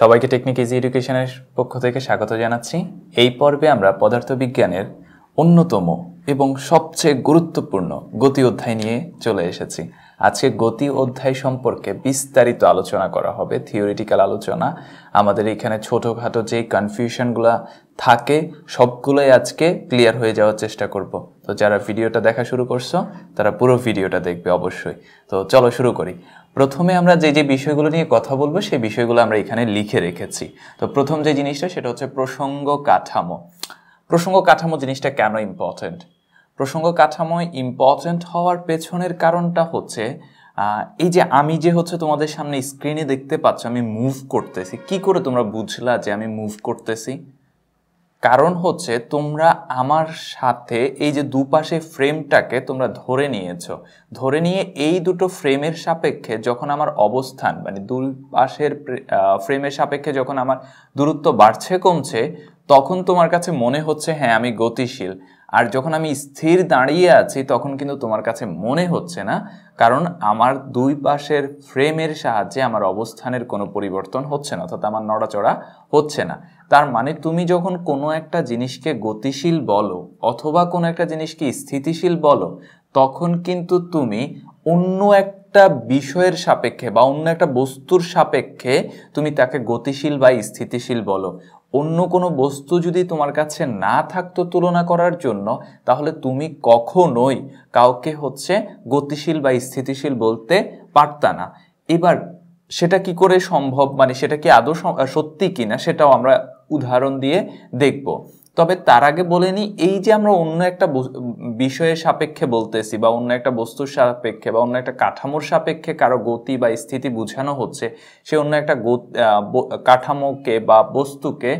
সবাইকে technique easy এডুকেশনের পক্ষ থেকে স্বাগত জানাচ্ছি এই পর্বে আমরা পদার্থবিজ্ঞানের অন্যতম এবং সবচেয়ে গুরুত্বপূর্ণ গতি অধ্যায় নিয়ে চলে এসেছি আজকে গতি অধ্যায় সম্পর্কে বিস্তারিত আলোচনা করা হবে থিওরিটিক্যাল আলোচনা আমাদের এখানে ছোটোখাটো যে কনফিউশনগুলো থাকে সবগুলোই আজকে ক্লিয়ার হয়ে যাওয়ার চেষ্টা করব তো যারা ভিডিওটা দেখা শুরু করছো তারা পুরো ভিডিওটা দেখবে অবশ্যই তো চলো শুরু করি প্রথমে আমরা যে যে বিষয়গুলো নিয়ে কথা বলবো সেই বিষয়গুলো আমরা এখানে লিখে রেখেছি তো প্রথম যে জিনিসটা সেটা হচ্ছে প্রসঙ্গ কাঠামো প্রসঙ্গ কাঠামো জিনিসটা কেন ইম্পর্ট্যান্ট প্রসঙ্গ কাঠামো ইম্পর্ট্যান্ট হওয়ার পেছনের কারণটা হচ্ছে এই যে আমি যে হচ্ছে তোমাদের সামনে স্ক্রিনে দেখতে পাচ্ছ আমি মুভ করতেছি কি করে তোমরা বুঝলা যে আমি মুভ করতেছি কারণ হচ্ছে তোমরা আমার সাথে এই যে দুপাশে ফ্রেমটাকে তোমরা ধরে নিয়েছো ধরে নিয়ে এই দুটো ফ্রেমের সাপেক্ষে যখন আমার অবস্থান মানে দুপাশের ফ্রেমের সাপেক্ষে যখন আমার দূরত্ব বাড়ছে কমছে তখন তোমার কাছে মনে হচ্ছে হ্যাঁ আমি গতিশীল আর যখন আমি স্থির দাঁড়িয়ে আছি তখন কিন্তু তোমার কাছে মনে হচ্ছে না কারণ আমার দুই পাশের ফ্রেমের সাহায্যে আমার অবস্থানের কোনো পরিবর্তন হচ্ছে না অর্থাৎ আমার নড়াচড়া হচ্ছে না তার মানে তুমি যখন কোনো একটা জিনিসকে গতিশীল বলো অথবা কোনো একটা জিনিসকে স্থিতিশীল বলো তখন কিন্তু তুমি অন্য একটা বিষয়ের সাপেক্ষে বা অন্য একটা বস্তুর সাপেক্ষে তুমি তাকে গতিশীল বা স্থিতিশীল বলো অন্য কোনো বস্তু যদি তোমার কাছে না থাকতো তুলনা করার জন্য তাহলে তুমি কখনোই কাউকে হচ্ছে গতিশীল বা স্থিতিশীল বলতে পারতা না এবার সেটা কি করে সম্ভব মানে সেটা কি আদৌ সত্যি কিনা সেটাও আমরা উদাহরণ দিয়ে দেখব তবে তার আগে বলে নিই এই যে আমরা অন্য একটা বিষয়ের সাপেক্ষে বলতেছি বা অন্য একটা বস্তুর সাপেক্ষে বা অন্য একটা কাঠামোর সাপেক্ষে কারো গতি বা স্থিতি বোঝানো হচ্ছে সে অন্য একটা কাঠামোকে বা বস্তুকে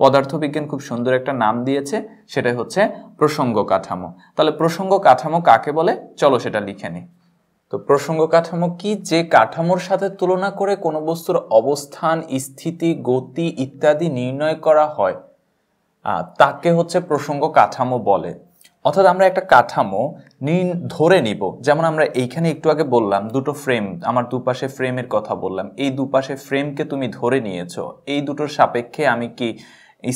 পদার্থবিজ্ঞান খুব সুন্দর একটা নাম দিয়েছে সেটাই হচ্ছে প্রসঙ্গ কাঠামো তাহলে প্রসঙ্গ কাঠামো কাকে বলে চলো সেটা লিখে নিই তো প্রসঙ্গ কাঠামো কি যে কাঠামোর সাথে তুলনা করে কোনো বস্তুর অবস্থান স্থিতি গতি ইত্যাদি নির্ণয় করা হয় তাকে হচ্ছে প্রসঙ্গ কাঠামো বলে অর্থাৎ আমরা একটা কাঠামো ধরে নিব যেমন আমরা এইখানে একটু আগে বললাম দুটো ফ্রেম আমার দুপাশে ফ্রেমের কথা বললাম এই দুপাশে ফ্রেমকে তুমি ধরে নিয়েছো এই দুটোর সাপেক্ষে আমি কি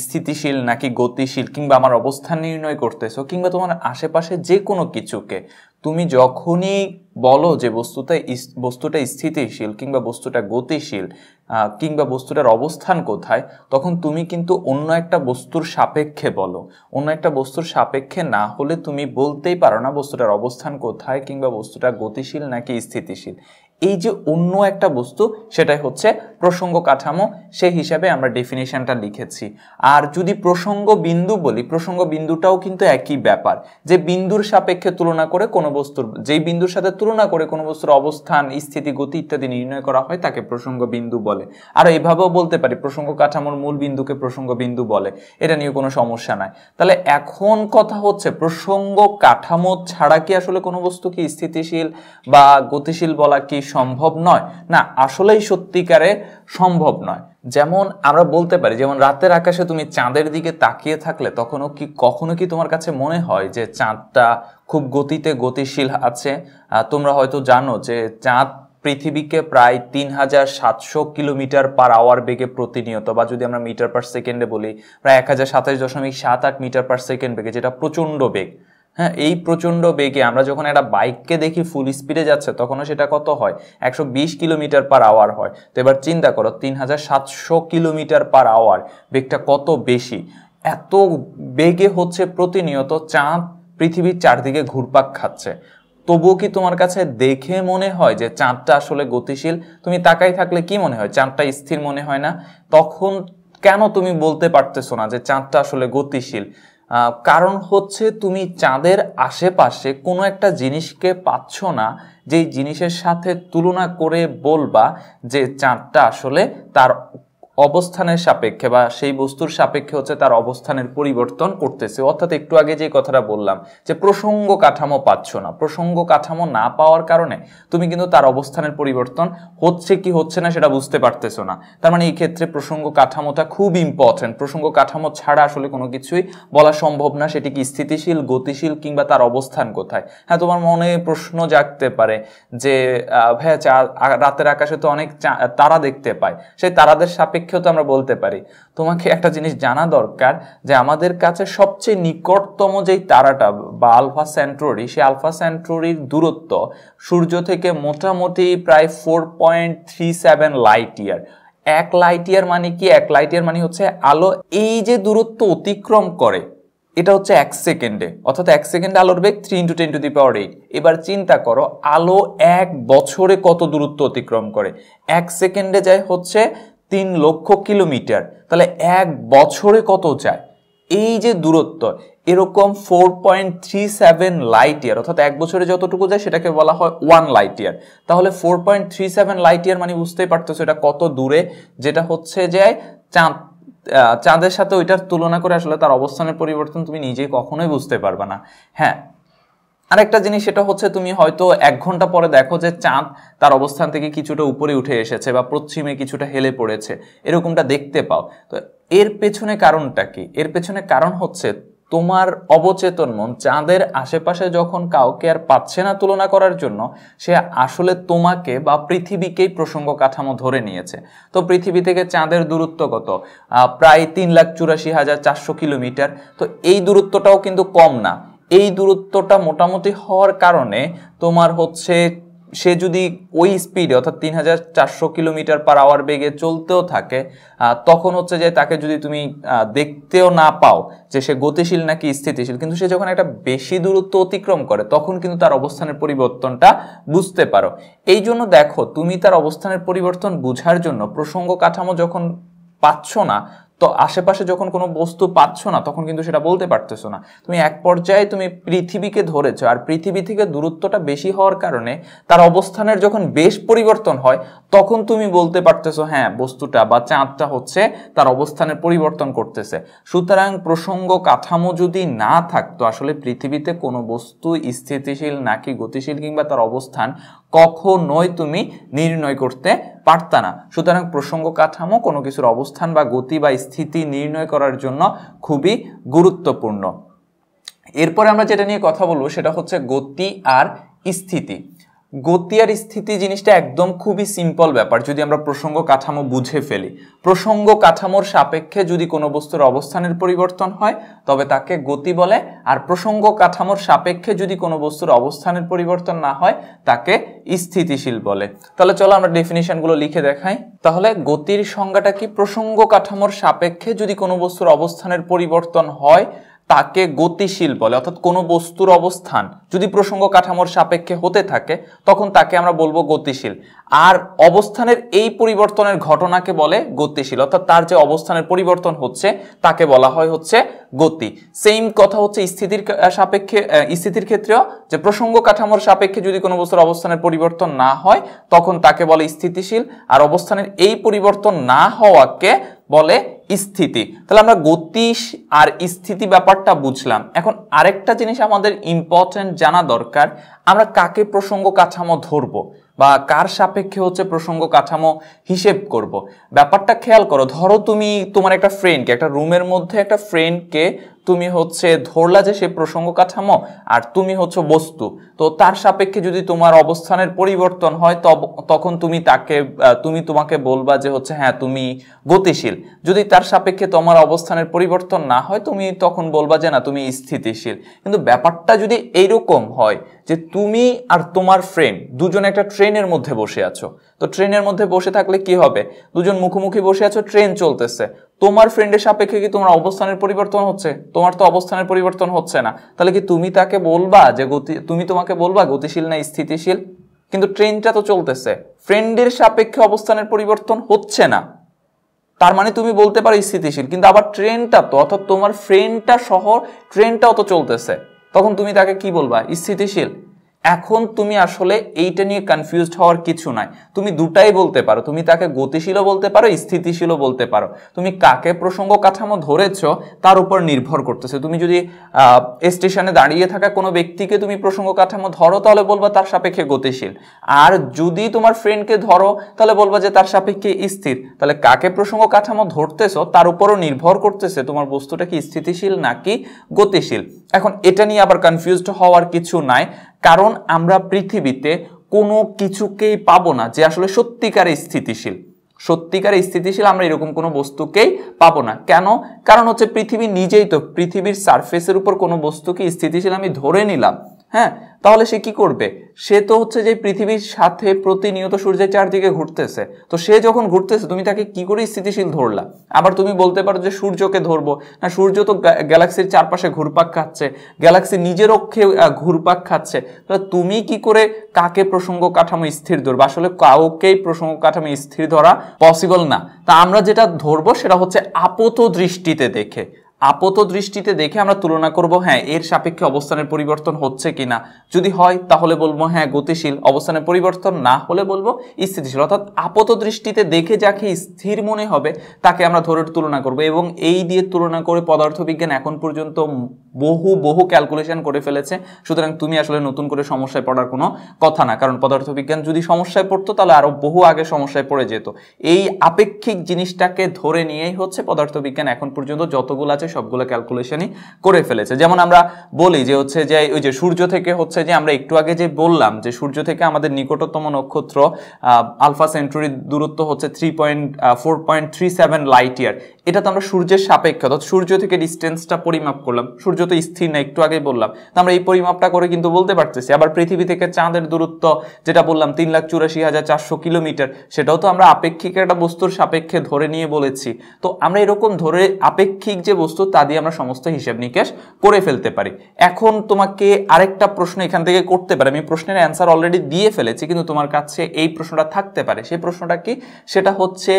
স্থিতিশীল নাকি গতিশীল কিংবা আমার অবস্থান নির্ণয় করতেছো কিংবা তোমার আশেপাশে যে কোনো কিছুকে তুমি যখনই বলো যে বস্তুটা বস্তুটা স্থিতিশীল কিংবা বস্তুটা গতিশীল কিংবা বস্তুটার অবস্থান কোথায় তখন তুমি কিন্তু অন্য একটা বস্তুর সাপেক্ষে বলো অন্য একটা বস্তুর সাপেক্ষে না হলে তুমি বলতেই পারো না বস্তুটার অবস্থান কোথায় কিংবা বস্তুটা গতিশীল নাকি স্থিতিশীল এই যে অন্য একটা বস্তু সেটাই হচ্ছে প্রসঙ্গ কাঠামো সেই হিসাবে আমরা ডেফিনেশনটা লিখেছি আর যদি প্রসঙ্গ বিন্দু বলি প্রসঙ্গ বিন্দুটাও কিন্তু একই ব্যাপার যে বিন্দুর সাপেক্ষে তুলনা করে কোনো বস্তুর যেই বিন্দুর সাথে তুলনা করে কোনো বস্তুর অবস্থান স্থিতি গতি ইত্যাদি নির্ণয় করা হয় তাকে প্রসঙ্গ বিন্দু বলে আর এভাবেও বলতে পারি প্রসঙ্গ কাঠামোর মূল বিন্দুকে প্রসঙ্গ বিন্দু বলে এটা নিয়ে কোনো সমস্যা নাই তাহলে এখন কথা হচ্ছে প্রসঙ্গ কাঠামো ছাড়া কি আসলে কোনো বস্তুকে স্থিতিশীল বা গতিশীল বলা কি সম্ভব নয় না আসলেই সত্যিকারে সম্ভব নয় যেমন আমরা বলতে পারি যেমন রাতের আকাশে তুমি চাঁদের দিকে তাকিয়ে থাকলে তখনও কি কখনো কি তোমার কাছে মনে হয় যে চাঁদটা খুব গতিতে গতিশীল আছে তোমরা হয়তো জানো যে চাঁদ পৃথিবীকে প্রায় তিন হাজার সাতশো কিলোমিটার পার আওয়ার বেগে প্রতিনিয়ত বা যদি আমরা মিটার পার সেকেন্ডে বলি প্রায় এক হাজার সাতাশ দশমিক সাত আট মিটার পার সেকেন্ড বেগে যেটা প্রচণ্ড বেগ হ্যাঁ এই প্রচণ্ড বেগে আমরা যখন একটা বাইককে দেখি ফুল স্পিডে যাচ্ছে তখনও সেটা কত হয় একশো কিলোমিটার পার আওয়ার হয় তো এবার চিন্তা করো তিন কিলোমিটার পার আওয়ার বেগটা কত বেশি এত বেগে হচ্ছে প্রতিনিয়ত চাঁদ পৃথিবীর চারদিকে ঘুরপাক খাচ্ছে তবুও কি তোমার কাছে দেখে মনে হয় যে চাঁদটা আসলে গতিশীল তুমি তাকাই থাকলে কি মনে হয় চাঁদটা স্থির মনে হয় না তখন কেন তুমি বলতে পারতেছো না যে চাঁদটা আসলে গতিশীল কারণ হচ্ছে তুমি চাঁদের আশেপাশে কোনো একটা জিনিসকে পাচ্ছ না যেই জিনিসের সাথে তুলনা করে বলবা যে চাঁদটা আসলে তার অবস্থানের সাপেক্ষে বা সেই বস্তুর সাপেক্ষে হচ্ছে তার অবস্থানের পরিবর্তন করতেছে অর্থাৎ একটু আগে যে কথাটা বললাম যে প্রসঙ্গ কাঠামো পাচ্ছ না প্রসঙ্গ কাঠামো না পাওয়ার কারণে তুমি কিন্তু তার অবস্থানের পরিবর্তন হচ্ছে কি হচ্ছে না সেটা বুঝতে পারতেছো না তার মানে এই ক্ষেত্রে প্রসঙ্গ কাঠামোটা খুব ইম্পর্টেন্ট প্রসঙ্গ কাঠামো ছাড়া আসলে কোনো কিছুই বলা সম্ভব না সেটি কি স্থিতিশীল গতিশীল কিংবা তার অবস্থান কোথায় হ্যাঁ তোমার মনে প্রশ্ন জাগতে পারে যে ভাইয়া রাতের আকাশে তো অনেক তারা দেখতে পায় সেই তারাদের সাপেক্ষে তো আমরা বলতে পারি তোমাকে একটা জিনিস জানা দরকার যে আমাদের কাছে সবচেয়ে নিকটতম যেই তারাটা বা আলফা সেন্ট্রোরি সেই আলফা সেন্ট্রোরির দূরত্ব সূর্য থেকে মোটামুটি প্রায় four point three seven light year এক লাইট ইয়ার মানে কি এক লাইট ইয়ার মানে হচ্ছে আলো এই যে দূরত্ব অতিক্রম করে এটা হচ্ছে এক সেকেন্ডে অর্থাৎ এক সেকেন্ডে আলোর বেগ three into ten to the power eight এবার চিন্তা করো আলো এক বছরে কত দূরত্ব অতিক্রম করে এক সেকেন্ডে যায় হচ্ছে তিন লক্ষ কিলোমিটার তাহলে এক বছরে কত যায় এই যে দূরত্ব এরকম four point three seven light year অর্থাৎ এক বছরে যতটুকু যায় সেটাকে বলা হয় ওয়ান লাইট ইয়ার তাহলে four point three seven light year মানে বুঝতেই পারতো এটা কত দূরে যেটা হচ্ছে যে চাঁদ চাঁদের সাথে ওইটার তুলনা করে আসলে তার অবস্থানের পরিবর্তন তুমি নিজেই কখনোই বুঝতে পারবে না হ্যাঁ আরেকটা জিনিস সেটা হচ্ছে তুমি হয়তো এক ঘন্টা পরে দেখো যে চাঁদ তার অবস্থান থেকে কিছুটা উপরে উঠে এসেছে বা পশ্চিমে কিছুটা হেলে পড়েছে এরকমটা দেখতে পাও তো এর পেছনে কারণটা কি এর পেছনে কারণ হচ্ছে তোমার অবচেতন মন চাঁদের আশেপাশে যখন কাউকে আর পাচ্ছে না তুলনা করার জন্য সে আসলে তোমাকে বা পৃথিবীকেই প্রসঙ্গ কাঠামো ধরে নিয়েছে তো পৃথিবী থেকে চাঁদের দূরত্ব কত প্রায় তিন লাখ চুরাশি হাজার চারশো কিলোমিটার তো এই দূরত্বটাও কিন্তু কম না এই দূরত্বটা মোটামুটি হওয়ার কারণে তোমার হচ্ছে সে যদি ওই স্পিডে অর্থাৎ তিন হাজার চারশো কিলোমিটার পার আওয়ার বেগে চলতেও থাকে তখন হচ্ছে যে তাকে যদি তুমি দেখতেও না পাও যে সে গতিশীল নাকি স্থিতিশীল কিন্তু সে যখন একটা বেশি দূরত্ব অতিক্রম করে তখন কিন্তু তার অবস্থানের পরিবর্তনটা বুঝতে পারো এই জন্য দেখো তুমি তার অবস্থানের পরিবর্তন বুঝার জন্য প্রসঙ্গ কাঠামো যখন পাচ্ছ না তো আশেপাশে যখন কোনো বস্তু পাচ্ছ না তখন কিন্তু সেটা বলতে পারতেছো না তুমি এক পর্যায়ে তুমি পৃথিবীকে ধরেছো আর পৃথিবী থেকে দূরত্বটা বেশি হওয়ার কারণে তার অবস্থানের যখন বেশ পরিবর্তন হয় তখন তুমি বলতে পারতেছো হ্যাঁ বস্তুটা বা চাঁদটা হচ্ছে তার অবস্থানের পরিবর্তন করতেছে সুতরাং প্রসঙ্গ কাঠামো যদি না থাকতো আসলে পৃথিবীতে কোনো বস্তু স্থিতিশীল নাকি গতিশীল কিংবা তার অবস্থান কখনোই তুমি নির্ণয় করতে পারতা না সুতরাং প্রসঙ্গ কাঠামো কোনো কিছুর অবস্থান বা গতি বা স্থিতি নির্ণয় করার জন্য খুবই গুরুত্বপূর্ণ এরপরে আমরা যেটা নিয়ে কথা বলবো সেটা হচ্ছে গতি আর স্থিতি গতি আর স্থিতি জিনিসটা একদম খুবই সিম্পল ব্যাপার যদি আমরা প্রসঙ্গ কাঠামো বুঝে ফেলি প্রসঙ্গ কাঠামোর সাপেক্ষে যদি কোনো বস্তুর অবস্থানের পরিবর্তন হয় তবে তাকে গতি বলে আর প্রসঙ্গ কাঠামোর সাপেক্ষে যদি কোনো বস্তুর অবস্থানের পরিবর্তন না হয় তাকে স্থিতিশীল বলে তাহলে চলো আমরা ডেফিনিশনগুলো লিখে দেখাই তাহলে গতির সংজ্ঞাটা কি প্রসঙ্গ কাঠামোর সাপেক্ষে যদি কোনো বস্তুর অবস্থানের পরিবর্তন হয় তাকে গতিশীল বলে অর্থাৎ কোনো বস্তুর অবস্থান যদি প্রসঙ্গ কাঠামোর সাপেক্ষে হতে থাকে তখন তাকে আমরা বলবো গতিশীল আর অবস্থানের এই পরিবর্তনের ঘটনাকে বলে গতিশীল অর্থাৎ তার যে অবস্থানের পরিবর্তন হচ্ছে তাকে বলা হয় হচ্ছে গতি সেম কথা হচ্ছে স্থিতির সাপেক্ষে স্থিতির ক্ষেত্রেও যে প্রসঙ্গ কাঠামোর সাপেক্ষে যদি কোনো বস্তুর অবস্থানের পরিবর্তন না হয় তখন তাকে বলে স্থিতিশীল আর অবস্থানের এই পরিবর্তন না হওয়াকে বলে স্থিতি তাহলে আমরা গতি আর স্থিতি ব্যাপারটা বুঝলাম এখন আরেকটা জিনিস আমাদের ইম্পর্টেন্ট জানা দরকার আমরা কাকে প্রসঙ্গ কাঠামো ধরবো বা কার সাপেক্ষে হচ্ছে প্রসঙ্গ কাঠামো হিসেব করব। ব্যাপারটা খেয়াল করো ধরো তুমি তোমার একটা ফ্রেন্ডকে একটা রুমের মধ্যে একটা ফ্রেন্ডকে তুমি হচ্ছে ধরলা যে সে প্রসঙ্গ কাঠামো আর তুমি হচ্ছে বস্তু তো তার সাপেক্ষে যদি তোমার অবস্থানের পরিবর্তন হয় তব তখন তুমি তাকে তুমি তোমাকে বলবা যে হচ্ছে হ্যাঁ তুমি গতিশীল যদি তার সাপেক্ষে তোমার অবস্থানের পরিবর্তন না হয় তুমি তখন বলবা যে না তুমি স্থিতিশীল কিন্তু ব্যাপারটা যদি এইরকম হয় যে তুমি আর তোমার ফ্রেন্ড দুজন একটা ট্রেনের মধ্যে বসে আছো তো ট্রেনের মধ্যে বসে থাকলে কি হবে দুজন মুখোমুখি বসে আছো ট্রেন চলতেছে তোমার ফ্রেন্ডের সাপেক্ষে কি তোমার অবস্থানের পরিবর্তন হচ্ছে তোমার তো অবস্থানের পরিবর্তন হচ্ছে না তাহলে কি তুমি তাকে বলবা যে গতি তুমি তোমাকে বলবা গতিশীল না স্থিতিশীল কিন্তু ট্রেনটা তো চলতেছে ফ্রেন্ডের সাপেক্ষে অবস্থানের পরিবর্তন হচ্ছে না তার মানে তুমি বলতে পারো স্থিতিশীল কিন্তু আবার ট্রেনটা তো অর্থাৎ তোমার ফ্রেন্ডটা শহর ট্রেনটাও তো চলতেছে তখন তুমি তাকে কি বলবা স্থিতিশীল এখন তুমি আসলে এইটা নিয়ে কনফিউজড হওয়ার কিছু নাই তুমি দুটাই বলতে পারো তুমি তাকে গতিশীলও বলতে পারো স্থিতিশীলও বলতে পারো তুমি কাকে প্রসঙ্গ কাঠামো ধরেছ তার উপর নির্ভর করতেছে তুমি যদি স্টেশনে দাঁড়িয়ে থাকা কোনো ব্যক্তিকে তুমি প্রসঙ্গ কাঠামো ধরো তাহলে বলবা তার সাপেক্ষে গতিশীল আর যদি তোমার ফ্রেন্ডকে ধরো তাহলে বলবা যে তার সাপেক্ষে স্থির তাহলে কাকে প্রসঙ্গ কাঠামো ধরতেছ তার উপরও নির্ভর করতেছে তোমার বস্তুটা কি স্থিতিশীল নাকি গতিশীল এখন এটা নিয়ে আবার কনফিউজড হওয়ার কিছু নাই কারণ আমরা পৃথিবীতে কোনো কিছুকেই পাবো না যে আসলে সত্যিকারে স্থিতিশীল সত্যিকারে স্থিতিশীল আমরা এরকম কোনো বস্তুকেই পাবো না কেন কারণ হচ্ছে পৃথিবী নিজেই তো পৃথিবীর সারফেসের উপর কোনো বস্তুকে স্থিতিশীল আমি ধরে নিলাম হ্যাঁ তাহলে সে কি করবে সে তো হচ্ছে যে পৃথিবীর সাথে প্রতিনিয়ত সূর্যের চারদিকে ঘুরতেছে তো সে যখন ঘুরতেছে তুমি তাকে কি করে স্থিতিশীল ধরলা আবার তুমি বলতে পারো যে সূর্যকে ধরবো না সূর্য তো গ্যালাক্সির চারপাশে ঘুরপাক খাচ্ছে গ্যালাক্সি নিজের অক্ষে ঘুরপাক খাচ্ছে তাহলে তুমি কি করে কাকে প্রসঙ্গ কাঠামো স্থির ধরবে আসলে কাউকেই প্রসঙ্গ কাঠামো স্থির ধরা পসিবল না তা আমরা যেটা ধরবো সেটা হচ্ছে আপত দৃষ্টিতে দেখে আপত দৃষ্টিতে দেখে আমরা তুলনা করব হ্যাঁ এর সাপেক্ষে অবস্থানের পরিবর্তন হচ্ছে কি না যদি হয় তাহলে বলবো হ্যাঁ গতিশীল অবস্থানের পরিবর্তন না হলে বলবো স্থিতিশীল অর্থাৎ আপত দৃষ্টিতে দেখে যাকে স্থির মনে হবে তাকে আমরা ধরে তুলনা করব এবং এই দিয়ে তুলনা করে পদার্থবিজ্ঞান এখন পর্যন্ত বহু বহু ক্যালকুলেশন করে ফেলেছে সুতরাং তুমি আসলে নতুন করে সমস্যায় পড়ার কোনো কথা না কারণ পদার্থবিজ্ঞান যদি সমস্যায় পড়তো তাহলে আরও বহু আগে সমস্যায় পড়ে যেত এই আপেক্ষিক জিনিসটাকে ধরে নিয়েই হচ্ছে পদার্থবিজ্ঞান এখন পর্যন্ত যতগুলো আছে সবগুলো ক্যালকুলেশনই করে ফেলেছে যেমন আমরা বলি যে হচ্ছে যে ওই যে সূর্য থেকে হচ্ছে যে আমরা একটু আগে যে বললাম যে সূর্য থেকে আমাদের নিকটতম নক্ষত্র আলফা সেন্টুরির দূরত্ব হচ্ছে three point four light year এটা তো আমরা সূর্যের সাপেক্ষে অর্থাৎ সূর্য থেকে ডিস্টেন্সটা পরিমাপ করলাম সূর্য তো স্থির না একটু আগেই বললাম তো আমরা এই পরিমাপটা করে কিন্তু বলতে পারতেছি আবার পৃথিবী থেকে চাঁদের দূরত্ব যেটা বললাম তিন লাখ চুরাশি হাজার চারশো কিলোমিটার সেটাও তো আমরা আপেক্ষিক একটা বস্তুর সাপেক্ষে ধরে নিয়ে বলেছি তো আমরা এরকম ধরে আপেক্ষিক যে বস্তু বস্তু তা দিয়ে আমরা সমস্ত হিসেব নিকেশ করে ফেলতে পারি এখন তোমাকে আরেকটা প্রশ্ন এখান থেকে করতে পারে আমি প্রশ্নের অ্যান্সার অলরেডি দিয়ে ফেলেছি কিন্তু তোমার কাছে এই প্রশ্নটা থাকতে পারে সেই প্রশ্নটা কি সেটা হচ্ছে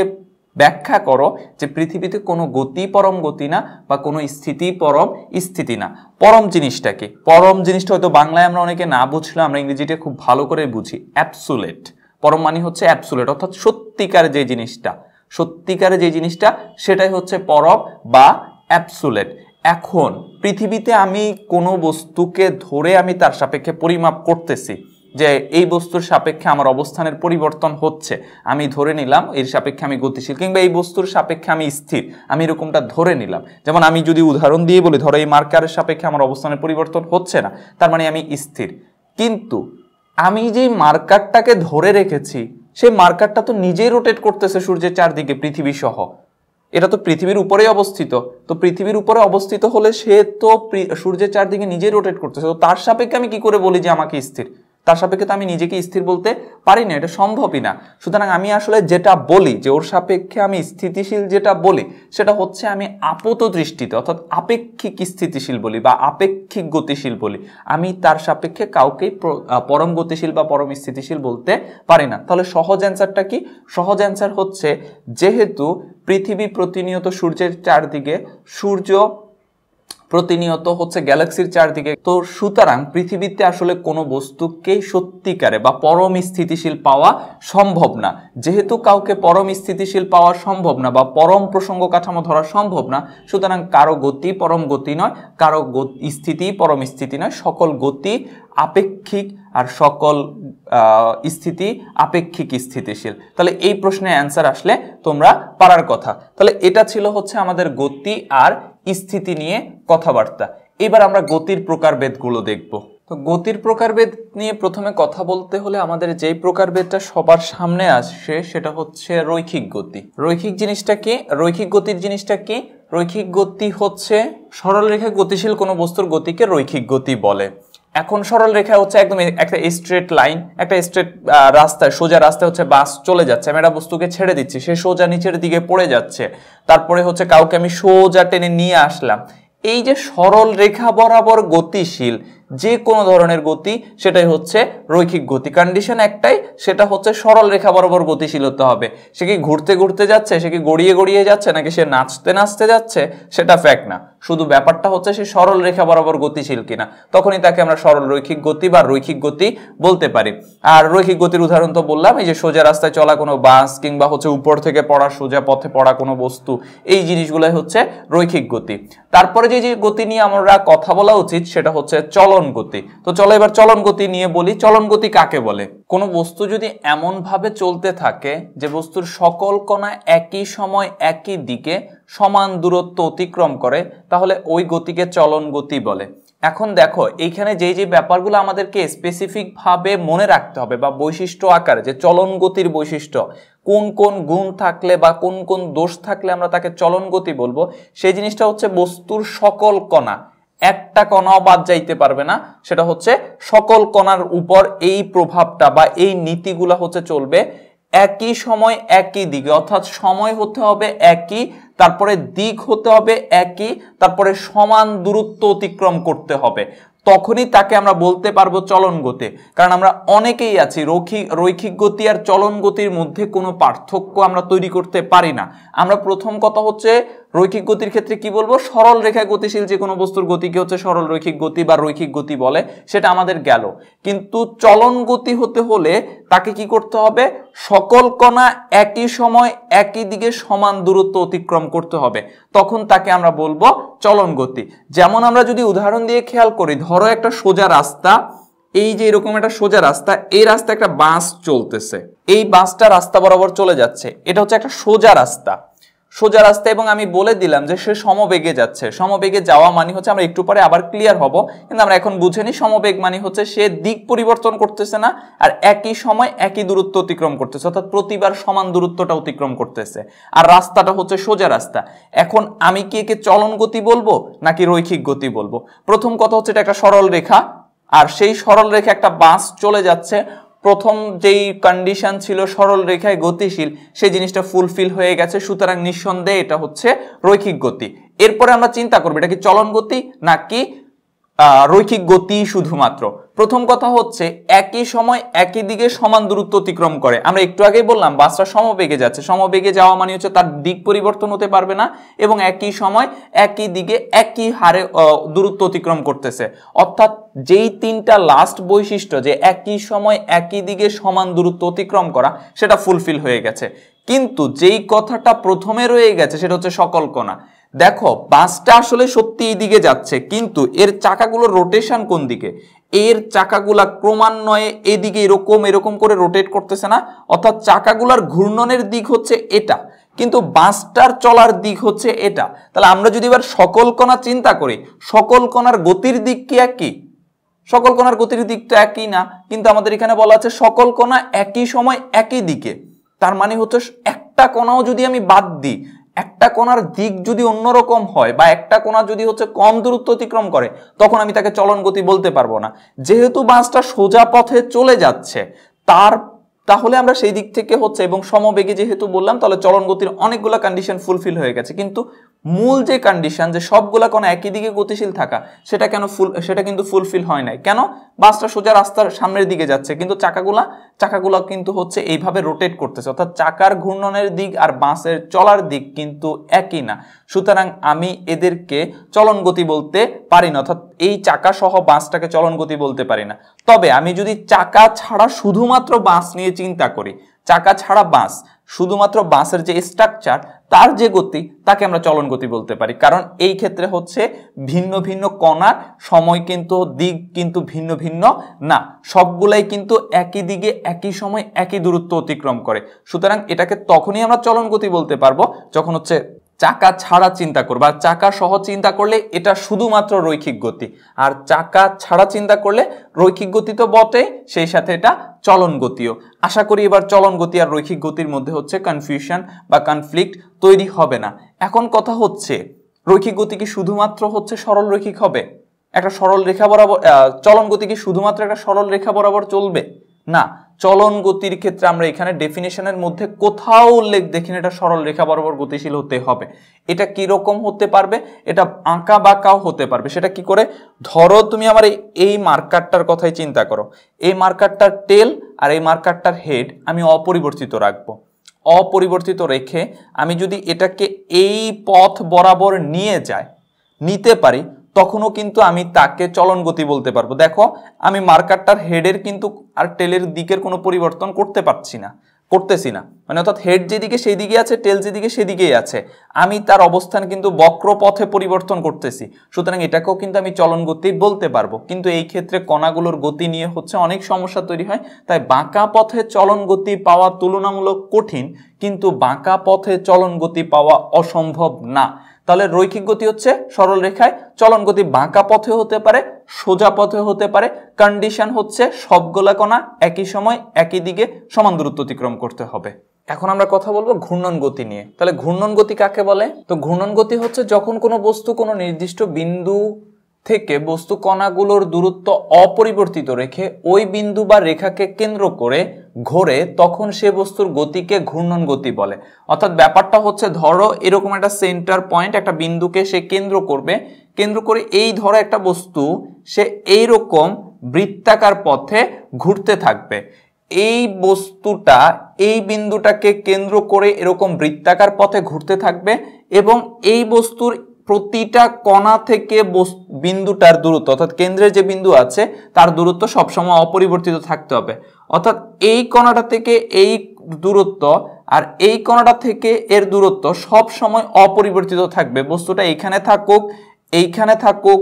ব্যাখ্যা করো যে পৃথিবীতে কোনো গতি পরম গতি না বা কোনো স্থিতি পরম স্থিতি না পরম জিনিসটা কি পরম জিনিসটা হয়তো বাংলায় আমরা অনেকে না বুঝলাম আমরা ইংরেজিটা খুব ভালো করে বুঝি অ্যাপসুলেট পরম মানে হচ্ছে অ্যাপসুলেট অর্থাৎ সত্যিকার যে জিনিসটা সত্যিকারে যে জিনিসটা সেটাই হচ্ছে পরব বা অ্যাপসুলেট এখন পৃথিবীতে আমি কোনো বস্তুকে ধরে আমি তার সাপেক্ষে পরিমাপ করতেছি যে এই বস্তুর সাপেক্ষে আমার অবস্থানের পরিবর্তন হচ্ছে আমি ধরে নিলাম এর সাপেক্ষে আমি গতিশীল কিংবা এই বস্তুর সাপেক্ষে আমি স্থির আমি এরকমটা ধরে নিলাম যেমন আমি যদি উদাহরণ দিয়ে বলি ধরো এই মার্কারের সাপেক্ষে আমার অবস্থানের পরিবর্তন হচ্ছে না তার মানে আমি স্থির কিন্তু আমি যেই মার্কারটাকে ধরে রেখেছি সেই মার্কারটা তো নিজেই রোটেট করতেছে সূর্যের চারদিকে পৃথিবী সহ এটা তো পৃথিবীর উপরেই অবস্থিত তো পৃথিবীর উপরে অবস্থিত হলে সে তো সূর্যের চারদিকে নিজেই রোটেট করতেছে তো তার সাপেক্ষে আমি কি করে বলি যে আমাকে স্থির তার সাপেক্ষে তো আমি নিজেকে স্থির বলতে পারি না এটা সম্ভবই না সুতরাং আমি আসলে যেটা বলি যে ওর সাপেক্ষে আমি স্থিতিশীল যেটা বলি সেটা হচ্ছে আমি আপত দৃষ্টিতে অর্থাৎ আপেক্ষিক স্থিতিশীল বলি বা আপেক্ষিক গতিশীল বলি আমি তার সাপেক্ষে কাউকেই পরম গতিশীল বা পরম স্থিতিশীল বলতে পারি না তাহলে সহজ অ্যান্সারটা কি সহজ অ্যান্সার হচ্ছে যেহেতু পৃথিবী প্রতিনিয়ত সূর্যের চারদিকে সূর্য প্রতিনিয়ত হচ্ছে গ্যালাক্সির চারদিকে তো সুতরাং পৃথিবীতে আসলে কোনো বস্তুকেই সত্যিকারে বা পরম স্থিতিশীল পাওয়া সম্ভব না যেহেতু কাউকে পরম স্থিতিশীল পাওয়া সম্ভব না বা পরম প্রসঙ্গ কাঠামো ধরা সম্ভব না সুতরাং কারো গতি পরম গতি নয় কারো স্থিতি পরম স্থিতি নয় সকল গতি আপেক্ষিক আর সকল স্থিতি আপেক্ষিক স্থিতিশীল তাহলে এই প্রশ্নে অ্যান্সার আসলে তোমরা পারার কথা তাহলে এটা ছিল হচ্ছে আমাদের গতি আর স্থিতি নিয়ে কথাবার্তা এবার আমরা গতির প্রকারভেদগুলো দেখব তো গতির প্রকারভেদ নিয়ে প্রথমে কথা বলতে হলে আমাদের যেই প্রকারভেদটা সবার সামনে আসছে সেটা হচ্ছে রৈখিক গতি রৈখিক জিনিসটা কি রৈখিক গতির জিনিসটা কি রৈখিক গতি হচ্ছে সরলরেখা গতিশীল কোনো বস্তুর গতিকে রৈখিক গতি বলে এখন সরল রেখা হচ্ছে একদম একটা স্ট্রেট লাইন একটা স্ট্রেট রাস্তায় সোজা রাস্তায় হচ্ছে বাস চলে যাচ্ছে আমি একটা বস্তুকে ছেড়ে দিচ্ছি সে সোজা নিচের দিকে পড়ে যাচ্ছে তারপরে হচ্ছে কাউকে আমি সোজা টেনে নিয়ে আসলাম এই যে সরল রেখা বরাবর গতিশীল আচ্ছা। যে কোনো ধরনের গতি সেটাই হচ্ছে রৈখিক গতি কন্ডিশন একটাই সেটা হচ্ছে সরল রেখা বরাবর গতিশীল হতে হবে সে কি ঘুরতে ঘুরতে যাচ্ছে সে কি গড়িয়ে গড়িয়ে যাচ্ছে নাকি সে নাচতে নাচতে যাচ্ছে সেটা ফ্যাক্ট না শুধু ব্যাপারটা হচ্ছে সে সরল রেখা বরাবর গতিশীল কিনা তখনই তাকে আমরা সরল রৈখিক গতি বা রৈখিক গতি বলতে পারি আর রৈখিক গতির উদাহরণ তো বললাম এই যে সোজা রাস্তায় চলা কোনো বাস কিংবা হচ্ছে উপর থেকে পড়া সোজা পথে পড়া কোনো বস্তু এই জিনিসগুলোই হচ্ছে রৈখিক গতি তারপরে যে যে গতি নিয়ে আমরা কথা বলা উচিত সেটা হচ্ছে চল চলন গতি তো চলো এবার চলন গতি নিয়ে বলি চলন গতি কাকে বলে কোনো বস্তু যদি এমনভাবে চলতে থাকে যে বস্তুর সকল কণা একই সময় একই দিকে সমান দূরত্ব অতিক্রম করে তাহলে ওই গতিকে চলন গতি বলে এখন দেখো এইখানে যেই যে ব্যাপারগুলো আমাদেরকে স্পেসিফিকভাবে মনে রাখতে হবে বা বৈশিষ্ট্য আকারে যে চলন গতির বৈশিষ্ট্য কোন কোন গুণ থাকলে বা কোন কোন দোষ থাকলে আমরা তাকে চলন গতি বলবো সেই জিনিসটা হচ্ছে বস্তুর সকল কণা একটা কণাও বাদ যাইতে পারবে না সেটা হচ্ছে সকল কণার উপর এই প্রভাবটা বা এই নীতিগুলা হচ্ছে চলবে একই সময় একই দিকে অর্থাৎ সময় হতে হবে একই তারপরে দিক হতে হবে একই তারপরে সমান দূরত্ব অতিক্রম করতে হবে তখনই তাকে আমরা বলতে পারবো চলন গতি কারণ আমরা অনেকেই আছি রৈখিক রৈখিক গতি আর চলন গতির মধ্যে কোনো পার্থক্য আমরা তৈরি করতে পারি না আমরা প্রথম কথা হচ্ছে রৈখিক গতির ক্ষেত্রে কি বলবো সরল রেখা গতিশীল যে কোনো বস্তুর গতিকে হচ্ছে সরল রৈখিক গতি বা রৈখিক গতি বলে সেটা আমাদের গেল কিন্তু চলন গতি হতে হলে তাকে কি করতে হবে সকল কণা একই সময় একই দিকে সমান দূরত্ব অতিক্রম করতে হবে তখন তাকে আমরা বলবো চলন গতি যেমন আমরা যদি উদাহরণ দিয়ে খেয়াল করি ধরো একটা সোজা রাস্তা এই যে এরকম একটা সোজা রাস্তা এই রাস্তা একটা বাস চলতেছে এই বাসটা রাস্তা বরাবর চলে যাচ্ছে এটা হচ্ছে একটা সোজা রাস্তা সোজা রাস্তা এবং আমি বলে দিলাম যে সে সমবেগে যাচ্ছে সমবেগে যাওয়া মানে হচ্ছে আমরা একটু পরে আবার ক্লিয়ার হব কিন্তু আমরা এখন বুঝে সমবেগ মানে হচ্ছে সে দিক পরিবর্তন করতেছে না আর একই সময় একই দূরত্ব অতিক্রম করতেছে অর্থাৎ প্রতিবার সমান দূরত্বটা অতিক্রম করতেছে আর রাস্তাটা হচ্ছে সোজা রাস্তা এখন আমি কি একে চলন গতি বলবো নাকি রৈখিক গতি বলবো প্রথম কথা হচ্ছে এটা একটা সরল রেখা আর সেই সরল রেখা একটা বাস চলে যাচ্ছে প্রথম যেই কন্ডিশন ছিল সরল রেখায় গতিশীল সেই জিনিসটা ফুলফিল হয়ে গেছে সুতরাং নিঃসন্দেহে এটা হচ্ছে রৈখিক গতি এরপরে আমরা চিন্তা করবো এটা কি চলন গতি নাকি রৈখিক গতি শুধুমাত্র প্রথম কথা হচ্ছে একই সময় একই দিকে সমান দূরত্ব অতিক্রম করে আমরা একটু আগেই বললাম বাসটা সমবেগে যাচ্ছে সমবেগে যাওয়া মানে হচ্ছে তার দিক পরিবর্তন হতে পারবে না এবং একই সময় একই দিকে একই হারে দূরত্ব অতিক্রম করতেছে অর্থাৎ যেই তিনটা লাস্ট বৈশিষ্ট্য যে একই সময় একই দিকে সমান দূরত্ব অতিক্রম করা সেটা ফুলফিল হয়ে গেছে কিন্তু যেই কথাটা প্রথমে রয়ে গেছে সেটা হচ্ছে সকল কণা দেখো বাসটা আসলে সত্যি এই দিকে যাচ্ছে কিন্তু এর চাকাগুলো রোটেশন কোন দিকে এর চাকাগুলা ক্রমান্বয়ে এদিকে এরকম এরকম করে রোটেট করতেছে না অর্থাৎ চাকাগুলার ঘূর্ণনের দিক হচ্ছে এটা কিন্তু বাসটার চলার দিক হচ্ছে এটা তাহলে আমরা যদি এবার সকল কণা চিন্তা করি সকল কণার গতির দিক কি একই সকল কণার গতির দিকটা একই না কিন্তু আমাদের এখানে বলা আছে সকল কণা একই সময় একই দিকে তার মানে হচ্ছে একটা কণাও যদি আমি বাদ দিই একটা কোনার দিক যদি অন্যরকম হয় বা একটা কোনা যদি হচ্ছে কম দূরত্ব অতিক্রম করে তখন আমি তাকে চলন গতি বলতে পারবো না যেহেতু বাসটা সোজা পথে চলে যাচ্ছে তার তাহলে আমরা সেই দিক থেকে হচ্ছে এবং সমবেগে যেহেতু বললাম তাহলে চলন গতির অনেকগুলো কন্ডিশন ফুলফিল হয়ে গেছে কিন্তু মূল যে কন্ডিশন যে সবগুলা কোনো একই দিকে গতিশীল থাকা সেটা কেন ফুল সেটা কিন্তু ফুলফিল হয় নাই কেন বাসটা সোজা রাস্তার সামনের দিকে যাচ্ছে কিন্তু চাকাগুলা চাকাগুলা কিন্তু হচ্ছে এইভাবে রোটেট করতেছে অর্থাৎ চাকার ঘূর্ণনের দিক আর বাসের চলার দিক কিন্তু একই না সুতরাং আমি এদেরকে চলন গতি বলতে পারি না অর্থাৎ এই চাকা সহ বাসটাকে চলন গতি বলতে পারি না তবে আমি যদি চাকা ছাড়া শুধুমাত্র বাস নিয়ে চিন্তা করি চাকা ছাড়া বাস শুধুমাত্র বাসের যে স্ট্রাকচার তার যে গতি তাকে আমরা চলন গতি বলতে পারি কারণ এই ক্ষেত্রে হচ্ছে ভিন্ন ভিন্ন কণার সময় কিন্তু দিক কিন্তু ভিন্ন ভিন্ন না সবগুলাই কিন্তু একই দিকে একই সময় একই দূরত্ব অতিক্রম করে সুতরাং এটাকে তখনই আমরা চলন গতি বলতে পারবো যখন হচ্ছে চাকা ছাড়া চিন্তা আর চাকা সহ চিন্তা করলে এটা শুধুমাত্র রৈখিক গতি আর চাকা ছাড়া চিন্তা করলে রৈখিক গতি তো বটে সেই সাথে এটা চলন গতিও আশা করি এবার চলন গতি আর রৈখিক গতির মধ্যে হচ্ছে কনফিউশন বা কনফ্লিক্ট তৈরি হবে না এখন কথা হচ্ছে রৈখিক গতি কি শুধুমাত্র হচ্ছে সরল রৈখিক হবে একটা সরল রেখা বরাবর চলন গতি কি শুধুমাত্র একটা সরল রেখা বরাবর চলবে না চলন গতির ক্ষেত্রে আমরা এখানে ডেফিনেশনের মধ্যে কোথাও উল্লেখ দেখিনি এটা সরল রেখা বরাবর গতিশীল হতে হবে এটা কীরকম হতে পারবে এটা আঁকা বাঁকাও হতে পারবে সেটা কি করে ধরো তুমি আমার এই মার্কারটার কথাই চিন্তা করো এই মার্কারটার টেল আর এই মার্কারটার হেড আমি অপরিবর্তিত রাখবো অপরিবর্তিত রেখে আমি যদি এটাকে এই পথ বরাবর নিয়ে যাই নিতে পারি তখনও কিন্তু আমি তাকে চলন গতি বলতে পারবো দেখো আমি মার্কারটার হেডের কিন্তু আর টেলের দিকের কোনো পরিবর্তন করতে পারছি না করতেছি না মানে অর্থাৎ হেড যেদিকে সেই দিকে আছে টেল যেদিকে সেদিকেই আছে আমি তার অবস্থান কিন্তু বক্র পথে পরিবর্তন করতেছি সুতরাং এটাকেও কিন্তু আমি চলন গতি বলতে পারবো কিন্তু এই ক্ষেত্রে কণাগুলোর গতি নিয়ে হচ্ছে অনেক সমস্যা তৈরি হয় তাই বাঁকা পথে চলন গতি পাওয়া তুলনামূলক কঠিন কিন্তু বাঁকা পথে চলন গতি পাওয়া অসম্ভব না তাহলে রৈখিক গতি হচ্ছে সরল রেখায় চলন গতি বাঁকা পথে হতে পারে সোজা পথে হতে পারে কন্ডিশন হচ্ছে সবগুলা কণা একই সময় একই দিকে সমান দূরত্ব অতিক্রম করতে হবে এখন আমরা কথা বলবো ঘূর্ণন গতি নিয়ে তাহলে ঘূর্ণন গতি কাকে বলে তো ঘূর্ণন গতি হচ্ছে যখন কোনো বস্তু কোনো নির্দিষ্ট বিন্দু থেকে বস্তু কণাগুলোর দূরত্ব অপরিবর্তিত রেখে ওই বিন্দু বা রেখাকে কেন্দ্র করে ঘোরে তখন সে বস্তুর গতিকে ঘূর্ণন গতি বলে অর্থাৎ ব্যাপারটা হচ্ছে ধরো এরকম একটা সেন্টার পয়েন্ট একটা বিন্দুকে সে কেন্দ্র করবে কেন্দ্র করে এই ধরো একটা বস্তু সে এই রকম বৃত্তাকার পথে ঘুরতে থাকবে এই বস্তুটা এই বিন্দুটাকে কেন্দ্র করে এরকম বৃত্তাকার পথে ঘুরতে থাকবে এবং এই বস্তুর প্রতিটা কণা থেকে বিন্দুটার দূরত্ব অর্থাৎ কেন্দ্রের যে বিন্দু আছে তার দূরত্ব সবসময় অপরিবর্তিত থাকতে হবে অর্থাৎ এই কণাটা থেকে এই দূরত্ব আর এই কণাটা থেকে এর দূরত্ব সব সময় অপরিবর্তিত থাকবে বস্তুটা এইখানে থাকুক এইখানে থাকুক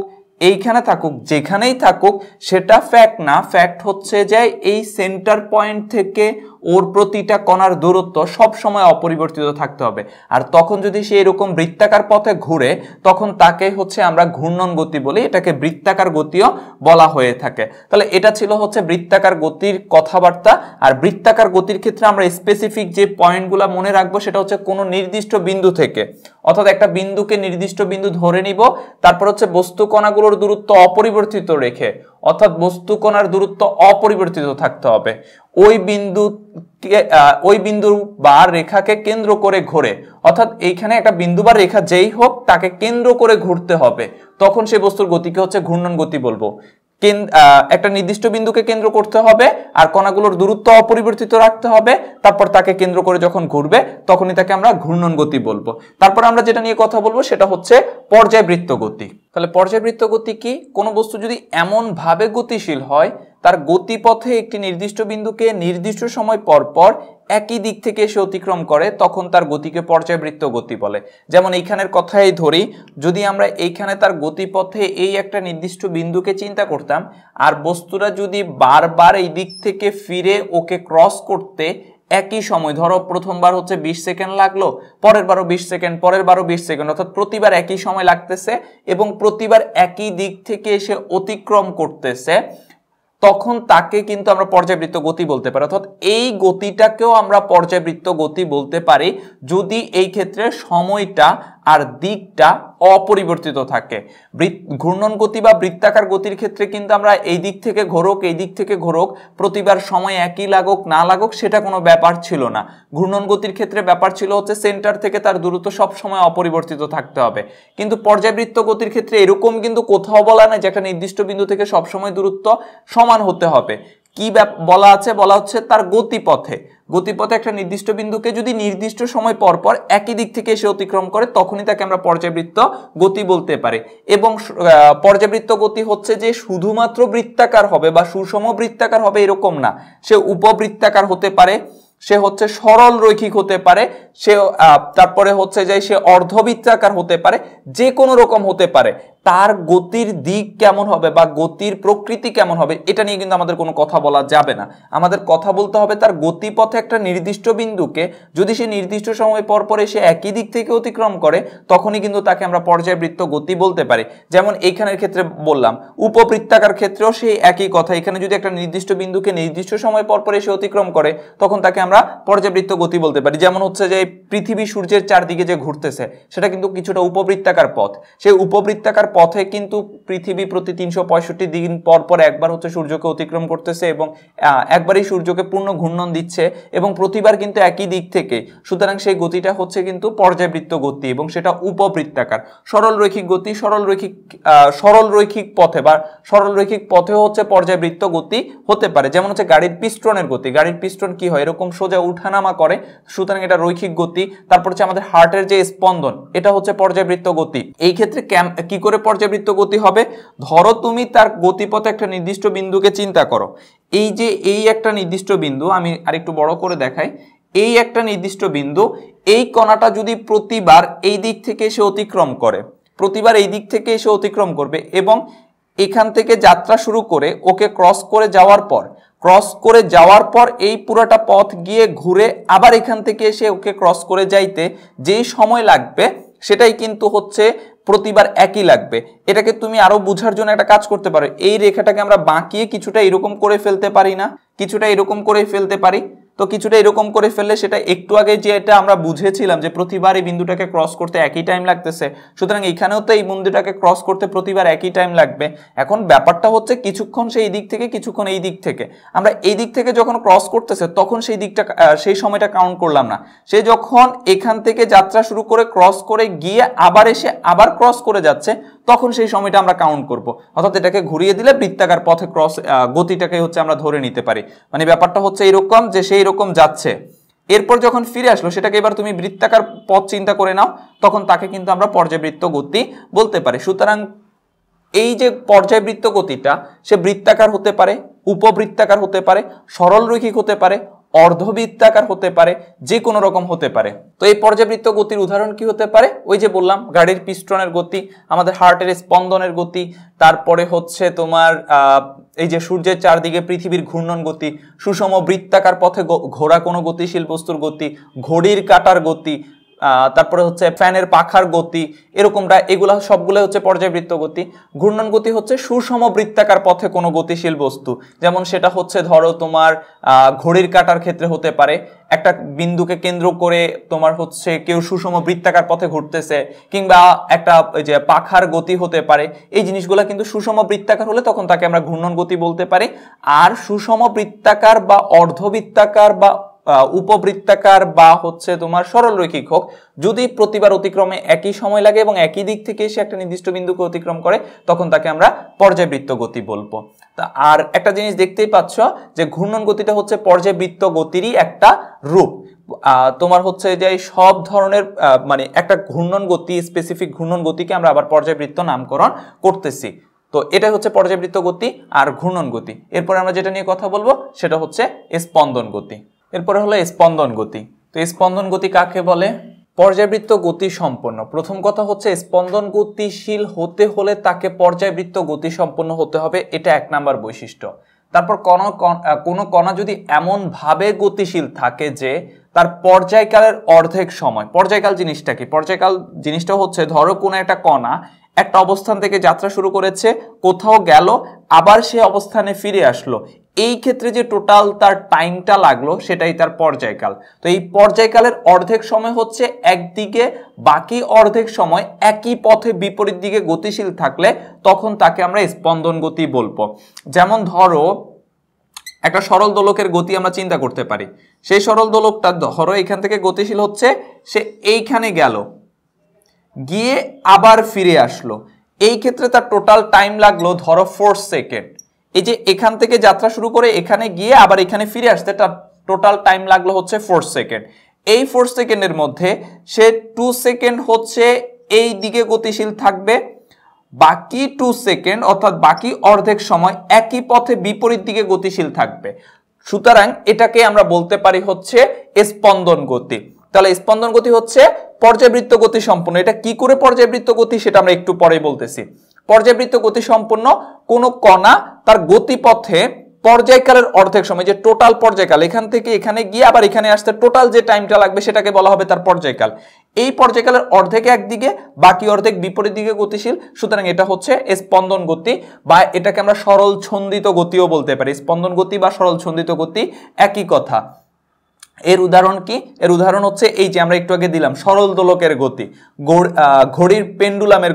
এইখানে থাকুক যেখানেই থাকুক সেটা ফ্যাক্ট না ফ্যাক্ট হচ্ছে যে এই সেন্টার পয়েন্ট থেকে ওর প্রতিটা কণার দূরত্ব সব সময় অপরিবর্তিত থাকতে হবে আর তখন যদি সে এরকম বৃত্তাকার পথে ঘুরে তখন তাকে হচ্ছে আমরা ঘূর্ণন গতি বলি এটাকে বৃত্তাকার গতিও বলা হয়ে থাকে তাহলে এটা ছিল হচ্ছে বৃত্তাকার গতির কথাবার্তা আর বৃত্তাকার গতির ক্ষেত্রে আমরা স্পেসিফিক যে পয়েন্টগুলো মনে রাখবো সেটা হচ্ছে কোনো নির্দিষ্ট বিন্দু থেকে অর্থাৎ একটা বিন্দুকে নির্দিষ্ট বিন্দু ধরে নিব তারপর হচ্ছে বস্তু কণাগুলোর দূরত্ব অপরিবর্তিত রেখে অর্থাৎ বস্তু কণার দূরত্ব অপরিবর্তিত থাকতে হবে ওই বিন্দু ওই বিন্দু বা রেখাকে কেন্দ্র করে ঘোরে অর্থাৎ এইখানে একটা বিন্দু বা রেখা যেই হোক তাকে কেন্দ্র করে ঘুরতে হবে তখন সেই বস্তুর গতিকে হচ্ছে ঘূর্ণন গতি বলবো একটা নির্দিষ্ট বিন্দুকে কেন্দ্র করতে হবে আর কণাগুলোর দূরত্ব অপরিবর্তিত রাখতে হবে তারপর তাকে কেন্দ্র করে যখন ঘুরবে তখনই তাকে আমরা ঘূর্ণন গতি বলবো তারপর আমরা যেটা নিয়ে কথা বলবো সেটা হচ্ছে পর্যায়বৃত্ত গতি তাহলে পর্যায়বৃত্ত গতি কি কোনো বস্তু যদি এমনভাবে গতিশীল হয় তার গতিপথে একটি নির্দিষ্ট বিন্দুকে নির্দিষ্ট সময় পর পর একই দিক থেকে সে অতিক্রম করে তখন তার গতিকে পর্যায়বৃত্ত গতি বলে যেমন এইখানের কথাই ধরি যদি আমরা এইখানে তার গতিপথে এই একটা নির্দিষ্ট বিন্দুকে চিন্তা করতাম আর বস্তুরা যদি বারবার এই দিক থেকে ফিরে ওকে ক্রস করতে একই সময় ধরো প্রথমবার হচ্ছে ২০ সেকেন্ড লাগলো পরের বারও ২০ সেকেন্ড পরের বারও ২০ সেকেন্ড অর্থাৎ প্রতিবার একই সময় লাগতেছে এবং প্রতিবার একই দিক থেকে এসে অতিক্রম করতেছে তখন তাকে কিন্তু আমরা পর্যাবৃত্ত গতি বলতে পারি অর্থাৎ এই গতিটাকেও আমরা পর্যাবৃত্ত গতি বলতে পারি যদি এই ক্ষেত্রে সময়টা আর দিকটা অপরিবর্তিত থাকে ঘূর্ণন গতি বা বৃত্তাকার গতির ক্ষেত্রে কিন্তু আমরা এই দিক থেকে ঘোরক এই দিক থেকে ঘোরক প্রতিবার সময় একই লাগুক না লাগুক সেটা কোনো ব্যাপার ছিল না ঘূর্ণন গতির ক্ষেত্রে ব্যাপার ছিল হচ্ছে সেন্টার থেকে তার দূরত্ব সবসময় অপরিবর্তিত থাকতে হবে কিন্তু পর্যাবৃত্ত গতির ক্ষেত্রে এরকম কিন্তু কোথাও বলা নাই যে একটা নির্দিষ্ট বিন্দু থেকে সবসময় দূরত্ব সমান হতে হবে কি বলা আছে বলা হচ্ছে তার গতিপথে গতিপথে একটা নির্দিষ্ট বিন্দুকে যদি নির্দিষ্ট সময় পর পর একই দিক থেকে এসে অতিক্রম করে তখনই তাকে আমরা পর্যাবৃত্ত গতি বলতে পারি এবং পর্যাবৃত্ত গতি হচ্ছে যে শুধুমাত্র বৃত্তাকার হবে বা সুষম বৃত্তাকার হবে এরকম না সে উপবৃত্তাকার হতে পারে সে হচ্ছে সরল রৈখিক হতে পারে সে তারপরে হচ্ছে যে সে অর্ধবৃত্তাকার হতে পারে যে কোনো রকম হতে পারে তার গতির দিক কেমন হবে বা গতির প্রকৃতি কেমন হবে এটা নিয়ে কিন্তু আমাদের কোনো কথা বলা যাবে না আমাদের কথা বলতে হবে তার গতিপথে একটা নির্দিষ্ট বিন্দুকে যদি সে নির্দিষ্ট সময় পর পরে সে একই দিক থেকে অতিক্রম করে তখনই কিন্তু তাকে আমরা পর্যায়বৃত্ত গতি বলতে পারি যেমন এইখানের ক্ষেত্রে বললাম উপবৃত্তাকার ক্ষেত্রেও সেই একই কথা এখানে যদি একটা নির্দিষ্ট বিন্দুকে নির্দিষ্ট সময় পর পরে সে অতিক্রম করে তখন তাকে আমরা পর্যাবৃত্ত গতি বলতে পারি যেমন হচ্ছে যে পৃথিবী সূর্যের চারদিকে যে ঘুরতেছে সেটা কিন্তু কিছুটা উপবৃত্তাকার পথ সেই উপবৃত্তাকার পথে কিন্তু পৃথিবী প্রতি তিনশো পঁয়ষট্টি দিন পর পর একবার হচ্ছে সূর্যকে অতিক্রম করতেছে এবং একবারই সূর্যকে পূর্ণ ঘূর্ণন দিচ্ছে এবং প্রতিবার কিন্তু একই দিক থেকে সুতরাং সেই গতিটা হচ্ছে কিন্তু পর্যায়বৃত্ত গতি এবং সেটা উপবৃত্তাকার সরলরৈখিক গতি সরলরৈখিক সরলরৈখিক পথে বা সরলরৈখিক পথে হচ্ছে পর্যায়বৃত্ত গতি হতে পারে যেমন হচ্ছে গাড়ির পিস্টনের গতি গাড়ির পিস্টন কি হয় এরকম সোজা উঠানামা করে সুতরাং এটা রৈখিক গতি তারপর হচ্ছে আমাদের হার্টের যে স্পন্দন এটা হচ্ছে পর্যায়বৃত্ত গতি এই ক্ষেত্রে কি করে পর্যাবৃত্ত গতি হবে ধরো তুমি তার গতিপথে একটা নির্দিষ্ট বিন্দুকে চিন্তা করো এই যে এই একটা নির্দিষ্ট বিন্দু আমি আরেকটু বড় করে দেখাই এই একটা নির্দিষ্ট বিন্দু এই কণাটা যদি প্রতিবার এই দিক থেকে এসে অতিক্রম করে প্রতিবার এই দিক থেকে এসে অতিক্রম করবে এবং এখান থেকে যাত্রা শুরু করে ওকে ক্রস করে যাওয়ার পর ক্রস করে যাওয়ার পর এই পুরোটা পথ গিয়ে ঘুরে আবার এখান থেকে এসে ওকে ক্রস করে যাইতে যেই সময় লাগবে সেটাই কিন্তু হচ্ছে প্রতিবার একই লাগবে এটাকে তুমি আরও বোঝার জন্য একটা কাজ করতে পারো এই রেখাটাকে আমরা বাঁকিয়ে কিছুটা এরকম করে ফেলতে পারি না কিছুটা এরকম করে ফেলতে পারি তো কিছুটা এরকম করে ফেললে সেটা একটু আগে যে এটা আমরা বুঝেছিলাম যে প্রতিবার এই বিন্দুটাকে ক্রস করতে একই টাইম লাগতেছে সুতরাং এখানেও তো এই বিন্দুটাকে ক্রস করতে প্রতিবার একই টাইম লাগবে এখন ব্যাপারটা হচ্ছে কিছুক্ষণ সেই দিক থেকে কিছুক্ষণ এই দিক থেকে আমরা এই দিক থেকে যখন ক্রস করতেছে তখন সেই দিকটা সেই সময়টা কাউন্ট করলাম না সে যখন এখান থেকে যাত্রা শুরু করে ক্রস করে গিয়ে আবার এসে আবার ক্রস করে যাচ্ছে তখন সেই সময়টা আমরা কাউন্ট করব অর্থাৎ এটাকে ঘুরিয়ে দিলে বৃত্তাকার পথে ক্রস গতিটাকে হচ্ছে আমরা ধরে নিতে পারি মানে ব্যাপারটা হচ্ছে এইরকম যে সেই রকম যাচ্ছে এরপর যখন ফিরে আসলো সেটাকে এবার তুমি বৃত্তাকার পথ চিন্তা করে নাও তখন তাকে কিন্তু আমরা পর্যাবৃত্ত গতি বলতে পারি সুতরাং এই যে পর্যায়বৃত্ত গতিটা সে বৃত্তাকার হতে পারে উপবৃত্তাকার হতে পারে সরলরৈখিক হতে পারে অর্ধবৃত্তাকার হতে পারে যে কোনো রকম হতে পারে তো এই পর্যাবৃত্ত গতির উদাহরণ কি হতে পারে ওই যে বললাম গাড়ির পিস্টনের গতি আমাদের হার্টের স্পন্দনের গতি তারপরে হচ্ছে তোমার এই যে সূর্যের চারদিকে পৃথিবীর ঘূর্ণন গতি সুষম বৃত্তাকার পথে ঘোরা কোনো গতিশীল বস্তুর গতি ঘড়ির কাটার গতি তারপরে হচ্ছে ফ্যানের পাখার গতি এরকমটা এগুলা সবগুলো হচ্ছে পর্যায়বৃত্ত গতি ঘূর্ণন গতি হচ্ছে সুষম বৃত্তাকার পথে কোনো গতিশীল বস্তু যেমন সেটা হচ্ছে ধরো তোমার ঘড়ির কাটার ক্ষেত্রে হতে পারে একটা বিন্দুকে কেন্দ্র করে তোমার হচ্ছে কেউ সুষম বৃত্তাকার পথে ঘুরতেছে কিংবা একটা যে পাখার গতি হতে পারে এই জিনিসগুলো কিন্তু সুষম বৃত্তাকার হলে তখন তাকে আমরা ঘূর্ণন গতি বলতে পারি আর সুষম বৃত্তাকার বা অর্ধবৃত্তাকার বা উপবৃত্তাকার বা হচ্ছে তোমার সরলরৈখিক হোক যদি প্রতিবার অতিক্রমে একই সময় লাগে এবং একই দিক থেকে সে একটা নির্দিষ্ট বিন্দুকে অতিক্রম করে তখন তাকে আমরা পর্যায়বৃত্ত গতি বলবো তা আর একটা জিনিস দেখতেই পাচ্ছ যে ঘূর্ণন গতিটা হচ্ছে পর্যায়বৃত্ত গতিরই একটা রূপ তোমার হচ্ছে যে সব ধরনের মানে একটা ঘূর্ণন গতি স্পেসিফিক ঘূর্ণন গতিকে আমরা আবার পর্যায়বৃত্ত নামকরণ করতেছি তো এটা হচ্ছে পর্যায়বৃত্ত গতি আর ঘূর্ণন গতি এরপরে আমরা যেটা নিয়ে কথা বলবো সেটা হচ্ছে স্পন্দন গতি এরপরে হলো স্পন্দন গতি তো স্পন্দন গতি কাকে বলে পর্যায়বৃত্ত গতি সম্পন্ন প্রথম কথা হচ্ছে স্পন্দন গতিশীল হতে হলে তাকে পর্যায়বৃত্ত গতি সম্পন্ন হতে হবে এটা এক নাম্বার বৈশিষ্ট্য তারপর কোন কোনো কণা যদি এমনভাবে গতিশীল থাকে যে তার পর্যায়কালের অর্ধেক সময় পর্যায়কাল জিনিসটা কি পর্যায়কাল জিনিসটা হচ্ছে ধরো কোনো একটা কণা একটা অবস্থান থেকে যাত্রা শুরু করেছে কোথাও গেল আবার সে অবস্থানে ফিরে আসলো এই ক্ষেত্রে যে টোটাল তার টাইমটা লাগলো সেটাই তার পর্যায়কাল তো এই পর্যায়কালের অর্ধেক সময় হচ্ছে একদিকে বাকি অর্ধেক সময় একই পথে বিপরীত দিকে গতিশীল থাকলে তখন তাকে আমরা স্পন্দন গতি বলবো যেমন ধরো একটা সরল দোলকের গতি আমরা চিন্তা করতে পারি সেই সরল দোলকটা ধরো এখান থেকে গতিশীল হচ্ছে সে এইখানে গেল গিয়ে আবার ফিরে আসলো এই ক্ষেত্রে তার টোটাল টাইম লাগলো ধরো ফোর সেকেন্ড এই যে এখান থেকে যাত্রা শুরু করে এখানে গিয়ে আবার এখানে ফিরে আসতে তার টোটাল টাইম লাগলো হচ্ছে ফোর সেকেন্ড এই ফোর সেকেন্ডের মধ্যে সে টু সেকেন্ড হচ্ছে এই দিকে গতিশীল থাকবে বাকি টু সেকেন্ড অর্থাৎ বাকি অর্ধেক সময় একই পথে বিপরীত দিকে গতিশীল থাকবে সুতরাং এটাকে আমরা বলতে পারি হচ্ছে স্পন্দন গতি তাহলে স্পন্দন গতি হচ্ছে পর্যাবৃত্ত গতি সম্পন্ন এটা কি করে পর্যাবৃত্ত গতি সেটা আমরা একটু পরে বলতেছি পর্যাবৃত্ত গতি সম্পন্ন কোনো কণা তার গতিপথে পর্যায়কালের অর্ধেক সময় যে টোটাল পর্যায়কাল এখান থেকে এখানে গিয়ে আবার এখানে আসতে টোটাল যে টাইমটা লাগবে সেটাকে বলা হবে তার পর্যায়কাল এই পর্যায়কালের অর্ধেক একদিকে বাকি অর্ধেক বিপরীত দিকে গতিশীল সুতরাং এটা হচ্ছে স্পন্দন গতি বা এটাকে আমরা সরল ছন্দিত গতিও বলতে পারি স্পন্দন গতি বা সরল ছন্দিত গতি একই কথা এর উদাহরণ কি এর উদাহরণ হচ্ছে এই যে আমরা একটু আগে দিলাম সরল দোলকের গতি ঘড়ির পেন্ডুলামের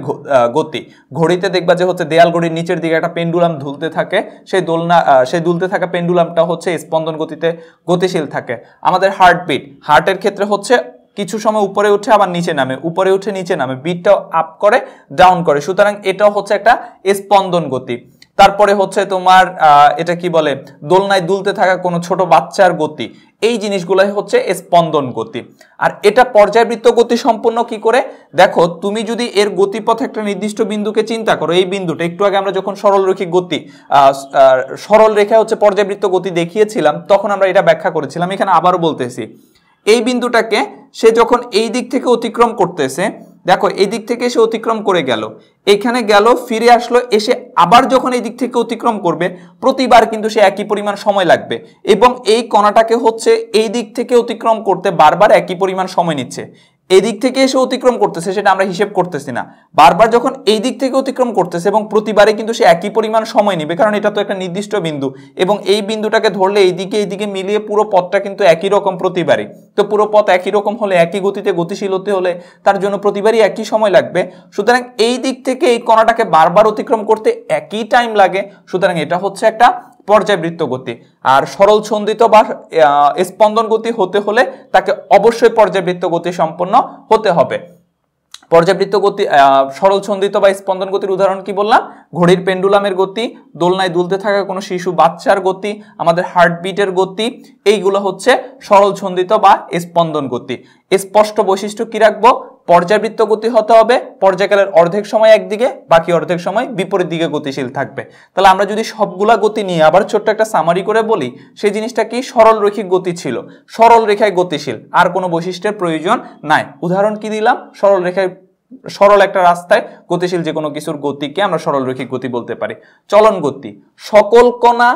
গতি ঘড়িতে দেখবা যে হচ্ছে দেয়াল ঘড়ির নিচের দিকে একটা পেন্ডুলাম ধুলতে থাকে সেই দোলনা সেই দুলতে থাকা পেন্ডুলামটা হচ্ছে স্পন্দন গতিতে গতিশীল থাকে আমাদের হার্টবিট হার্টের ক্ষেত্রে হচ্ছে কিছু সময় উপরে উঠে আবার নিচে নামে উপরে উঠে নিচে নামে বিটটাও আপ করে ডাউন করে সুতরাং এটাও হচ্ছে একটা স্পন্দন গতি তারপরে হচ্ছে তোমার এটা কি বলে দোলনায় দুলতে থাকা কোনো ছোট বাচ্চার গতি এই জিনিসগুলাই হচ্ছে স্পন্দন গতি আর এটা পর্যায়বৃত্ত গতি সম্পন্ন কি করে দেখো তুমি যদি এর গতিপথ একটা নির্দিষ্ট বিন্দুকে চিন্তা করো এই বিন্দুটা একটু আগে আমরা যখন সরলরৈখিক গতি সরল রেখা হচ্ছে পর্যায়বৃত্ত গতি দেখিয়েছিলাম তখন আমরা এটা ব্যাখ্যা করেছিলাম এখানে আবারও বলতেছি এই বিন্দুটাকে সে যখন এই দিক থেকে অতিক্রম করতেছে দেখো এই দিক থেকে এসে অতিক্রম করে গেল এখানে গেল ফিরে আসলো এসে আবার যখন এই দিক থেকে অতিক্রম করবে প্রতিবার কিন্তু সে একই পরিমাণ সময় লাগবে এবং এই কণাটাকে হচ্ছে এই দিক থেকে অতিক্রম করতে বারবার একই পরিমাণ সময় নিচ্ছে এই দিক থেকে এসে অতিক্রম করতেছে সেটা আমরা হিসেব করতেছি না বারবার যখন এই দিক থেকে অতিক্রম করতেছে এবং প্রতিবারে কিন্তু সে একই পরিমাণ সময় নেবে কারণ এটা তো একটা নির্দিষ্ট বিন্দু এবং এই বিন্দুটাকে ধরলে এইদিকে এইদিকে মিলিয়ে পুরো পথটা কিন্তু একই রকম প্রতিবারই তো পুরো পথ একই রকম হলে একই গতিতে গতিশীল হতে হলে তার জন্য প্রতিবারই একই সময় লাগবে সুতরাং এই দিক থেকে এই কণাটাকে বারবার অতিক্রম করতে একই টাইম লাগে সুতরাং এটা হচ্ছে একটা পর্যায়বৃত্ত গতি আর সরল ছন্দিত বা স্পন্দন গতি হতে হলে তাকে অবশ্যই পর্যায়বৃত্ত গতি সম্পন্ন হতে হবে পর্যাবৃত্ত গতি সরল ছন্দিত বা স্পন্দন গতির উদাহরণ কি বললাম ঘড়ির পেন্ডুলামের গতি দোলনায় দুলতে থাকা কোনো শিশু বাচ্চার গতি আমাদের হার্টবিটের গতি এইগুলো হচ্ছে সরল ছন্দিত বা স্পন্দন গতি স্পষ্ট বৈশিষ্ট্য কি রাখবো পর্যাবৃত্ত গতি হতে হবে পর্যায়কালের অর্ধেক সময় একদিকে বাকি অর্ধেক সময় বিপরীত দিকে গতিশীল থাকবে তাহলে আমরা যদি সবগুলা গতি নিয়ে আবার ছোট্ট একটা সামারি করে বলি সেই জিনিসটা কি সরল রৈখিক গতি ছিল সরল রেখায় গতিশীল আর কোনো বৈশিষ্ট্যের প্রয়োজন নাই উদাহরণ কি দিলাম সরল রেখায় সরল একটা রাস্তায় গতিশীল যে কোনো কিছুর গতিকে আমরা সরল রৈখিক গতি বলতে পারি চলন গতি সকল কণা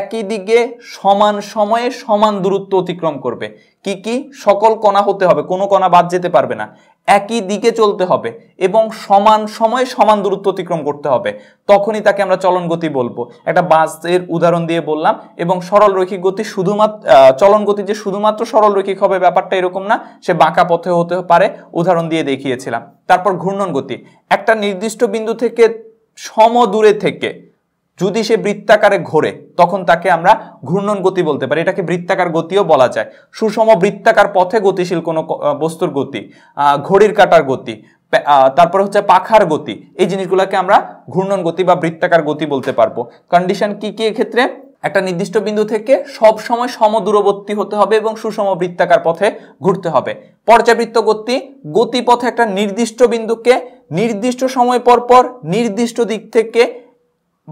একই দিকে সমান সময়ে সমান দূরত্ব অতিক্রম করবে কি কি সকল কণা হতে হবে কোনো কণা বাদ যেতে পারবে না একই দিকে চলতে হবে এবং সমান সময়ে সমান দূরত্ব অতিক্রম করতে হবে তখনই তাকে আমরা চলন গতি বলবো একটা বাসের উদাহরণ দিয়ে বললাম এবং সরল রৈখিক গতি শুধুমাত্র চলন গতি যে শুধুমাত্র সরল রৈখিক হবে ব্যাপারটা এরকম না সে বাঁকা পথে হতে পারে উদাহরণ দিয়ে দেখিয়েছিলাম তারপর ঘূর্ণন গতি একটা নির্দিষ্ট বিন্দু থেকে সম দূরে থেকে যদি সে বৃত্তাকারে ঘোরে তখন তাকে আমরা ঘূর্ণন গতি বলতে পারি এটাকে বৃত্তাকার গতিও বলা যায় সুষম বৃত্তাকার পথে গতিশীল কোনো বস্তুর গতি ঘড়ির কাটার গতি তারপর হচ্ছে পাখার গতি এই জিনিসগুলোকে আমরা ঘূর্ণন গতি বা বৃত্তাকার গতি বলতে পারবো কন্ডিশন কি কি ক্ষেত্রে একটা নির্দিষ্ট বিন্দু থেকে সব সময় সমদূরবর্তী হতে হবে এবং সুষম বৃত্তাকার পথে ঘুরতে হবে পর্যাবৃত্ত গতি গতিপথে একটা নির্দিষ্ট বিন্দুকে নির্দিষ্ট সময় পর পর নির্দিষ্ট দিক থেকে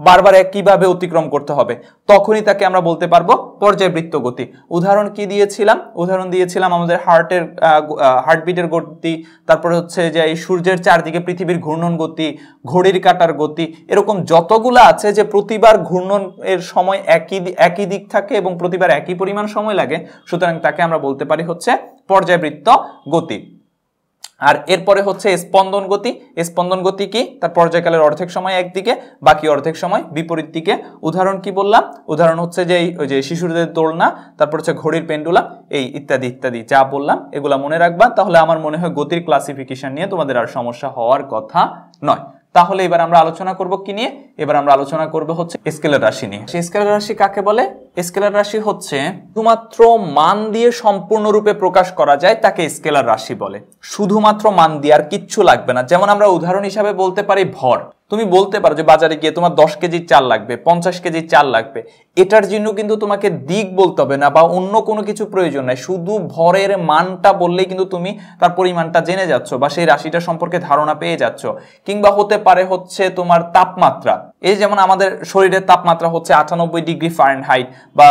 বারবার কিভাবে অতিক্রম করতে হবে তখনই তাকে আমরা বলতে পারবো পর্যায়বৃত্ত গতি উদাহরণ কি দিয়েছিলাম উদাহরণ দিয়েছিলাম আমাদের হার্টের হার্টবিটের গতি তারপর হচ্ছে যে এই সূর্যের চারদিকে পৃথিবীর ঘূর্ণন গতি ঘড়ির কাটার গতি এরকম যতগুলো আছে যে প্রতিবার ঘূর্ণন এর সময় একই একই দিক থাকে এবং প্রতিবার একই পরিমাণ সময় লাগে সুতরাং তাকে আমরা বলতে পারি হচ্ছে পর্যায়বৃত্ত গতি আর এরপরে হচ্ছে স্পন্দন গতি স্পন্দন গতি কি তার পর্যায়কালের অর্ধেক সময় একদিকে বাকি অর্ধেক সময় বিপরীত দিকে উদাহরণ কি বললাম উদাহরণ হচ্ছে যে ওই যে শিশুদের দোলনা তারপর হচ্ছে ঘড়ির পেন্ডুলা এই ইত্যাদি ইত্যাদি যা বললাম এগুলা মনে রাখবা তাহলে আমার মনে হয় গতির ক্লাসিফিকেশন নিয়ে তোমাদের আর সমস্যা হওয়ার কথা নয় তাহলে এবার আমরা আলোচনা করব কি নিয়ে এবার আমরা আলোচনা করব হচ্ছে স্কেলার রাশি নিয়ে স্কেলার রাশি কাকে বলে স্কেলার রাশি হচ্ছে শুধুমাত্র মান দিয়ে সম্পূর্ণরূপে প্রকাশ করা যায় তাকে স্কেলার রাশি বলে শুধুমাত্র মান দিয়ে আর কিচ্ছু লাগবে না যেমন আমরা উদাহরণ হিসাবে বলতে পারি ভর তুমি বলতে পারো যে বাজারে গিয়ে তোমার দশ কেজি চাল লাগবে পঞ্চাশ কেজি চাল লাগবে এটার জন্য কিন্তু তোমাকে দিক বলতে হবে না বা অন্য কোনো কিছু প্রয়োজন নাই শুধু ভরের মানটা বললেই কিন্তু তুমি তার পরিমাণটা জেনে যাচ্ছ বা সেই রাশিটা সম্পর্কে ধারণা পেয়ে যাচ্ছ কিংবা হতে পারে হচ্ছে তোমার তাপমাত্রা এই যেমন আমাদের শরীরের তাপমাত্রা হচ্ছে আটানব্বই ডিগ্রি হাইট বা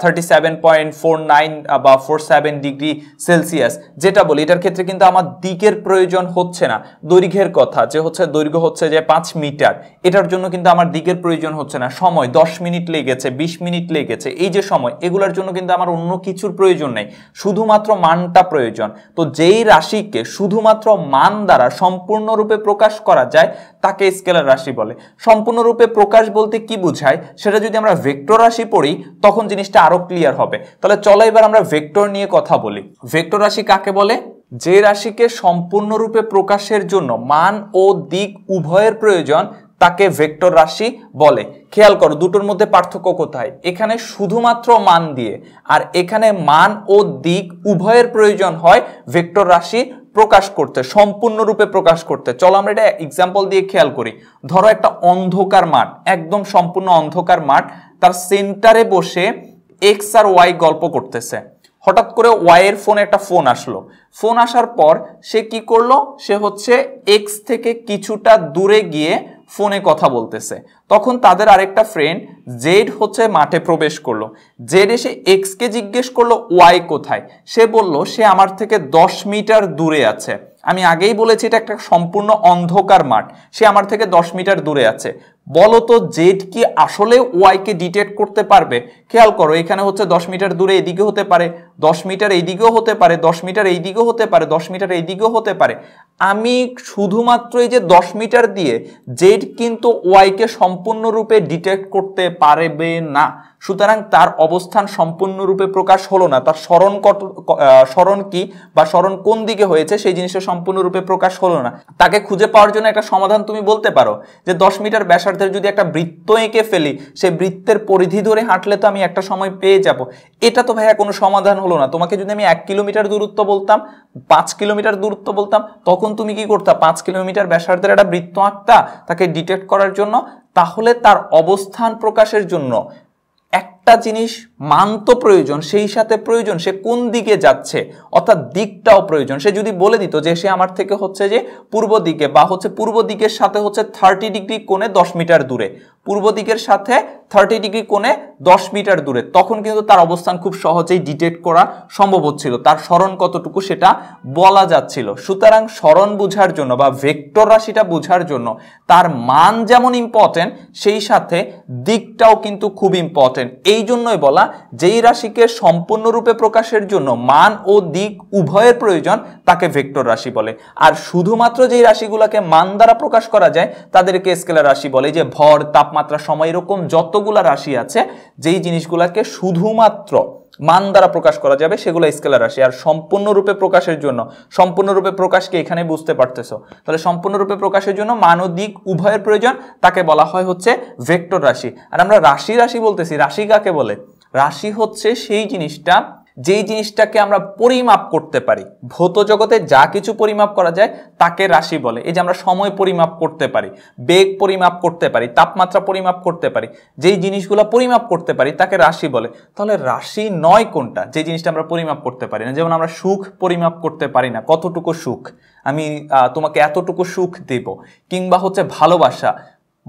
thirty seven point four nine বা ফোর সেভেন ডিগ্রি সেলসিয়াস যেটা বলি এটার ক্ষেত্রে কিন্তু আমার দিকের প্রয়োজন হচ্ছে না দৈর্ঘ্যের কথা যে হচ্ছে দৈর্ঘ্য হচ্ছে যে পাঁচ মিটার এটার জন্য কিন্তু আমার দিকের প্রয়োজন হচ্ছে না সময় দশ মিনিট লেগেছে লেগেছে ২০ মিনিট লেগেছে এই যে সময় এগুলোর জন্য কিন্তু আমার অন্য কিছুর প্রয়োজন নেই শুধুমাত্র মানটা প্রয়োজন তো যেই রাশিকে শুধুমাত্র মান দ্বারা সম্পূর্ণরূপে প্রকাশ করা যায় তাকে স্কেলার রাশি বলে সম্পূর্ণরূপে প্রকাশ বলতে কি বোঝায় সেটা যদি আমরা ভেক্টর রাশি পড়ি তখন জিনিসটা আরও ক্লিয়ার হবে তাহলে চলো এবার আমরা ভেক্টর নিয়ে কথা বলি ভেক্টর রাশি কাকে বলে যে রাশিকে সম্পূর্ণরূপে প্রকাশের জন্য মান ও দিক উভয়ের প্রয়োজন তাকে ভেক্টর রাশি বলে খেয়াল করো দুটোর মধ্যে পার্থক্য কোথায় এখানে শুধুমাত্র মান দিয়ে আর এখানে মান ও দিক উভয়ের প্রয়োজন হয় ভেক্টর রাশি প্রকাশ করতে সম্পূর্ণরূপে প্রকাশ করতে চলো আমরা এটা এক্সাম্পল দিয়ে খেয়াল করি ধরো একটা অন্ধকার মাঠ একদম সম্পূর্ণ অন্ধকার মাঠ তার সেন্টারে বসে এক্স আর ওয়াই গল্প করতেছে হঠাৎ করে ওয়াইয়ের ফোনে একটা ফোন আসলো ফোন আসার পর সে কি করলো সে হচ্ছে এক্স থেকে কিছুটা দূরে গিয়ে ফোনে কথা বলতেছে তখন তাদের আরেকটা ফ্রেন্ড জেড হচ্ছে মাঠে প্রবেশ করলো জেড এসে এক্সকে জিজ্ঞেস করলো ওয়াই কোথায় সে বলল সে আমার থেকে দশ মিটার দূরে আছে আমি আগেই বলেছি এটা একটা সম্পূর্ণ অন্ধকার মাঠ সে আমার থেকে দশ মিটার দূরে আছে বলতো জেড কি আসলে ওয়াইকে ডিটেক্ট করতে পারবে খেয়াল করো এখানে হচ্ছে দশ মিটার দূরে এদিকে হতে পারে দশ মিটার এইদিকেও হতে পারে দশ মিটার এইদিকেও হতে পারে দশ মিটার এইদিকেও হতে পারে আমি শুধুমাত্র এই যে দশ মিটার দিয়ে জেড কিন্তু ওয়াইকে সম্পূর্ণরূপে ডিটেক্ট করতে পারবে না সুতরাং তার অবস্থান সম্পূর্ণরূপে প্রকাশ হলো না তার স্মরণ কত স্মরণ কি বা স্মরণ কোন দিকে হয়েছে সেই জিনিসটা সম্পূর্ণরূপে প্রকাশ হলো না তাকে খুঁজে পাওয়ার জন্য একটা সমাধান তুমি বলতে পারো যে দশ মিটার ব্যাসার্ধের যদি একটা বৃত্ত এঁকে ফেলি সেই বৃত্তের পরিধি ধরে হাঁটলে তো আমি একটা সময় পেয়ে যাব এটা তো ভাইয়া কোনো সমাধান হলো না তোমাকে যদি আমি এক কিলোমিটার দূরত্ব বলতাম পাঁচ কিলোমিটার দূরত্ব বলতাম তখন তুমি কি করতা পাঁচ কিলোমিটার ব্যাসার্ধের একটা বৃত্ত আঁকতা তাকে ডিটেক্ট করার জন্য তাহলে তার অবস্থান প্রকাশের জন্য একটা জিনিস মান তো প্রয়োজন সেই সাথে প্রয়োজন সে কোন দিকে যাচ্ছে অর্থাৎ দিকটাও প্রয়োজন সে যদি বলে দিত যে সে আমার থেকে হচ্ছে যে পূর্ব দিকে বা হচ্ছে পূর্ব দিকের সাথে হচ্ছে থার্টি ডিগ্রি কোণে দশ মিটার দূরে পূর্ব দিকের সাথে থার্টি ডিগ্রি কোণে দশ মিটার দূরে তখন কিন্তু তার অবস্থান খুব সহজেই ডিটেক্ট করা সম্ভব হচ্ছিল তার স্মরণ কতটুকু সেটা বলা যাচ্ছিল সুতরাং স্মরণ বুঝার জন্য বা ভেক্টর রাশিটা বুঝার জন্য তার মান যেমন ইম্পর্টেন্ট সেই সাথে দিকটাও কিন্তু খুব ইম্পর্টেন্ট এই এই জন্যই বলা যেই রাশিকে সম্পূর্ণরূপে প্রকাশের জন্য মান ও দিক উভয়ের প্রয়োজন তাকে ভেক্টর রাশি বলে আর শুধুমাত্র যেই রাশিগুলোকে মান দ্বারা প্রকাশ করা যায় তাদেরকে স্কেলার রাশি বলে যে ভর তাপমাত্রা সময় এরকম যতগুলা রাশি আছে যেই জিনিসগুলোকে শুধুমাত্র মান দ্বারা প্রকাশ করা যাবে সেগুলো স্কেলার রাশি আর সম্পূর্ণরূপে প্রকাশের জন্য সম্পূর্ণরূপে প্রকাশকে এখানে বুঝতে পারতেছো তাহলে সম্পূর্ণরূপে প্রকাশের জন্য মানদিক উভয়ের প্রয়োজন তাকে বলা হয় হচ্ছে ভেক্টর রাশি আর আমরা রাশি রাশি বলতেছি রাশি কাকে বলে রাশি হচ্ছে সেই জিনিসটা যেই জিনিসটাকে আমরা পরিমাপ করতে পারি ভৌত জগতে যা কিছু পরিমাপ করা যায় তাকে রাশি বলে এই যে আমরা সময় পরিমাপ করতে পারি বেগ পরিমাপ করতে পারি তাপমাত্রা পরিমাপ করতে পারি যেই জিনিসগুলো পরিমাপ করতে পারি তাকে রাশি বলে তাহলে রাশি নয় কোনটা যে জিনিসটা আমরা পরিমাপ করতে পারি না যেমন আমরা সুখ পরিমাপ করতে পারি না কতটুকু সুখ আমি তোমাকে এতটুকু সুখ দেব কিংবা হচ্ছে ভালোবাসা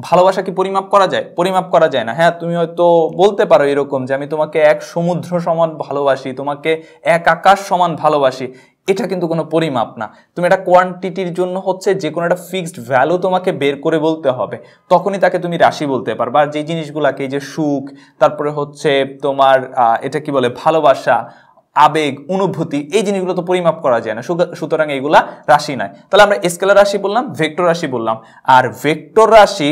ভালোবাসা কি পরিমাপ করা যায় পরিমাপ করা যায় না হ্যাঁ তুমি হয়তো বলতে পারো এরকম যে আমি তোমাকে এক সমুদ্র সমান ভালোবাসি তোমাকে এক আকাশ সমান ভালোবাসি এটা কিন্তু কোনো পরিমাপ না তুমি এটা কোয়ান্টিটির জন্য হচ্ছে যে কোনো একটা ফিক্সড ভ্যালু তোমাকে বের করে বলতে হবে তখনই তাকে তুমি রাশি বলতে পারবা আর যে জিনিসগুলাকে যে সুখ তারপরে হচ্ছে তোমার এটা কি বলে ভালোবাসা আবেগ অনুভূতি এই জিনিসগুলো তো পরিমাপ করা যায় না সুতরাং এইগুলা রাশি নয় তাহলে আমরা স্কেলার রাশি বললাম ভেক্টর রাশি বললাম আর ভেক্টর রাশি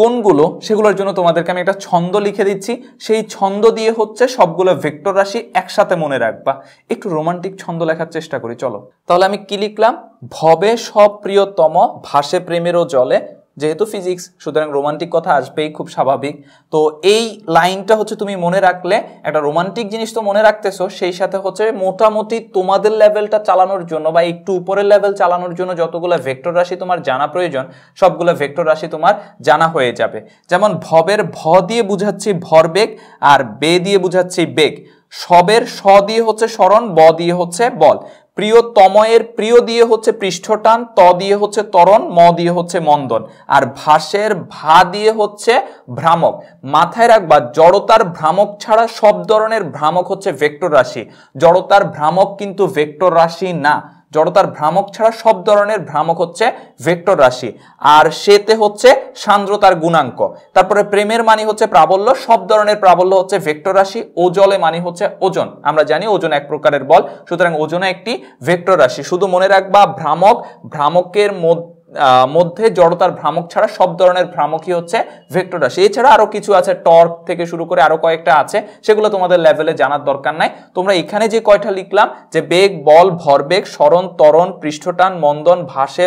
কোনগুলো সেগুলোর জন্য তোমাদেরকে আমি একটা ছন্দ লিখে দিচ্ছি সেই ছন্দ দিয়ে হচ্ছে সবগুলো ভেক্টর রাশি একসাথে মনে রাখবা একটু রোমান্টিক ছন্দ লেখার চেষ্টা করি চলো তাহলে আমি কি লিখলাম ভবে সপ্রিয়তম ভাসে প্রেমেরও জলে যেহেতু ফিজিক্স সুতরাং রোমান্টিক কথা আসবেই খুব স্বাভাবিক তো এই লাইনটা হচ্ছে তুমি মনে রাখলে একটা রোমান্টিক জিনিস তো মনে রাখতেছো সেই সাথে হচ্ছে মোটামুটি তোমাদের লেভেলটা চালানোর জন্য বা একটু উপরের লেভেল চালানোর জন্য যতগুলো ভেক্টর রাশি তোমার জানা প্রয়োজন সবগুলো ভেক্টর রাশি তোমার জানা হয়ে যাবে যেমন ভবের ভ দিয়ে বুঝাচ্ছি ভরবেগ আর বে দিয়ে বুঝাচ্ছি বেগ সবের স দিয়ে হচ্ছে স্মরণ ব দিয়ে হচ্ছে বল প্রিয় তময়ের প্রিয় দিয়ে হচ্ছে পৃষ্ঠটান ত দিয়ে হচ্ছে তরণ ম দিয়ে হচ্ছে মন্দন আর ভাসের ভা দিয়ে হচ্ছে ভ্রামক মাথায় রাখবা জড়তার ভ্রামক ছাড়া সব ধরনের ভ্রামক হচ্ছে ভেক্টর রাশি জড়তার ভ্রামক কিন্তু ভেক্টর রাশি না জড়তার ভ্রামক ছাড়া সব ধরনের ভ্রামক হচ্ছে ভেক্টর রাশি আর সেতে হচ্ছে সান্দ্রতার গুণাঙ্ক তারপরে প্রেমের মানি হচ্ছে প্রাবল্য সব ধরনের প্রাবল্য হচ্ছে ভেক্টর রাশি ওজলে মানি হচ্ছে ওজন আমরা জানি ওজন এক প্রকারের বল সুতরাং ওজনে একটি ভেক্টর রাশি শুধু মনে রাখবা ভ্রামক ভ্রামকের মধ্যে মধ্যে জড়তার ভ্রামক ছাড়া সব ধরনের ভ্রামকই হচ্ছে ভেক্টর রাশি এছাড়া আরও কিছু আছে টর্ক থেকে শুরু করে আরও কয়েকটা আছে সেগুলো তোমাদের লেভেলে জানার দরকার নাই তোমরা এখানে যে কয়টা লিখলাম যে বেগ বল ভরবেগ স্মরণ তরণ পৃষ্ঠটান মন্দন ভাসে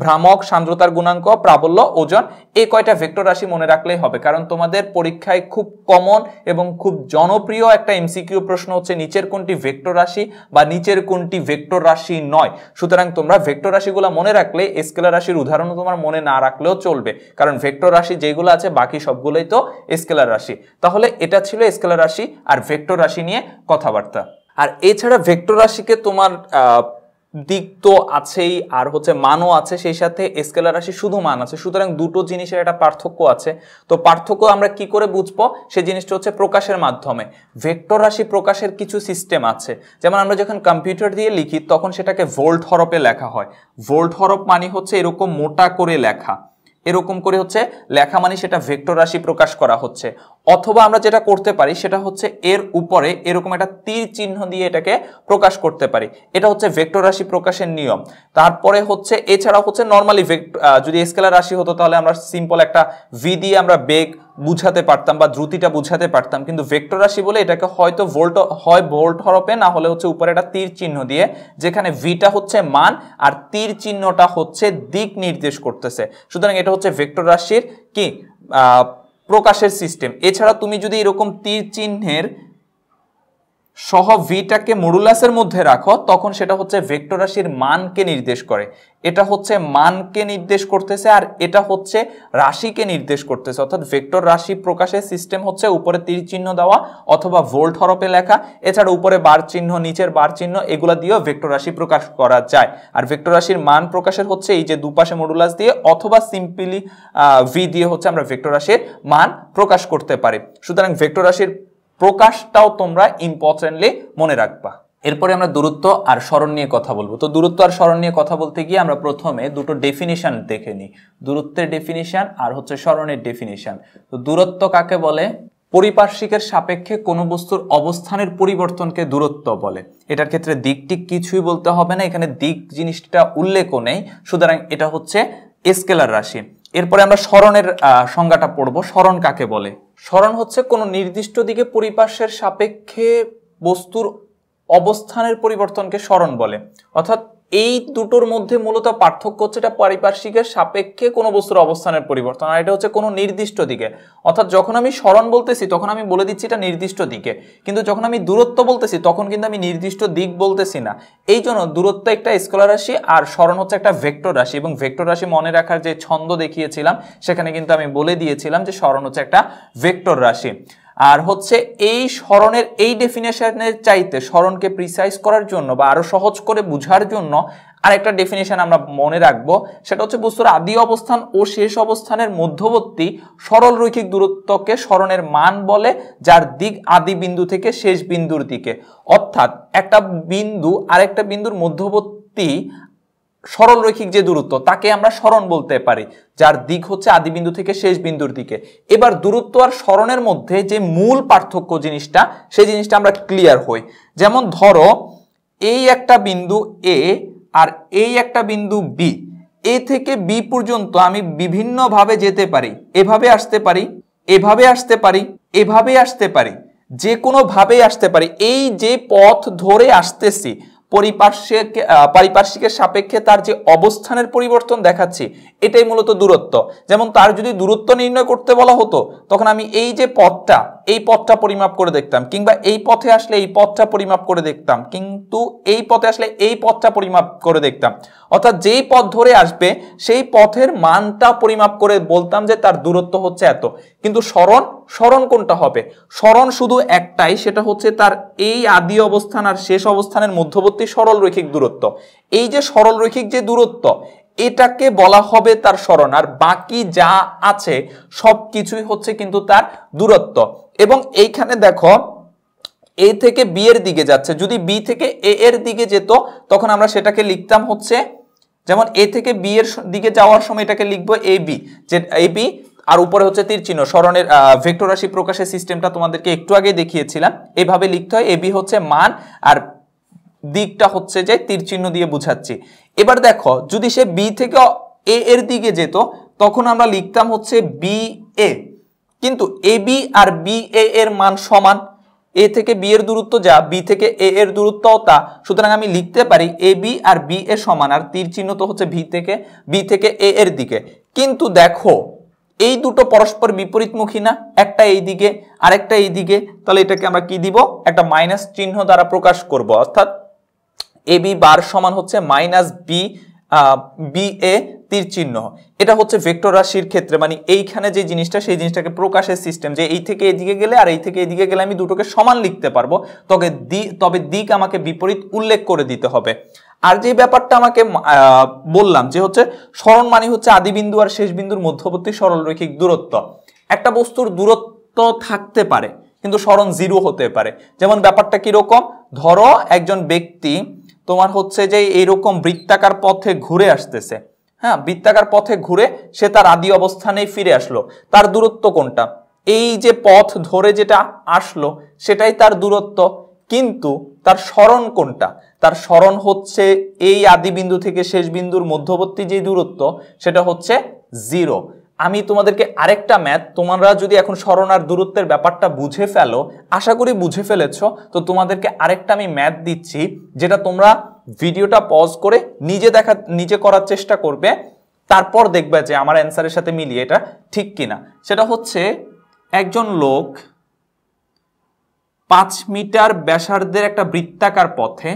ভ্রামক সান্দ্রতার গুণাঙ্ক প্রাবল্য ওজন এই কয়টা ভেক্টর রাশি মনে রাখলেই হবে কারণ তোমাদের পরীক্ষায় খুব কমন এবং খুব জনপ্রিয় একটা এমসিকিউ প্রশ্ন হচ্ছে নিচের কোনটি ভেক্টর রাশি বা নিচের কোনটি ভেক্টর রাশি নয় সুতরাং তোমরা ভেক্টর রাশিগুলো মনে রাখলে স্কেলার রাশির উদাহরণ তোমার মনে না রাখলেও চলবে কারণ ভেক্টর রাশি যেগুলো আছে বাকি সবগুলোই তো স্কেলার রাশি তাহলে এটা ছিল স্কেলার রাশি আর ভেক্টর রাশি নিয়ে কথাবার্তা আর এছাড়া ভেক্টর রাশিকে তোমার দিক তো আছেই আর হচ্ছে মানও আছে সেই সাথে স্কেলার রাশি শুধু মান আছে সুতরাং দুটো জিনিসের একটা পার্থক্য আছে তো পার্থক্য আমরা কি করে বুঝবো সেই জিনিসটা হচ্ছে প্রকাশের মাধ্যমে ভেক্টর রাশি প্রকাশের কিছু সিস্টেম আছে যেমন আমরা যখন কম্পিউটার দিয়ে লিখি তখন সেটাকে ভোল্ট হরপে লেখা হয় ভোল্ট হরপ মানে হচ্ছে এরকম মোটা করে লেখা এরকম করে হচ্ছে লেখা মানে সেটা ভেক্টর রাশি প্রকাশ করা হচ্ছে অথবা আমরা যেটা করতে পারি সেটা হচ্ছে এর উপরে এরকম একটা তীর চিহ্ন দিয়ে এটাকে প্রকাশ করতে পারি এটা হচ্ছে ভেক্টর রাশি প্রকাশের নিয়ম তারপরে হচ্ছে এছাড়াও হচ্ছে নর্মালি যদি স্কেলার রাশি হতো তাহলে আমরা সিম্পল একটা ভি দিয়ে আমরা বেগ বুঝাতে পারতাম বা দ্রুতিটা বুঝাতে পারতাম কিন্তু ভেক্টর রাশি বলে এটাকে হয়তো ভোল্ট হয় ভোল্ট হরপে না হলে হচ্ছে উপরে একটা তীর চিহ্ন দিয়ে যেখানে ভিটা হচ্ছে মান আর তীর চিহ্নটা হচ্ছে দিক নির্দেশ করতেছে সুতরাং এটা হচ্ছে ভেক্টর রাশির কি প্রকাশের সিস্টেম এছাড়া তুমি যদি এরকম তীর চিহ্নের সহ ভিটাকে মোডুলাসের মধ্যে রাখো তখন সেটা হচ্ছে ভেক্টর রাশির মানকে নির্দেশ করে এটা হচ্ছে মানকে নির্দেশ করতেছে আর এটা হচ্ছে রাশিকে নির্দেশ করতেছে অর্থাৎ ভেক্টর রাশি প্রকাশের সিস্টেম হচ্ছে উপরে তীর চিহ্ন দেওয়া অথবা ভোল্ট হরপে লেখা এছাড়া উপরে বার চিহ্ন নিচের বার চিহ্ন এগুলো দিয়েও ভেক্টর রাশি প্রকাশ করা যায় আর ভেক্টর রাশির মান প্রকাশের হচ্ছে এই যে দুপাশে মোডুলাস দিয়ে অথবা সিম্পলি ভি দিয়ে হচ্ছে আমরা ভেক্টর রাশির মান প্রকাশ করতে পারি সুতরাং ভেক্টর রাশির প্রকাশটাও তোমরা ইম্পর্টেন্টলি মনে রাখবা এরপরে আমরা দূরত্ব আর স্মরণ নিয়ে কথা বলবো তো দূরত্ব আর স্মরণ নিয়ে কথা বলতে গিয়ে আমরা প্রথমে দুটো ডেফিনিশান দেখে নিই দূরত্বের ডেফিনিশান আর হচ্ছে স্মরণের ডেফিনিশান তো দূরত্ব কাকে বলে পরিপার্শ্বিকের সাপেক্ষে কোনো বস্তুর অবস্থানের পরিবর্তনকে দূরত্ব বলে এটার ক্ষেত্রে দিকটি কিছুই বলতে হবে না এখানে দিক জিনিসটা উল্লেখ নেই সুতরাং এটা হচ্ছে স্কেলার রাশি এরপরে আমরা স্মরণের সংজ্ঞাটা পড়ব স্মরণ কাকে বলে স্মরণ হচ্ছে কোনো নির্দিষ্ট দিকে পরিপার্শ্বের সাপেক্ষে বস্তুর অবস্থানের পরিবর্তনকে স্মরণ বলে অর্থাৎ এই দুটোর মধ্যে মূলত পার্থক্য হচ্ছে এটা পারিপার্শ্বিকের সাপেক্ষে কোনো বস্তুর অবস্থানের পরিবর্তন আর এটা হচ্ছে কোনো নির্দিষ্ট দিকে অর্থাৎ যখন আমি স্মরণ বলতেছি তখন আমি বলে দিচ্ছি এটা নির্দিষ্ট দিকে কিন্তু যখন আমি দূরত্ব বলতেছি তখন কিন্তু আমি নির্দিষ্ট দিক বলতেছি না এই জন্য দূরত্ব একটা স্কলার রাশি আর স্মরণ হচ্ছে একটা ভেক্টর রাশি এবং ভেক্টর রাশি মনে রাখার যে ছন্দ দেখিয়েছিলাম সেখানে কিন্তু আমি বলে দিয়েছিলাম যে স্মরণ হচ্ছে একটা ভেক্টর রাশি আর হচ্ছে এই স্মরণের এই ডেফিনেশনের চাইতে স্মরণকে প্রিসাইজ করার জন্য বা আরও সহজ করে বুঝার জন্য আরেকটা ডেফিনেশন আমরা মনে রাখব সেটা হচ্ছে বস্তুর আদি অবস্থান ও শেষ অবস্থানের মধ্যবর্তী সরল রৈখিক দূরত্বকে স্মরণের মান বলে যার দিক আদি বিন্দু থেকে শেষ বিন্দুর দিকে অর্থাৎ একটা বিন্দু আরেকটা বিন্দুর মধ্যবর্তী সরলরৈখিক যে দূরত্ব তাকে আমরা স্মরণ বলতে পারি যার দিক হচ্ছে আদি বিন্দু থেকে শেষ বিন্দুর দিকে এবার দূরত্ব আর স্মরণের মধ্যে যে মূল পার্থক্য জিনিসটা সেই জিনিসটা আমরা ক্লিয়ার হই যেমন ধরো এই একটা বিন্দু এ আর এই একটা বিন্দু বি এ থেকে বি পর্যন্ত আমি বিভিন্নভাবে যেতে পারি এভাবে আসতে পারি এভাবে আসতে পারি এভাবে আসতে পারি যে কোনোভাবেই আসতে পারি এই যে পথ ধরে আসতেছি পরিপার্শ্বিক পারিপার্শ্বিকের সাপেক্ষে তার যে অবস্থানের পরিবর্তন দেখাচ্ছি এটাই মূলত দূরত্ব যেমন তার যদি দূরত্ব নির্ণয় করতে বলা হতো তখন আমি এই যে পথটা এই পথটা পরিমাপ করে দেখতাম কিংবা এই পথে আসলে এই পথটা পরিমাপ করে দেখতাম কিন্তু এই পথে আসলে এই পথটা পরিমাপ করে দেখতাম অর্থাৎ যেই পথ ধরে আসবে সেই পথের মানটা পরিমাপ করে বলতাম যে তার দূরত্ব হচ্ছে এত কিন্তু স্মরণ স্মরণ কোনটা হবে স্মরণ শুধু একটাই সেটা হচ্ছে তার এই আদি অবস্থান আর শেষ অবস্থানের মধ্যবর্তী সরলরৈখিক দূরত্ব এই যে সরলরৈখিক যে দূরত্ব এটাকে বলা হবে তার স্মরণ আর বাকি যা আছে সব কিছুই হচ্ছে কিন্তু তার দূরত্ব এবং এইখানে দেখো এ থেকে বি এর দিকে যাচ্ছে যদি বি থেকে এ এর দিকে যেত তখন আমরা সেটাকে লিখতাম হচ্ছে যেমন এ থেকে বি এর দিকে যাওয়ার সময় এটাকে লিখবো এ বি যে এ বি আর উপরে হচ্ছে তীর চিহ্ন স্মরণের ভেক্টর রাশি প্রকাশের সিস্টেমটা তোমাদেরকে একটু আগে দেখিয়েছিলাম এভাবে লিখতে হয় এ বি হচ্ছে মান আর দিকটা হচ্ছে যে তীর চিহ্ন দিয়ে বুঝাচ্ছি এবার দেখো যদি সে বি থেকে এ এর দিকে যেত তখন আমরা লিখতাম হচ্ছে বি এ কিন্তু A B R B A এর মান সমান এ থেকে বি এর দূরত্ব যা বি থেকে এ এর দূরত্ব তা সুতরাং আমি লিখতে পারি A B R B A সমান আর তীর চিহ্ন তো হচ্ছে ভি থেকে বি থেকে এ এর দিকে কিন্তু দেখো এই দুটো পরস্পর বিপরীতমুখী না একটা এই দিকে আরেকটা এই দিকে তাহলে এটাকে আমরা কি দিব একটা মাইনাস চিহ্ন দ্বারা প্রকাশ করব অর্থাৎ এ বি বার সমান হচ্ছে মাইনাস বি বি এ তীর চিহ্ন এটা হচ্ছে ভেক্টর রাশির ক্ষেত্রে মানে এইখানে যে জিনিসটা সেই জিনিসটাকে প্রকাশের সিস্টেম যে এই থেকে এদিকে গেলে আর এই থেকে এদিকে গেলে আমি দুটোকে সমান লিখতে পারবো তবে দি তবে দিক আমাকে বিপরীত উল্লেখ করে দিতে হবে আর যে ব্যাপারটা আমাকে বললাম যে হচ্ছে স্মরণ মানে হচ্ছে আদি বিন্দু আর শেষ বিন্দুর মধ্যবর্তী সরলরৈখিক দূরত্ব একটা বস্তুর দূরত্ব থাকতে পারে কিন্তু স্মরণ জিরো হতে পারে যেমন ব্যাপারটা কীরকম ধরো একজন ব্যক্তি তোমার হচ্ছে যে এইরকম বৃত্তাকার পথে ঘুরে আসতেছে হ্যাঁ বৃত্তাকার পথে ঘুরে সে তার আদি অবস্থানেই ফিরে আসলো তার দূরত্ব কোনটা এই যে পথ ধরে যেটা আসলো সেটাই তার দূরত্ব কিন্তু তার স্মরণ কোনটা তার স্মরণ হচ্ছে এই আদি বিন্দু থেকে শেষ বিন্দুর মধ্যবর্তী যে দূরত্ব সেটা হচ্ছে জিরো আমি তোমাদেরকে আরেকটা ম্যাথ তোমরা যদি এখন স্মরণ আর দূরত্বের ব্যাপারটা বুঝে ফেলো আশা করি বুঝে ফেলেছ তো তোমাদেরকে আরেকটা আমি ম্যাথ দিচ্ছি যেটা তোমরা ভিডিওটা পজ করে নিজে দেখা নিজে করার চেষ্টা করবে তারপর দেখবে যে আমার অ্যান্সারের সাথে মিলিয়ে এটা ঠিক কিনা সেটা হচ্ছে একজন লোক পাঁচ মিটার ব্যাসার্ধের একটা বৃত্তাকার পথে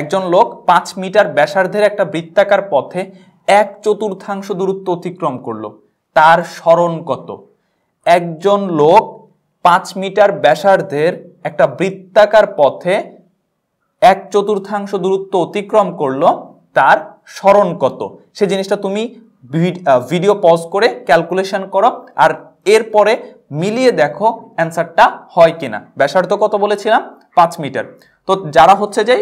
একজন লোক পাঁচ মিটার ব্যাসার্ধের একটা বৃত্তাকার পথে এক চতুর্থাংশ দূরত্ব অতিক্রম করলো তার স্মরণ কত একজন লোক পাঁচ মিটার ব্যাসার্ধের একটা বৃত্তাকার পথে এক চতুর্থাংশ দূরত্ব অতিক্রম করলো তার স্মরণ কত সে জিনিসটা তুমি ভিডিও পজ করে ক্যালকুলেশন করো আর এরপরে মিলিয়ে দেখো অ্যান্সারটা হয় কিনা ব্যাসার্ধ কত বলেছিলাম পাঁচ মিটার তো যারা হচ্ছে যে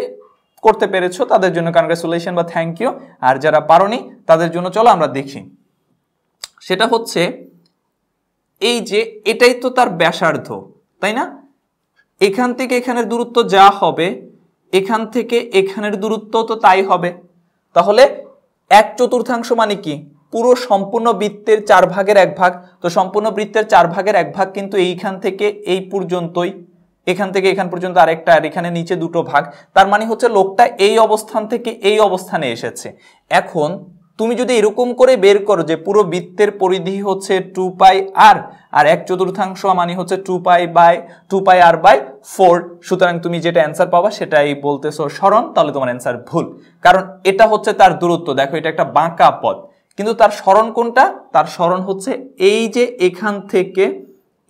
করতে পেরেছো তাদের জন্য কনগ্রেচুলেশন বা থ্যাংক ইউ আর যারা পারোনি তাদের জন্য চলো আমরা দেখি সেটা হচ্ছে এই যে এটাই তো তার ব্যাসার্ধ তাই না এখান থেকে এখানের দূরত্ব যা হবে এখান থেকে এখানের দূরত্ব তো তাই হবে তাহলে এক চতুর্থাংশ মানে কি পুরো সম্পূর্ণ বৃত্তের চার ভাগের এক ভাগ তো সম্পূর্ণ বৃত্তের চার ভাগের এক ভাগ কিন্তু এইখান থেকে এই পর্যন্তই এখান থেকে এখান পর্যন্ত আরেকটা আর এখানে নিচে দুটো ভাগ তার মানে হচ্ছে লোকটা এই অবস্থান থেকে এই অবস্থানে এসেছে এখন তুমি যদি এরকম করে বের করো যে পুরো বৃত্তের পরিধি হচ্ছে টু পাই আর আর এক চতুর্থাংশ মানে হচ্ছে two pi by two pi আর বাই ফোর সুতরাং তুমি যেটা অ্যান্সার পাবা সেটাই বলতেছো স্মরণ তাহলে তোমার অ্যান্সার ভুল কারণ এটা হচ্ছে তার দূরত্ব দেখো এটা একটা বাঁকা পথ কিন্তু তার স্মরণ কোনটা তার স্মরণ হচ্ছে এই যে এখান থেকে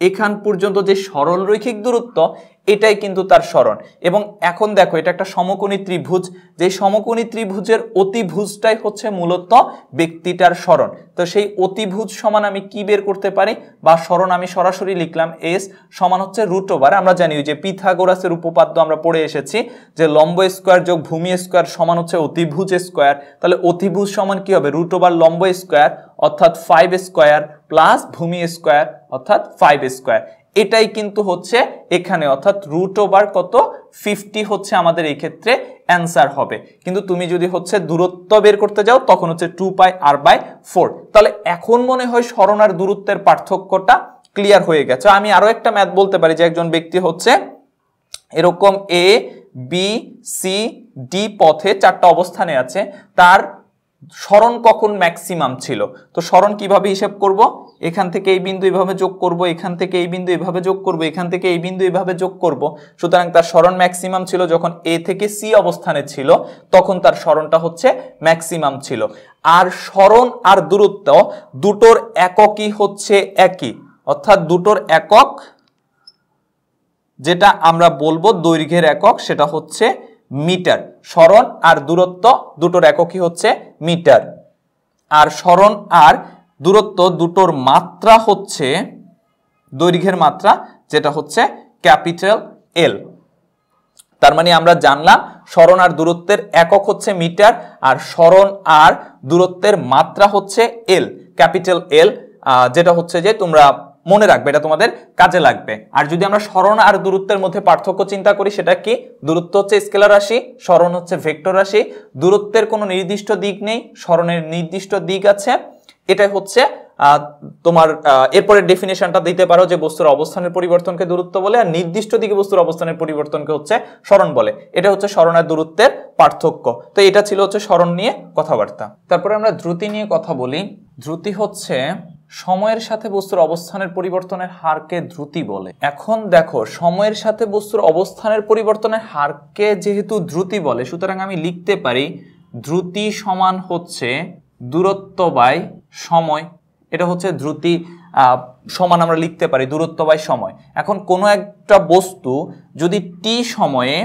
এখান পর্যন্ত যে সরল রৈখিক দূরত্ব এটাই কিন্তু তার স্মরণ এবং এখন দেখো এটা একটা সমকোণী ত্রিভুজ যে সমকোণী ত্রিভুজের অতিভুজটাই হচ্ছে মূলত ব্যক্তিটার স্মরণ তো সেই অতিভুজ সমান আমি কি বের করতে পারি বা স্মরণ আমি সরাসরি লিখলাম এস সমান হচ্ছে রুট ওভার আমরা জানি যে পিথাগোরাসের উপপাদ্য আমরা পড়ে এসেছি যে লম্ব স্কোয়ার যোগ ভূমি স্কোয়ার সমান হচ্ছে অতিভুজ স্কোয়ার তাহলে অতিভুজ সমান কি হবে রুট ওভার লম্ব স্কোয়ার অর্থাৎ ফাইভ স্কোয়ার প্লাস ভূমি স্কোয়ার অর্থাৎ ফাইভ স্কোয়ার এটাই কিন্তু হচ্ছে এখানে অর্থাৎ রুট ওভার কত ফিফটি হচ্ছে আমাদের এই ক্ষেত্রে অ্যান্সার হবে কিন্তু তুমি যদি হচ্ছে দূরত্ব বের করতে যাও তখন হচ্ছে টু পাই আর বাই ফোর তাহলে এখন মনে হয় স্মরণ আর দূরত্বের পার্থক্যটা ক্লিয়ার হয়ে গেছে আমি আরও একটা ম্যাথ বলতে পারি যে একজন ব্যক্তি হচ্ছে এরকম এ বি সি ডি পথে চারটা অবস্থানে আছে তার স্মরণ কখন ম্যাক্সিমাম ছিল তো স্মরণ কিভাবে হিসেব করব এখান থেকে এই বিন্দু এভাবে যোগ করব এখান থেকে এই বিন্দু এভাবে যোগ করব এখান থেকে এই বিন্দু এভাবে যোগ করব সুতরাং তার স্মরণ ম্যাক্সিমাম ছিল যখন এ থেকে সি অবস্থানে ছিল তখন তার স্মরণটা হচ্ছে ম্যাক্সিমাম ছিল আর স্মরণ আর দূরত্ব দুটোর এককই হচ্ছে একই অর্থাৎ দুটোর একক যেটা আমরা বলবো দৈর্ঘ্যের একক সেটা হচ্ছে মিটার সরণ আর দূরত্ব দুটোর এককই হচ্ছে মিটার আর সরণ আর দূরত্ব দুটোর মাত্রা হচ্ছে দৈর্ঘ্যের মাত্রা যেটা হচ্ছে ক্যাপিটাল এল তার মানে আমরা জানলাম সরণ আর দূরত্বের একক হচ্ছে মিটার আর সরণ আর দূরত্বের মাত্রা হচ্ছে এল ক্যাপিটাল এল যেটা হচ্ছে যে তোমরা মনে রাখবে এটা তোমাদের কাজে লাগবে আর যদি আমরা স্মরণ আর দূরত্বের মধ্যে পার্থক্য চিন্তা করি সেটা কি দূরত্ব হচ্ছে স্কেলার রাশি স্মরণ হচ্ছে ভেক্টর রাশি দূরত্বের কোনো নির্দিষ্ট দিক নেই স্মরণের নির্দিষ্ট দিক আছে এটা হচ্ছে তোমার এরপরে ডেফিনেশনটা দিতে পারো যে বস্তুর অবস্থানের পরিবর্তনকে দূরত্ব বলে আর নির্দিষ্ট দিকে বস্তুর অবস্থানের পরিবর্তনকে হচ্ছে স্মরণ বলে এটা হচ্ছে স্মরণ আর দূরত্বের পার্থক্য তো এটা ছিল হচ্ছে স্মরণ নিয়ে কথাবার্তা তারপরে আমরা দ্রুতি নিয়ে কথা বলি দ্রুতি হচ্ছে সময়ের সাথে বস্তুর অবস্থানের পরিবর্তনের হারকে দ্রুতি বলে এখন দেখো সময়ের সাথে বস্তুর অবস্থানের পরিবর্তনের হারকে যেহেতু দ্রুতি বলে সুতরাং আমি লিখতে পারি দ্রুতি সমান হচ্ছে দূরত্ব বাই সময় এটা হচ্ছে দ্রুতি সমান আমরা লিখতে পারি দূরত্ব বাই সময় এখন কোনো একটা বস্তু যদি টি সময়ে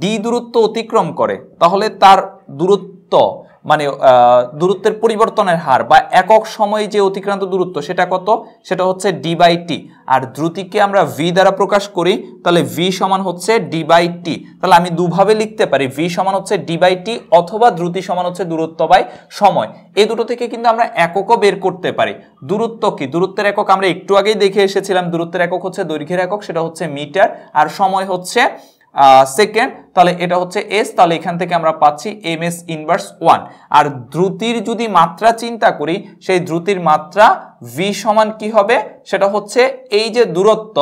ডি দূরত্ব অতিক্রম করে তাহলে তার দূরত্ব মানে দূরত্বের পরিবর্তনের হার বা একক সময়ে যে অতিক্রান্ত দূরত্ব সেটা কত সেটা হচ্ছে ডি বাই টি আর দ্রুতিকে আমরা ভি দ্বারা প্রকাশ করি তাহলে ভি সমান হচ্ছে ডি বাই টি তাহলে আমি দুভাবে লিখতে পারি ভি সমান হচ্ছে ডি বাই টি অথবা দ্রুতি সমান হচ্ছে দূরত্ব বাই সময় এই দুটো থেকে কিন্তু আমরা এককও বের করতে পারি দূরত্ব কি দূরত্বের একক আমরা একটু আগেই দেখে এসেছিলাম দূরত্বের একক হচ্ছে দৈর্ঘ্যের একক সেটা হচ্ছে মিটার আর সময় হচ্ছে সেকেন্ড তাহলে এটা হচ্ছে এস তাহলে এখান থেকে আমরা পাচ্ছি এম এস ইনভার্স ওয়ান আর দ্রুতির যদি মাত্রা চিন্তা করি সেই দ্রুতির মাত্রা ভি সমান কি হবে সেটা হচ্ছে এই যে দূরত্ব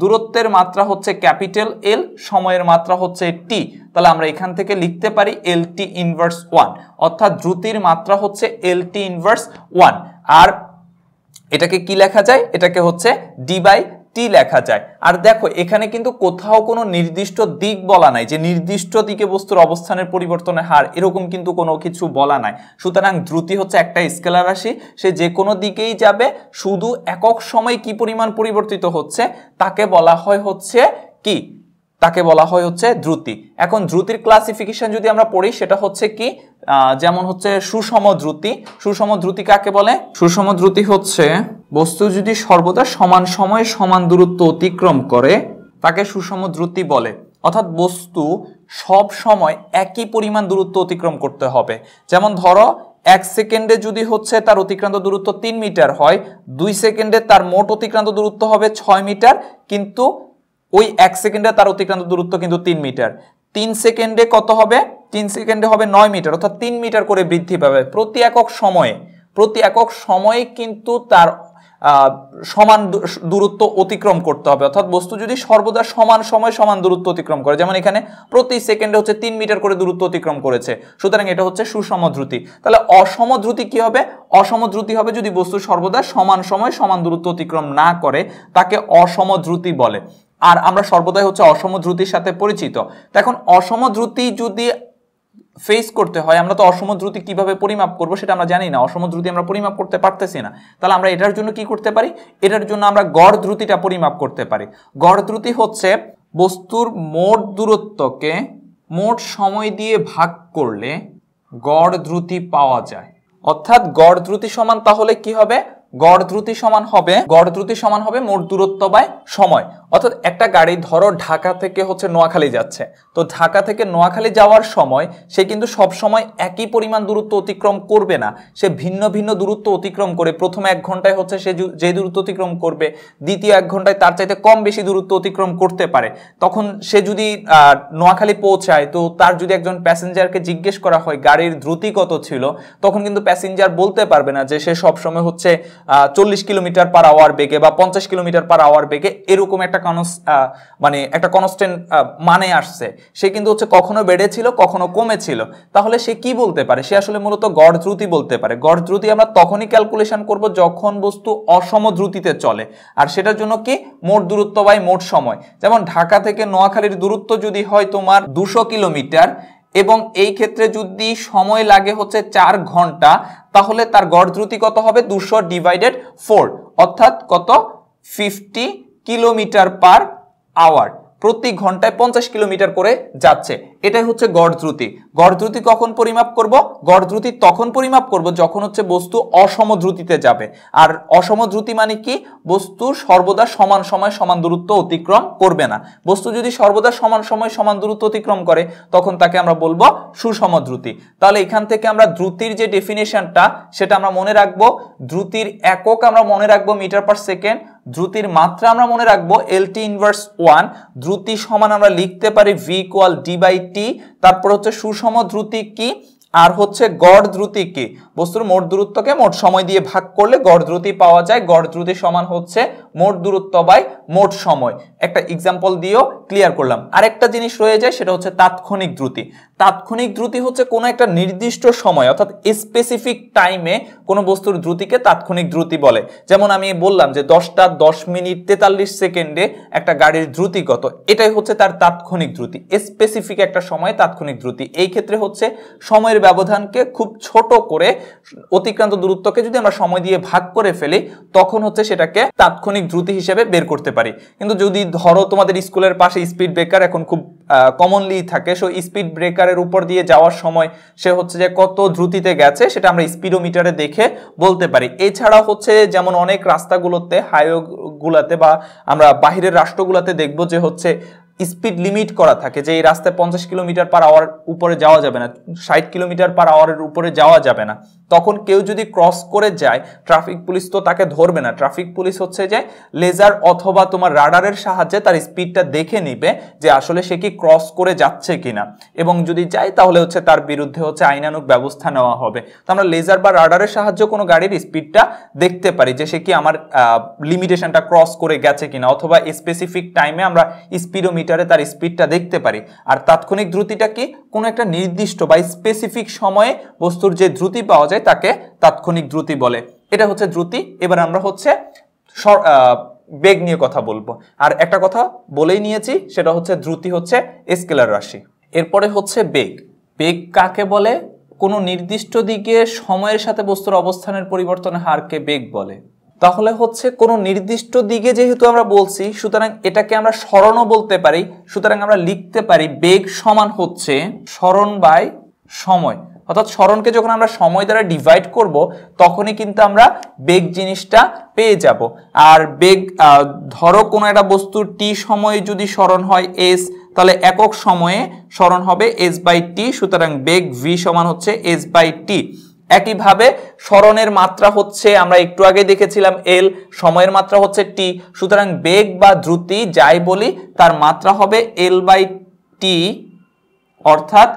দূরত্বের মাত্রা হচ্ছে ক্যাপিটাল এল সময়ের মাত্রা হচ্ছে টি তাহলে আমরা এখান থেকে লিখতে পারি এল টি ইনভার্স ওয়ান অর্থাৎ দ্রুতির মাত্রা হচ্ছে এল টি ইনভার্স ওয়ান আর এটাকে কি লেখা যায় এটাকে হচ্ছে ডি বাই টি লেখা যায় আর দেখো এখানে কিন্তু কোথাও কোনো নির্দিষ্ট দিক বলা নাই যে নির্দিষ্ট দিকে বস্তুর অবস্থানের পরিবর্তনের হার এরকম কিন্তু কোনো কিছু বলা নাই সুতরাং দ্রুতি হচ্ছে একটা স্কেলার রাশি সে যে কোনো দিকেই যাবে শুধু একক সময় কি পরিমাণ পরিবর্তিত হচ্ছে তাকে বলা হয় হচ্ছে কি তাকে বলা হয় হচ্ছে দ্রুতি এখন দ্রুতির ক্লাসিফিকেশন যদি আমরা পড়ি সেটা হচ্ছে কি যেমন হচ্ছে সুষম দ্রুতি সুষম দ্রুতি কাকে বলে সুষম দ্রুতি হচ্ছে বস্তু যদি সর্বদা সমান সময়ে সমান দূরত্ব অতিক্রম করে তাকে সুষম দ্রুতি বলে অর্থাৎ বস্তু সব সময় একই পরিমাণ দূরত্ব অতিক্রম করতে হবে যেমন ধরো এক সেকেন্ডে যদি হচ্ছে তার অতিক্রান্ত দূরত্ব তিন মিটার হয় দুই সেকেন্ডে তার মোট অতিক্রান্ত দূরত্ব হবে ছয় মিটার কিন্তু ওই এক সেকেন্ডে তার অতিক্রান্ত দূরত্ব কিন্তু তিন মিটার তিন সেকেন্ডে কত হবে তিন সেকেন্ডে হবে নয় মিটার অর্থাৎ তিন মিটার করে বৃদ্ধি পাবে প্রতি একক সময়ে প্রতি একক সময়ে কিন্তু তার সমান দূরত্ব অতিক্রম করতে হবে অর্থাৎ বস্তু যদি সর্বদা সমান সময় সমান দূরত্ব অতিক্রম করে যেমন এখানে প্রতি সেকেন্ডে হচ্ছে তিন মিটার করে দূরত্ব অতিক্রম করেছে সুতরাং এটা হচ্ছে সুষম ধ্রুতি তাহলে অসম ধ্রুতি কী হবে অসম ধ্রুতি হবে যদি বস্তু সর্বদা সমান সময় সমান দূরত্ব অতিক্রম না করে তাকে অসম ধ্রুতি বলে আর আমরা সর্বদাই হচ্ছে অসম দ্রুতির সাথে পরিচিত এখন অসম দ্রুতি যদি ফেস করতে হয় আমরা তো অসম দ্রুতি কীভাবে পরিমাপ করব সেটা আমরা জানি না অসম দ্রুতি আমরা পরিমাপ করতে পারতেছি না তাহলে আমরা এটার জন্য কি করতে পারি এটার জন্য আমরা গড় দ্রুতিটা পরিমাপ করতে পারি গড় দ্রুতি হচ্ছে বস্তুর মোট দূরত্বকে মোট সময় দিয়ে ভাগ করলে গড় দ্রুতি পাওয়া যায় অর্থাৎ গড় দ্রুতি সমান তাহলে কি হবে গড় দ্রুতি সমান হবে গড় দ্রুতি সমান হবে মোট দূরত্ব বাই সময় অর্থাৎ একটা গাড়ি ধরো ঢাকা থেকে হচ্ছে নোয়াখালী যাচ্ছে তো ঢাকা থেকে নোয়াখালী যাওয়ার সময় সে কিন্তু সব সময় একই পরিমাণ দূরত্ব অতিক্রম করবে না সে ভিন্ন ভিন্ন দূরত্ব অতিক্রম করে প্রথম এক ঘন্টায় হচ্ছে সে যে দূরত্ব অতিক্রম করবে দ্বিতীয় এক ঘন্টায় তার চাইতে কম বেশি দূরত্ব অতিক্রম করতে পারে তখন সে যদি নোয়াখালী পৌঁছায় তো তার যদি একজন প্যাসেঞ্জারকে জিজ্ঞেস করা হয় গাড়ির দ্রুতি কত ছিল তখন কিন্তু প্যাসেঞ্জার বলতে পারবে না যে সে সবসময় হচ্ছে চল্লিশ কিলোমিটার পার আওয়ার বেগে বা পঞ্চাশ কিলোমিটার পার আওয়ার বেগে এরকম একটা কনস মানে একটা কনস্ট্যান্ট মানে আসছে সে কিন্তু হচ্ছে কখনো বেড়েছিল কখনো কমেছিল তাহলে সে কি বলতে পারে সে আসলে মূলত গড় দ্রুতি বলতে পারে গড় দ্রুতি আমরা তখনই ক্যালকুলেশন করব যখন বস্তু অসম দ্রুতিতে চলে আর সেটার জন্য কি মোট দূরত্ব বাই মোট সময় যেমন ঢাকা থেকে নোয়াখালীর দূরত্ব যদি হয় তোমার দুশো কিলোমিটার এবং এই ক্ষেত্রে যদি সময় লাগে হচ্ছে চার ঘন্টা তাহলে তার গড় দ্রুতি কত হবে দুশো ডিভাইডেড ফোর অর্থাৎ কত ফিফটি কিলোমিটার পার আওয়ার প্রতি ঘন্টায় পঞ্চাশ কিলোমিটার করে যাচ্ছে এটাই হচ্ছে গড় দ্রুতি গড় দ্রুতি কখন পরিমাপ করব গড় দ্রুতি তখন পরিমাপ করব যখন হচ্ছে বস্তু অসম দ্রুতিতে যাবে আর অসম দ্রুতি মানে কি বস্তু সর্বদা সমান সময় সমান দূরত্ব অতিক্রম করবে না বস্তু যদি সর্বদা সমান সময় সমান দূরত্ব অতিক্রম করে তখন তাকে আমরা বলবো সুষম দ্রুতি তাহলে এখান থেকে আমরা দ্রুতির যে ডেফিনেশনটা সেটা আমরা মনে রাখবো দ্রুতির একক আমরা মনে রাখবো মিটার পার সেকেন্ড দ্রুতির মাত্রা আমরা মনে রাখবো এল টি ইনভার্স ওয়ান দ্রুতি সমান আমরা লিখতে পারি v equal d by t তারপর হচ্ছে সুষম দ্রুতি কি আর হচ্ছে গড় দ্রুতি কি বস্তুর মোট দূরত্বকে মোট সময় দিয়ে ভাগ করলে গড় দ্রুতি পাওয়া যায় গড় দ্রুতি সমান হচ্ছে মোট দূরত্ব বাই মোট সময় একটা এক্সাম্পল দিয়েও ক্লিয়ার করলাম আরেকটা জিনিস রয়ে যায় সেটা হচ্ছে তাৎক্ষণিক দ্রুতি তাৎক্ষণিক দ্রুতি হচ্ছে কোনো একটা নির্দিষ্ট সময় অর্থাৎ স্পেসিফিক টাইমে কোনো বস্তুর দ্রুতিকে তাৎক্ষণিক দ্রুতি বলে যেমন আমি বললাম যে দশটা দশ মিনিট তেতাল্লিশ সেকেন্ডে একটা গাড়ির দ্রুতিগত এটাই হচ্ছে তার তাৎক্ষণিক দ্রুতি স্পেসিফিক একটা সময় তাৎক্ষণিক দ্রুতি এই ক্ষেত্রে হচ্ছে সময়ের ব্যবধানকে খুব ছোট করে অতিক্রান্ত দূরত্বকে যদি আমরা সময় দিয়ে ভাগ করে ফেলি তখন হচ্ছে সেটাকে তাৎক্ষণিক দ্রুতি হিসেবে বের করতে পারি কিন্তু যদি ধরো তোমাদের স্কুলের পাশে স্পিড ব্রেকার এখন খুব কমনলি থাকে সো স্পিড ব্রেকারের উপর দিয়ে যাওয়ার সময় সে হচ্ছে যে কত দ্রুতিতে গেছে সেটা আমরা স্পিডোমিটারে দেখে বলতে পারি এছাড়া হচ্ছে যেমন অনেক রাস্তাগুলোতে গুলাতে বা আমরা বাহিরের রাষ্ট্রগুলোতে দেখব যে হচ্ছে স্পিড লিমিট করা থাকে যে এই রাস্তায় পঞ্চাশ কিলোমিটার পার আওয়ার উপরে যাওয়া যাবে না ষাট কিলোমিটার পার আওয়ারের উপরে যাওয়া যাবে না তখন কেউ যদি ক্রস করে যায় ট্রাফিক পুলিশ তো তাকে ধরবে না ট্রাফিক পুলিশ হচ্ছে যে লেজার অথবা তোমার রাডারের সাহায্যে তার স্পিডটা দেখে নিবে যে আসলে সে কি ক্রস করে যাচ্ছে কিনা এবং যদি যায় তাহলে হচ্ছে তার বিরুদ্ধে হচ্ছে আইনানুক ব্যবস্থা নেওয়া হবে তো আমরা লেজার বা রাডারের সাহায্যে কোনো গাড়ির স্পিডটা দেখতে পারি যে সে কি আমার লিমিটেশনটা ক্রস করে গেছে কিনা অথবা স্পেসিফিক টাইমে আমরা স্পিডও মিটারে তার স্পিডটা দেখতে পারি আর তাৎক্ষণিক দ্রুতিটা কি কোনো একটা নির্দিষ্ট বা স্পেসিফিক সময়ে বস্তুর যে দ্রুতি পাওয়া যায় তাকে তাৎক্ষণিক দ্রুতি বলে এটা হচ্ছে দ্রুতি এবার আমরা হচ্ছে বেগ নিয়ে কথা বলবো আর একটা কথা বলেই নিয়েছি সেটা হচ্ছে দ্রুতি হচ্ছে স্কেলার রাশি এরপরে হচ্ছে বেগ বেগ কাকে বলে কোনো নির্দিষ্ট দিকে সময়ের সাথে বস্তুর অবস্থানের পরিবর্তনের হারকে বেগ বলে তাহলে হচ্ছে কোনো নির্দিষ্ট দিকে যেহেতু আমরা বলছি সুতরাং এটাকে আমরা স্মরণও বলতে পারি সুতরাং আমরা লিখতে পারি বেগ সমান হচ্ছে স্মরণ বাই সময় অর্থাৎ স্মরণকে যখন আমরা সময় দ্বারা ডিভাইড করব তখনই কিন্তু আমরা বেগ জিনিসটা পেয়ে যাব আর বেগ ধরো কোনো একটা বস্তুর টি সময়ে যদি স্মরণ হয় এস তাহলে একক সময়ে স্মরণ হবে এস বাই টি সুতরাং বেগ ভি সমান হচ্ছে এস বাই টি একইভাবে স্মরণের মাত্রা হচ্ছে আমরা একটু আগে দেখেছিলাম এল সময়ের মাত্রা হচ্ছে টি সুতরাং বেগ বা দ্রুতি যাই বলি তার মাত্রা হবে এল বাই টি অর্থাৎ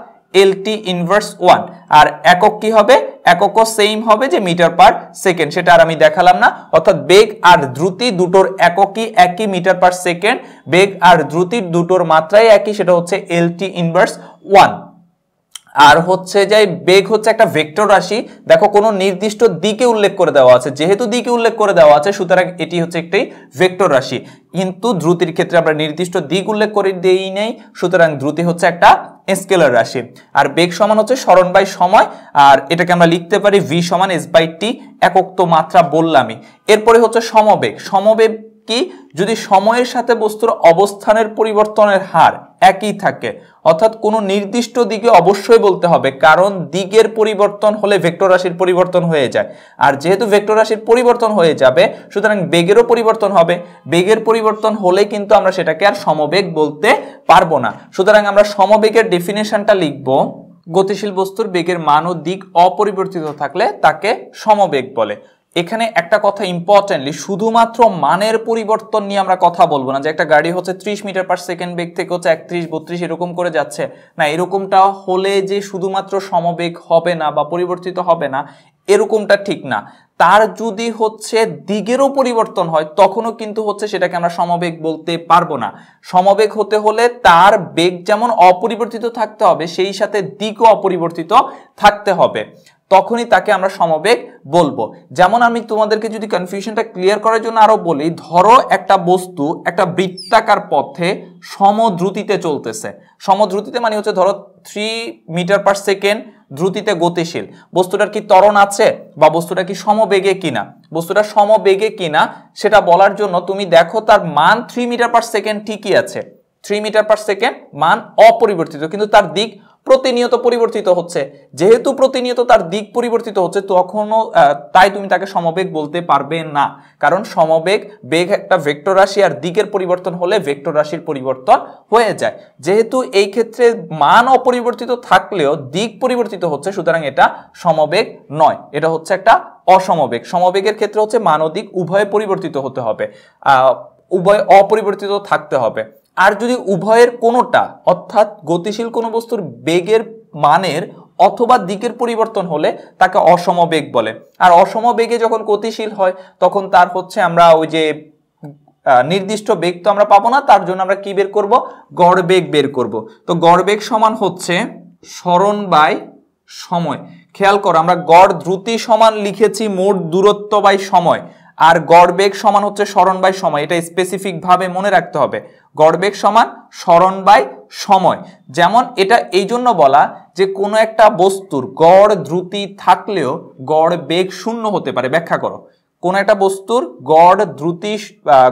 এল টি ইনভার্স ওয়ান আর একক কি হবে এককও সেম হবে যে মিটার পার সেকেন্ড সেটা আর আমি দেখালাম না অর্থাৎ বেগ আর দ্রুতি দুটোর এককই একই মিটার পার সেকেন্ড বেগ আর দ্রুতি দুটোর মাত্রাই একই সেটা হচ্ছে এল টি ইনভার্স ওয়ান আর হচ্ছে যে বেগ হচ্ছে একটা ভেক্টর রাশি দেখো কোনো নির্দিষ্ট দিকে উল্লেখ করে দেওয়া আছে যেহেতু দিকে উল্লেখ করে দেওয়া আছে সুতরাং এটি হচ্ছে একটি ভেক্টর রাশি কিন্তু দ্রুতির ক্ষেত্রে আমরা নির্দিষ্ট দিক উল্লেখ করে দিই নেই সুতরাং দ্রুতি হচ্ছে একটা স্কেলার রাশি আর বেগ সমান হচ্ছে স্মরণ বাই সময় আর এটাকে আমরা লিখতে পারি ভি সমান এস বাই টি একক তো মাত্রা বললামই এরপরে হচ্ছে সমবেগ সমবেগ কি যদি সময়ের সাথে বস্তুর অবস্থানের পরিবর্তনের হার একই থাকে অর্থাৎ কোনো নির্দিষ্ট দিকে অবশ্যই বলতে হবে কারণ দিকের পরিবর্তন হলে ভেক্টর রাশির পরিবর্তন হয়ে যায় আর যেহেতু ভেক্টর রাশির পরিবর্তন হয়ে যাবে সুতরাং বেগেরও পরিবর্তন হবে বেগের পরিবর্তন হলে কিন্তু আমরা সেটাকে আর সমবেগ বলতে পারবো না সুতরাং আমরা সমবেগের ডেফিনেশনটা লিখবো গতিশীল বস্তুর বেগের মান ও দিক অপরিবর্তিত থাকলে তাকে সমবেগ বলে এখানে একটা কথা ইম্পর্টেন্টলি শুধুমাত্র মানের পরিবর্তন নিয়ে আমরা কথা বলবো না যে একটা গাড়ি হচ্ছে ত্রিশ মিটার পার সেকেন্ড বেগ থেকে হচ্ছে একত্রিশ বত্রিশ এরকম করে যাচ্ছে না এরকমটা হলে যে শুধুমাত্র সমবেগ হবে না বা পরিবর্তিত হবে না এরকমটা ঠিক না তার যদি হচ্ছে দিগেরও পরিবর্তন হয় তখনও কিন্তু হচ্ছে সেটাকে আমরা সমবেগ বলতে পারবো না সমবেগ হতে হলে তার বেগ যেমন অপরিবর্তিত থাকতে হবে সেই সাথে দিকও অপরিবর্তিত থাকতে হবে তখনই তাকে আমরা সমবেগ বলবো যেমন আমি তোমাদেরকে যদি কনফিউশনটা ক্লিয়ার করার জন্য আরও বলি ধরো একটা বস্তু একটা বৃত্তাকার পথে সমদ্রুতিতে চলতেছে সমদ্রুতিতে মানে হচ্ছে ধরো থ্রি মিটার পার সেকেন্ড দ্রুতিতে গতিশীল বস্তুটার কি ত্বরণ আছে বা বস্তুটা কি সমবেগে কিনা বস্তুটা সমবেগে কিনা সেটা বলার জন্য তুমি দেখো তার মান থ্রি মিটার পার সেকেন্ড ঠিকই আছে থ্রি মিটার পার সেকেন্ড মান অপরিবর্তিত কিন্তু তার দিক প্রতিনিয়ত পরিবর্তিত হচ্ছে যেহেতু প্রতিনিয়ত তার দিক পরিবর্তিত হচ্ছে তখনও তাই তুমি তাকে সমবেগ বলতে পারবে না কারণ সমবেগ বেগ একটা ভেক্টর রাশি আর দিকের পরিবর্তন হলে ভেক্টর রাশির পরিবর্তন হয়ে যায় যেহেতু এই ক্ষেত্রে মান অপরিবর্তিত থাকলেও দিক পরিবর্তিত হচ্ছে সুতরাং এটা সমবেগ নয় এটা হচ্ছে একটা অসমবেগ সমবেগের ক্ষেত্রে হচ্ছে মান ও দিক পরিবর্তিত হতে হবে উভয় অপরিবর্তিত থাকতে হবে আর যদি উভয়ের কোনোটা অর্থাৎ গতিশীল কোনো বস্তুর বেগের মানের অথবা দিকের পরিবর্তন হলে তাকে অসমবেগ বলে আর অসমবেগে যখন গতিশীল হয় তখন তার হচ্ছে আমরা ওই যে নির্দিষ্ট বেগ তো আমরা পাবো না তার জন্য আমরা কি বের করব গড় বেগ বের করব তো গড় বেগ সমান হচ্ছে স্মরণ বাই সময় খেয়াল করো আমরা গড় দ্রুতি সমান লিখেছি মোট দূরত্ব বাই সময় আর গড়বেগ সমান হচ্ছে স্মরণ বাই সময় এটা স্পেসিফিকভাবে মনে রাখতে হবে গড়বেগ সমান স্মরণ বাই সময় যেমন এটা এই জন্য বলা যে কোনো একটা বস্তুর গড় দ্রুতি থাকলেও গড় বেগ শূন্য হতে পারে ব্যাখ্যা করো কোনো একটা বস্তুর গড় দ্রুতি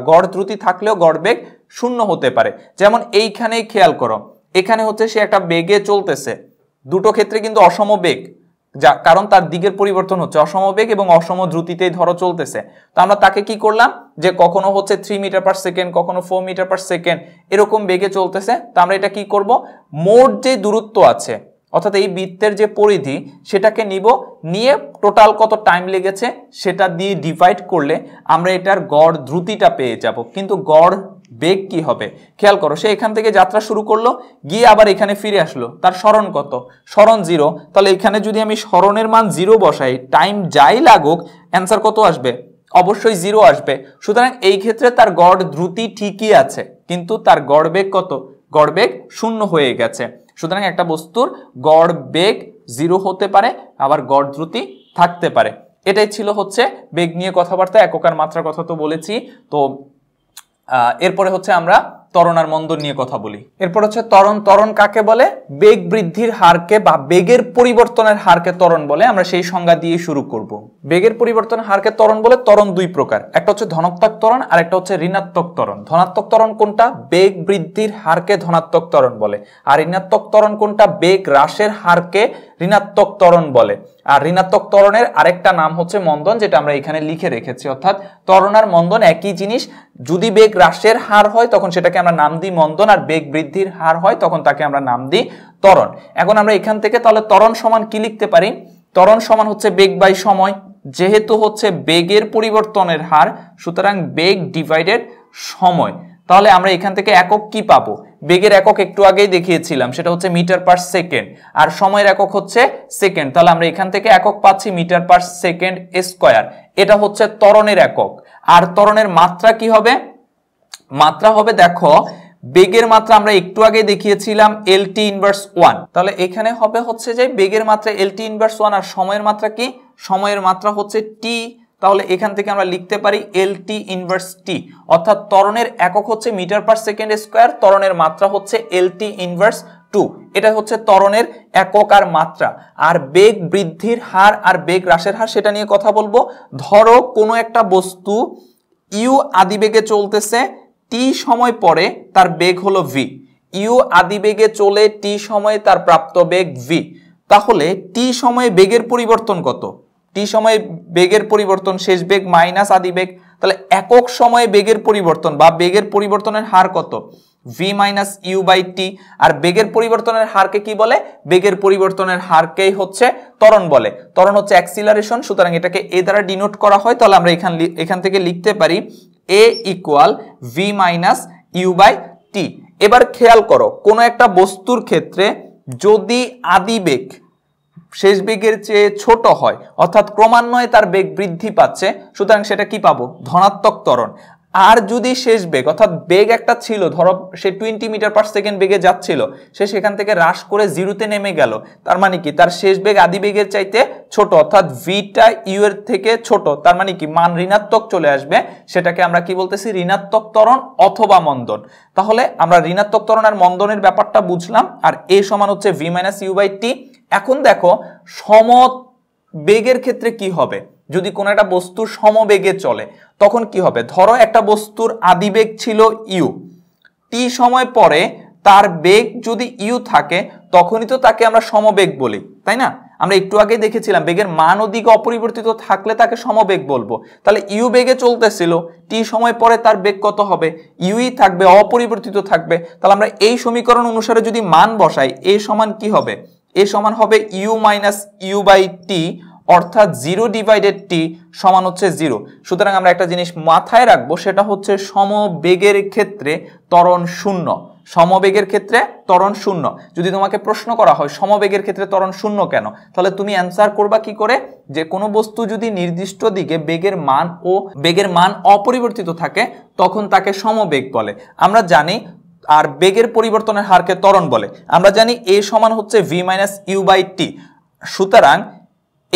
গড় দ্রুতি থাকলেও গড় বেগ শূন্য হতে পারে যেমন এইখানেই খেয়াল করো এখানে হচ্ছে সে একটা বেগে চলতেছে দুটো ক্ষেত্রে কিন্তু অসম বেগ যা কারণ তার দিকের পরিবর্তন হচ্ছে অসমবেগ এবং অসম দ্রুতিতেই ধরো চলতেছে তো আমরা তাকে কি করলাম যে কখনো হচ্ছে থ্রি মিটার পার সেকেন্ড কখনো ফোর মিটার পার সেকেন্ড এরকম বেগে চলতেছে তো আমরা এটা কি করব মোট যে দূরত্ব আছে অর্থাৎ এই বৃত্তের যে পরিধি সেটাকে নিব নিয়ে টোটাল কত টাইম লেগেছে সেটা দিয়ে ডিভাইড করলে আমরা এটার গড় দ্রুতিটা পেয়ে যাব কিন্তু গড় বেগ কি হবে খেয়াল করো সে এখান থেকে যাত্রা শুরু করলো গিয়ে আবার এখানে ফিরে আসলো তার স্মরণ কত স্মরণ জিরো তাহলে এখানে যদি আমি স্মরণের মান জিরো বসাই টাইম যাই লাগুক অ্যান্সার কত আসবে অবশ্যই জিরো আসবে সুতরাং এই ক্ষেত্রে তার গড় দ্রুতি ঠিকই আছে কিন্তু তার গড় বেগ কত গড় বেগ শূন্য হয়ে গেছে সুতরাং একটা বস্তুর গড় বেগ জিরো হতে পারে আবার গড় দ্রুতি থাকতে পারে এটাই ছিল হচ্ছে বেগ নিয়ে কথাবার্তা এককার মাত্রার কথা তো বলেছি তো এরপরে হচ্ছে আমরা আর মন্দন নিয়ে কথা বলি এরপর হচ্ছে তরণ তরণ কাকে বলে বেগ বৃদ্ধির হারকে বা বেগের পরিবর্তনের হারকে ত্বরণ বলে আমরা সেই সংজ্ঞা দিয়ে শুরু করব বেগের পরিবর্তনের হারকে তরণ বলে তরণ দুই প্রকার একটা হচ্ছে ধনাত্মক তরণ আর একটা হচ্ছে ঋণাত্মক তরণ ধনাত্মক তরণ কোনটা বেগ বৃদ্ধির হারকে ধনাত্মক তরণ বলে আর ঋণাত্মক তরণ কোনটা বেগ হ্রাসের হারকে ঋণাত্মক তরণ বলে আর ঋণাত্মক ত্বরণের আরেকটা নাম হচ্ছে মন্দন যেটা আমরা এখানে লিখে রেখেছি অর্থাৎ ত্বরণ আর মন্দন একই জিনিস যদি বেগ হ্রাসের হার হয় তখন সেটাকে আমরা নাম দিই মন্দন আর বেগ বৃদ্ধির হার হয় তখন তাকে আমরা নাম দিই ত্বরণ এখন আমরা এখান থেকে তাহলে ত্বরণ সমান কি লিখতে পারি ত্বরণ সমান হচ্ছে বেগ বাই সময় যেহেতু হচ্ছে বেগের পরিবর্তনের হার সুতরাং বেগ ডিভাইডেড সময় তাহলে আমরা এখান থেকে একক কি পাবো বেগের একক একটু আগেই দেখিয়েছিলাম সেটা হচ্ছে মিটার পার সেকেন্ড আর সময়ের একক হচ্ছে সেকেন্ড তাহলে আমরা এখান থেকে একক পাচ্ছি মিটার পার সেকেন্ড স্কোয়ার এটা হচ্ছে তরণের একক আর তরণের মাত্রা কি হবে মাত্রা হবে দেখো বেগের মাত্রা আমরা একটু আগে দেখিয়েছিলাম এল টি ইনভার্স ওয়ান তাহলে এখানে হবে হচ্ছে যে বেগের মাত্রা এল টি ইনভার্স ওয়ান আর সময়ের মাত্রা কি সময়ের মাত্রা হচ্ছে টি তাহলে এখান থেকে আমরা লিখতে পারি এল টি ইনভার্স টি অর্থাৎ তরণের একক হচ্ছে মিটার পার সেকেন্ড স্কোয়ার তরণের মাত্রা হচ্ছে এল টি ইনভার্স টু এটা হচ্ছে তরণের একক আর মাত্রা আর বেগ বৃদ্ধির হার আর বেগ হ্রাসের হার সেটা নিয়ে কথা বলবো ধরো কোনো একটা বস্তু ইউ আদিবেগে চলতেছে টি সময় পরে তার বেগ হলো ভি ইউ আদিবেগে চলে টি সময়ে তার প্রাপ্ত বেগ ভি তাহলে টি সময়ে বেগের পরিবর্তন কত টি সময়ে বেগের পরিবর্তন শেষ বেগ মাইনাস আদি বেগ তাহলে একক সময়ে বেগের পরিবর্তন বা বেগের পরিবর্তনের হার কত v minus u by t আর বেগের পরিবর্তনের হারকে কি বলে বেগের পরিবর্তনের হারকেই হচ্ছে তরণ বলে তরণ হচ্ছে অ্যাক্সিলারেশন সুতরাং এটাকে এ দ্বারা ডিনোট করা হয় তাহলে আমরা এখান এখান থেকে লিখতে পারি a equal v minus u by t এবার খেয়াল করো কোনো একটা বস্তুর ক্ষেত্রে যদি আদি বেগ শেষ বেগের চেয়ে ছোট হয় অর্থাৎ ক্রমান্বয়ে তার বেগ বৃদ্ধি পাচ্ছে সুতরাং সেটা কি পাবো ধনাত্মক ত্বরণ আর যদি শেষ বেগ অর্থাৎ বেগ একটা ছিল ধরো সে টোয়েন্টি মিটার পার সেকেন্ড বেগে যাচ্ছিল সে সেখান থেকে হ্রাস করে জিরোতে নেমে গেল তার মানে কি তার শেষ বেগ আদি বেগের চাইতে ছোট অর্থাৎ ভিটা ইউ এর থেকে ছোট তার মানে কি মান ঋণাত্মক চলে আসবে সেটাকে আমরা কি বলতেছি ঋণাত্মক ত্বরণ অথবা মন্দন তাহলে আমরা ঋণাত্মক ত্বরণ আর মন্দনের ব্যাপারটা বুঝলাম আর এ সমান হচ্ছে v minus u by t এখন দেখো সম বেগের ক্ষেত্রে কি হবে যদি কোনো একটা বস্তু সমবেগে চলে তখন কি হবে ধরো একটা বস্তুর আদিবেগ ছিল ইউ টি সময় পরে তার বেগ যদি ইউ থাকে তখনই তো তাকে আমরা সমবেগ বলি তাই না আমরা একটু আগে দেখেছিলাম বেগের মান ও দিক অপরিবর্তিত থাকলে তাকে সমবেগ বলবো তাহলে ইউ বেগে চলতেছিল টি সময় পরে তার বেগ কত হবে ইউই থাকবে অপরিবর্তিত থাকবে তাহলে আমরা এই সমীকরণ অনুসারে যদি মান বসাই এ সমান কি হবে এ সমান হবে u minus u by t অর্থাৎ জিরো ডিভাইডেড টি সমান হচ্ছে জিরো সুতরাং আমরা একটা জিনিস মাথায় রাখবো সেটা হচ্ছে সমবেগের ক্ষেত্রে ত্বরণ শূন্য সমবেগের ক্ষেত্রে ত্বরণ শূন্য যদি তোমাকে প্রশ্ন করা হয় সমবেগের ক্ষেত্রে ত্বরণ শূন্য কেন তাহলে তুমি অ্যান্সার করবা কি করে যে কোনো বস্তু যদি নির্দিষ্ট দিকে বেগের মান ও বেগের মান অপরিবর্তিত থাকে তখন তাকে সমবেগ বলে আমরা জানি আর বেগের পরিবর্তনের হারকে ত্বরণ বলে আমরা জানি এ সমান হচ্ছে v minus u by t সুতরাং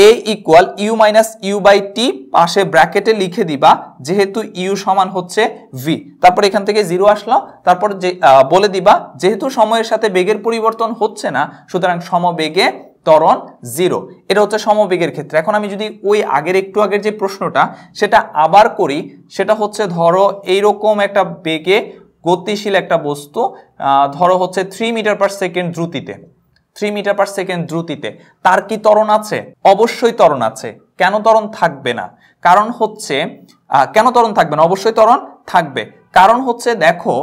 a equal you minus u by t পাশে ব্র্যাকেটে লিখে দিবা যেহেতু ইউ সমান হচ্ছে ভি তারপর এখান থেকে জিরো আসলো তারপর যে বলে দিবা যেহেতু সময়ের সাথে বেগের পরিবর্তন হচ্ছে না সুতরাং সমবেগে ত্বরণ জিরো এটা হচ্ছে সমবেগের ক্ষেত্রে এখন আমি যদি ওই আগের একটু আগের যে প্রশ্নটা সেটা আবার করি সেটা হচ্ছে ধরো এইরকম একটা বেগে গতিশীল একটা বস্তু ধরো হচ্ছে থ্রি মিটার পার সেকেন্ড দ্রুতিতে থ্রি মিটার পার সেকেন্ড দ্রুতিতে তার কি তরণ আছে অবশ্যই তরণ আছে কেন তরণ থাকবে না কারণ হচ্ছে কেন তরণ থাকবে না অবশ্যই তরণ থাকবে কারণ হচ্ছে দেখো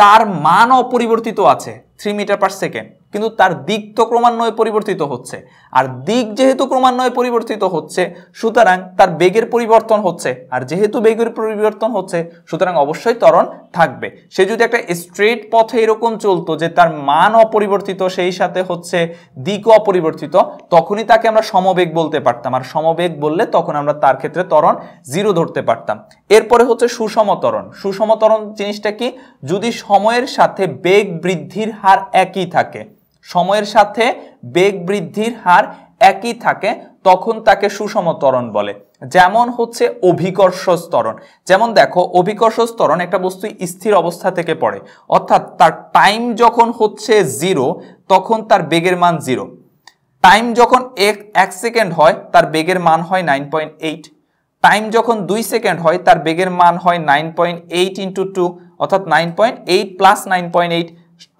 তার মান অপরিবর্তিত আছে থ্রি মিটার পার সেকেন্ড কিন্তু তার দিক তো ক্রমান্বয়ে পরিবর্তিত হচ্ছে আর দিক যেহেতু ক্রমান্বয়ে পরিবর্তিত হচ্ছে সুতরাং তার বেগের পরিবর্তন হচ্ছে আর যেহেতু বেগের পরিবর্তন হচ্ছে সুতরাং অবশ্যই ত্বরণ থাকবে সে যদি একটা স্ট্রেট পথে এরকম চলতো যে তার মান অপরিবর্তিত সেই সাথে হচ্ছে দিকও অপরিবর্তিত তখনই তাকে আমরা সমবেগ বলতে পারতাম আর সমবেগ বললে তখন আমরা তার ক্ষেত্রে ত্বরণ জিরো ধরতে পারতাম এরপরে হচ্ছে সুষমতরণ সুষমতরণ জিনিসটা কি যদি সময়ের সাথে বেগ বৃদ্ধির হার একই থাকে সময়ের সাথে বেগ বৃদ্ধির হার একই থাকে তখন তাকে সুষম ত্বরণ বলে যেমন হচ্ছে অভিকর্ষ স্তরণ যেমন দেখো অভিকর্ষ স্তরণ একটা বস্তু স্থির অবস্থা থেকে পড়ে অর্থাৎ তার টাইম যখন হচ্ছে জিরো তখন তার বেগের মান জিরো টাইম যখন এক এক সেকেন্ড হয় তার বেগের মান হয় নাইন পয়েন্ট এইট টাইম যখন দুই সেকেন্ড হয় তার বেগের মান হয় nine point eight into two অর্থাৎ nine point eight plus nine point eight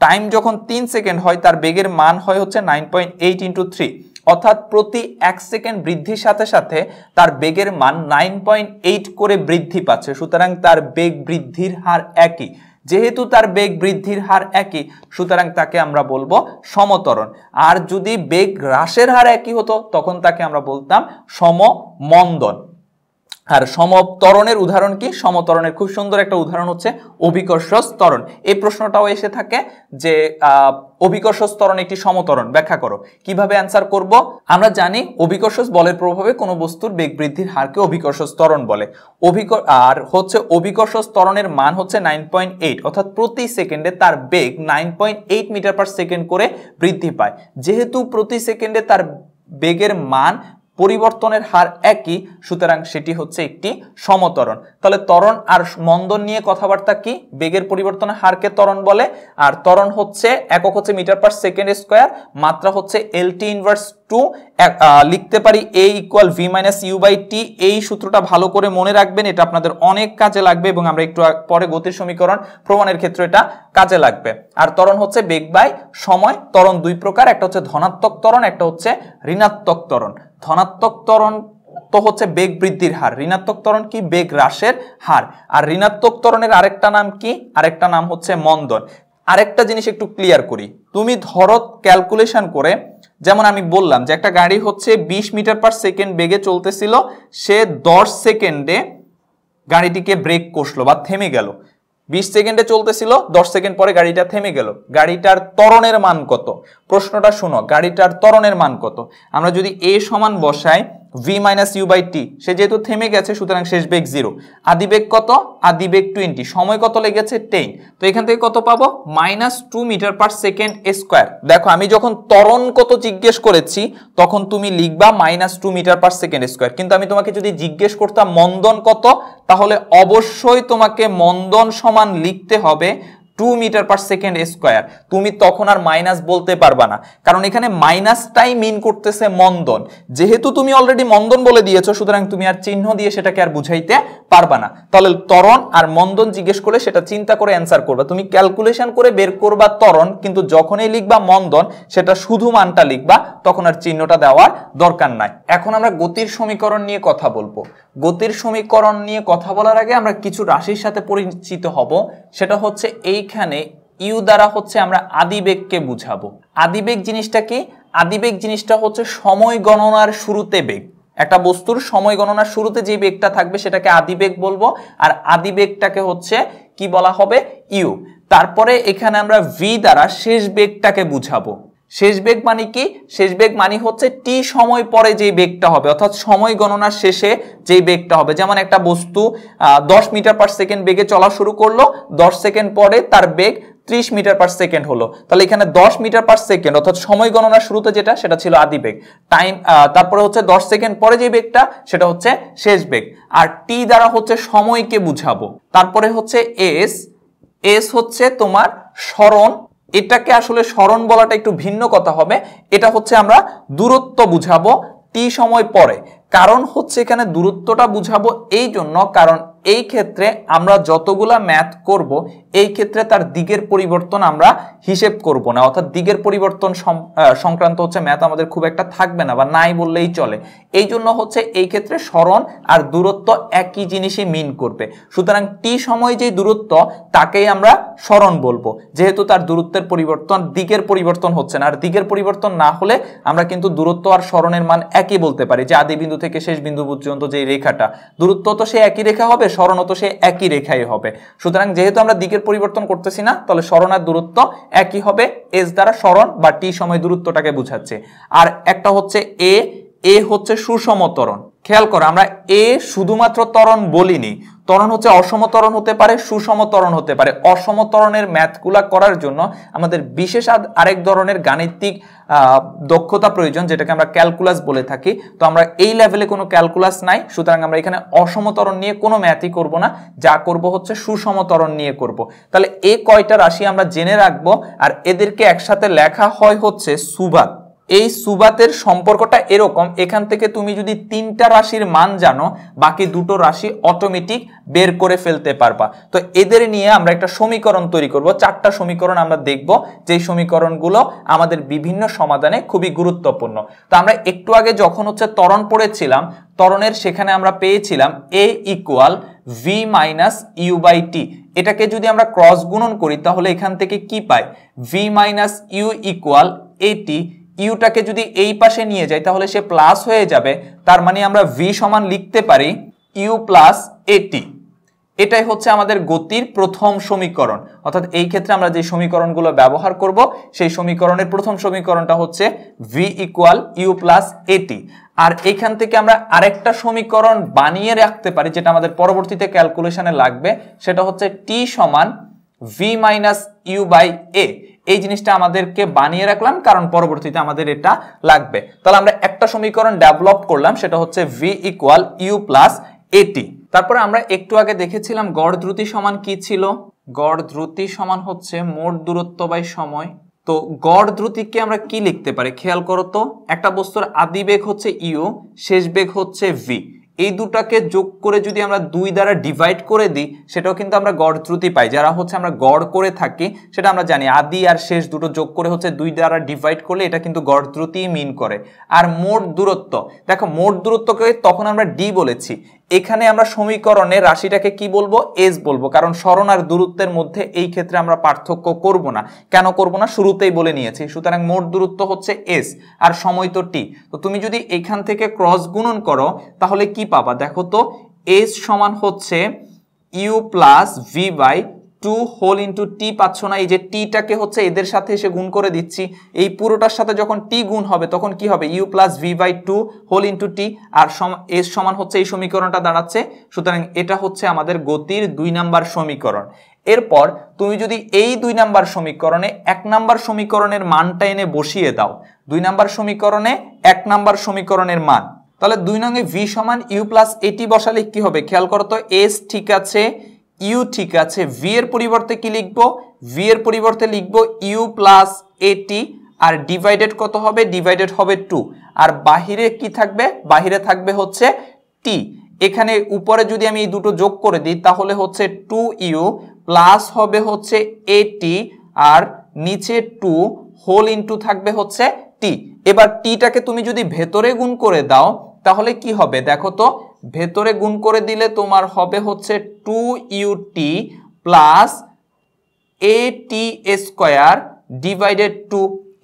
time যখন তিন সেকেন্ড হয় তার বেগের মান হয় হচ্ছে nine point eight into three অর্থাৎ প্রতি এক সেকেন্ড বৃদ্ধির সাথে সাথে তার বেগের মান নাইন পয়েন্ট এইট করে বৃদ্ধি পাচ্ছে সুতরাং তার বেগ বৃদ্ধির হার একই যেহেতু তার বেগ বৃদ্ধির হার একই সুতরাং তাকে আমরা বলবো সমতরণ আর যদি বেগ হ্রাসের হার একই হতো তখন তাকে আমরা বলতাম সম মন্দন আর সমতরণের উদাহরণ কি সমতরণের খুব সুন্দর একটা উদাহরণ হচ্ছে অভিকর্ষ স্তরণ এই প্রশ্নটাও এসে থাকে যে অভিকর্ষ স্তরণ একটি সমতরণ ব্যাখ্যা করো কিভাবে অ্যান্সার করব আমরা জানি অভিকর্ষ বলের প্রভাবে কোনো বস্তুর বেগ বৃদ্ধির হারকে অভিকর্ষ স্তরণ বলে অভিক আর হচ্ছে অভিকর্ষ স্তরণের মান হচ্ছে নাইন পয়েন্ট এইট অর্থাৎ প্রতি সেকেন্ডে তার বেগ nine point eight metre per second করে বৃদ্ধি পায় যেহেতু প্রতি সেকেন্ডে তার বেগের মান পরিবর্তনের হার একই সুতরাং সেটি হচ্ছে একটি সমতরণ তাহলে তরণ আর মন্দন নিয়ে কথাবার্তা কি বেগের পরিবর্তনের হারকে তরণ বলে আর তরণ হচ্ছে একক হচ্ছে মিটার পার সেকেন্ড স্কোয়ার মাত্রা হচ্ছে এলটি ইনভার্স টু লিখতে পারি a equal v minus u by t এই সূত্রটা ভালো করে মনে রাখবেন এটা আপনাদের অনেক কাজে লাগবে এবং আমরা একটু পরে গতির সমীকরণ প্রমাণের ক্ষেত্রে এটা কাজে লাগবে আর তরণ হচ্ছে বেগ বাই সময় তরণ দুই প্রকার একটা হচ্ছে ধনাত্মক তরণ একটা হচ্ছে ঋণাত্মক তরণ ধনাত্মক তরণ তো হচ্ছে বেগ বৃদ্ধির হার ঋণাত্মক তরণ কি বেগ হ্রাসের হার আর ঋণাত্মক তরণের আরেকটা নাম কি আরেকটা নাম হচ্ছে মন্দন আরেকটা জিনিস একটু ক্লিয়ার করি তুমি ধরো ক্যালকুলেশন করে যেমন আমি বললাম যে একটা গাড়ি হচ্ছে ২০ মিটার পার সেকেন্ড বেগে চলতেছিল সে দশ সেকেন্ডে গাড়িটিকে ব্রেক কষলো বা থেমে গেল ২০ সেকেন্ডে চলতেছিল দশ সেকেন্ড পরে গাড়িটা থেমে গেল গাড়িটার তরণের মান কত প্রশ্নটা শোনো গাড়িটার তরণের মান কত আমরা যদি এ সমান বসাই v minus u by t সে যেহেতু থেমে গেছে সুতরাং শেষ বেগ জিরো আদিবেগ কত আদিবেগ টোয়েন্টি সময় কত লেগেছে টেন তো এখান থেকে কত পাবো minus two metre per second square দেখো আমি যখন ত্বরণ কত জিজ্ঞেস করেছি তখন তুমি লিখবা minus two metre per second square কিন্তু আমি তোমাকে যদি জিজ্ঞেস করতাম মন্দন কত তাহলে অবশ্যই তোমাকে মন্দন সমান লিখতে হবে two metre per second square তুমি তখন আর মাইনাস বলতে পারবা না কারণ এখানে মাইনাসটাই মিন করতেছে মন্দন যেহেতু তুমি অলরেডি মন্দন বলে দিয়েছো সুতরাং তুমি আর চিহ্ন দিয়ে সেটাকে আর বুঝাইতে পারবা না তাহলে তরণ আর মন্দন জিজ্ঞেস করলে সেটা চিন্তা করে অ্যান্সার করবা তুমি ক্যালকুলেশন করে বের করবা তরণ কিন্তু যখনই লিখবা মন্দন সেটা শুধু মানটা লিখবা তখন আর চিহ্নটা দেওয়ার দরকার নাই এখন আমরা গতির সমীকরণ নিয়ে কথা বলবো গতির সমীকরণ নিয়ে কথা বলার আগে আমরা কিছু রাশির সাথে পরিচিত হব সেটা হচ্ছে এই এইখানে ইউ দ্বারা হচ্ছে আমরা আদিবেগকে বুঝাবো আদিবেগ জিনিসটা কি আদিবেগ জিনিসটা হচ্ছে সময় গণনার শুরুতে বেগ একটা বস্তুর সময় গণনার শুরুতে যে বেগটা থাকবে সেটাকে আদিবেগ বলবো আর আদিবেগটাকে হচ্ছে কি বলা হবে ইউ তারপরে এখানে আমরা ভি দ্বারা শেষ বেগটাকে বুঝাবো শেষ বেগ মানে কি শেষ বেগ মানে হচ্ছে টি সময় পরে যেই বেগটা হবে অর্থাৎ সময় গণনার শেষে যেই বেগটা হবে যেমন একটা বস্তু দশ মিটার পার সেকেন্ড বেগে চলা শুরু করলো দশ সেকেন্ড পরে তার বেগ ত্রিশ মিটার পার সেকেন্ড হলো তাহলে এখানে দশ মিটার পার সেকেন্ড অর্থাৎ সময় গণনার শুরুতে যেটা সেটা ছিল আদি বেগ টাইম তারপরে হচ্ছে দশ সেকেন্ড পরে যে বেগটা সেটা হচ্ছে শেষ বেগ আর টি দ্বারা হচ্ছে সময়কে বুঝাবো তারপরে হচ্ছে এস এস হচ্ছে তোমার স্মরণ এটাকে আসলে স্মরণ বলাটা একটু ভিন্ন কথা হবে এটা হচ্ছে আমরা দূরত্ব বুঝাবো টি সময় পরে কারণ হচ্ছে এখানে দূরত্বটা বুঝাবো এই জন্য কারণ এই ক্ষেত্রে আমরা যতগুলা ম্যাথ করব এই ক্ষেত্রে তার দিগের পরিবর্তন আমরা হিসেব করব না অর্থাৎ দিগের পরিবর্তন সংক্রান্ত হচ্ছে ম্যাথ আমাদের খুব একটা থাকবে না বা নাই বললেই চলে এই জন্য হচ্ছে এই ক্ষেত্রে স্মরণ আর দূরত্ব একই জিনিসই মিন করবে সুতরাং টি সময় যে দূরত্ব তাকেই আমরা স্মরণ বলবো যেহেতু তার দূরত্বের পরিবর্তন দিকের পরিবর্তন হচ্ছে না আর দিকের পরিবর্তন না হলে আমরা কিন্তু দূরত্ব আর স্মরণের মান একই বলতে পারি যে আদি বিন্দু থেকে শেষ বিন্দু পর্যন্ত যে রেখাটা দূরত্ব তো সে একই রেখা হবে স্মরণত সে একই রেখাই হবে সুতরাং যেহেতু আমরা দিকের পরিবর্তন করতেছি না তাহলে স্মরণ দূরত্ব একই হবে এস দ্বারা সরণ বা টি সময় দূরত্বটাকে বুঝাচ্ছে আর একটা হচ্ছে এ এ হচ্ছে সুষমতরণ খেয়াল করো আমরা এ শুধুমাত্র ত্বরণ বলিনি ত্বরণ হচ্ছে অসমতরণ হতে পারে সুসমতরণ হতে পারে অসমতরণের ম্যাথগুলা করার জন্য আমাদের বিশেষ আরেক ধরনের গাণিতিক দক্ষতা প্রয়োজন যেটাকে আমরা ক্যালকুলাস বলে থাকি তো আমরা এই লেভেলে কোনো ক্যালকুলাস নাই সুতরাং আমরা এখানে অসমতরণ নিয়ে কোনো ম্যাথই করব না যা করব হচ্ছে সুসমতরণ নিয়ে করব তাহলে এ কয়টা রাশি আমরা জেনে রাখবো আর এদেরকে একসাথে লেখা হয় হচ্ছে সুবাদ এই সুবাতের সম্পর্কটা এরকম এখান থেকে তুমি যদি তিনটা রাশির মান জানো বাকি দুটো রাশি অটোমেটিক বের করে ফেলতে পারবা তো এদের নিয়ে আমরা একটা সমীকরণ তৈরি করব চারটা সমীকরণ আমরা দেখব যে সমীকরণগুলো আমাদের বিভিন্ন সমাধানে খুবই গুরুত্বপূর্ণ তো আমরা একটু আগে যখন হচ্ছে তরণ পড়েছিলাম তরণের সেখানে আমরা পেয়েছিলাম a equal v minus u by t এটাকে যদি আমরা ক্রস গুণন করি তাহলে এখান থেকে কি পাই v minus u equal a t ইউটাকে যদি এই পাশে নিয়ে যাই তাহলে সে প্লাস হয়ে যাবে তার মানে আমরা ভি সমান লিখতে পারি ইউ প্লাস এটি এটাই হচ্ছে আমাদের গতির প্রথম সমীকরণ অর্থাৎ এই ক্ষেত্রে আমরা যে সমীকরণগুলো ব্যবহার করব সেই সমীকরণের প্রথম সমীকরণটা হচ্ছে ভি ইকুয়াল ইউ প্লাস এটি আর এখান থেকে আমরা আরেকটা সমীকরণ বানিয়ে রাখতে পারি যেটা আমাদের পরবর্তীতে ক্যালকুলেশনে লাগবে সেটা হচ্ছে টি সমান v minus u by a এই জিনিসটা আমাদেরকে বানিয়ে রাখলাম কারণ পরবর্তীতে আমাদের এটা লাগবে তাহলে আমরা একটা সমীকরণ ডেভেলপ করলাম সেটা হচ্ছে ভি ইকুয়াল ইউ প্লাস এটি তারপরে আমরা একটু আগে দেখেছিলাম গড় দ্রুতি সমান কি ছিল গড় দ্রুতি সমান হচ্ছে মোট দূরত্ব বাই সময় তো গড় দ্রুতিকে আমরা কি লিখতে পারি খেয়াল করো তো একটা বস্তুর আদি বেগ হচ্ছে ইউ শেষ বেগ হচ্ছে ভি এই দুটাকে যোগ করে যদি আমরা দুই দ্বারা ডিভাইড করে দিই সেটাও কিন্তু আমরা গড় ত্রুতি পাই যারা হচ্ছে আমরা গড় করে থাকি সেটা আমরা জানি আদি আর শেষ দুটো যোগ করে হচ্ছে দুই দ্বারা ডিভাইড করলে এটা কিন্তু গড় ত্রুতি মিন করে আর মোট দূরত্ব দেখো মোট দূরত্বকে তখন আমরা ডি বলেছি এখানে আমরা সমীকরণে রাশিটাকে কি বলবো এস বলবো কারণ স্মরণ আর দূরত্বের মধ্যে এই ক্ষেত্রে আমরা পার্থক্য করব না কেন করব না শুরুতেই বলে নিয়েছি সুতরাং মোট দূরত্ব হচ্ছে এস আর সময় তো টি তো তুমি যদি এখান থেকে ক্রস গুণন করো তাহলে কি পাবা দেখো তো এস সমান হচ্ছে u plus v by two whole into t পাচ্ছ না এই যে টিটাকে হচ্ছে এদের সাথে এসে গুণ করে দিচ্ছি এই পুরোটার সাথে যখন টি গুণ হবে তখন কি হবে u plus v by two whole into t আর এস সমান হচ্ছে এই সমীকরণটা দাঁড়াচ্ছে সুতরাং এটা হচ্ছে আমাদের গতির দুই নাম্বার সমীকরণ এরপর তুমি যদি এই দুই নাম্বার সমীকরণে এক নাম্বার সমীকরণের মানটা এনে বসিয়ে দাও দুই নাম্বার সমীকরণে এক নাম্বার সমীকরণের মান তাহলে দুই নঙ্গে ভি সমান ইউ প্লাস এটি বসালে কি হবে খেয়াল করতো এস ঠিক আছে ইউ ঠিক আছে ভি এর পরিবর্তে কি লিখব ভি এর পরিবর্তে লিখব ইউ প্লাস এটি আর ডিভাইডেড কত হবে ডিভাইডেড হবে টু আর বাহিরে কি থাকবে বাহিরে থাকবে হচ্ছে টি এখানে উপরে যদি আমি এই দুটো যোগ করে দিই তাহলে হচ্ছে টু ইউ প্লাস হবে হচ্ছে এটি আর নিচে টু হোল ইন্টু থাকবে হচ্ছে টি এবার টিটাকে তুমি যদি ভেতরে গুণ করে দাও তাহলে কি হবে দেখো তো ভেতরে গুণ করে দিলে তোমার হবে হচ্ছে two u t plus a t square divided two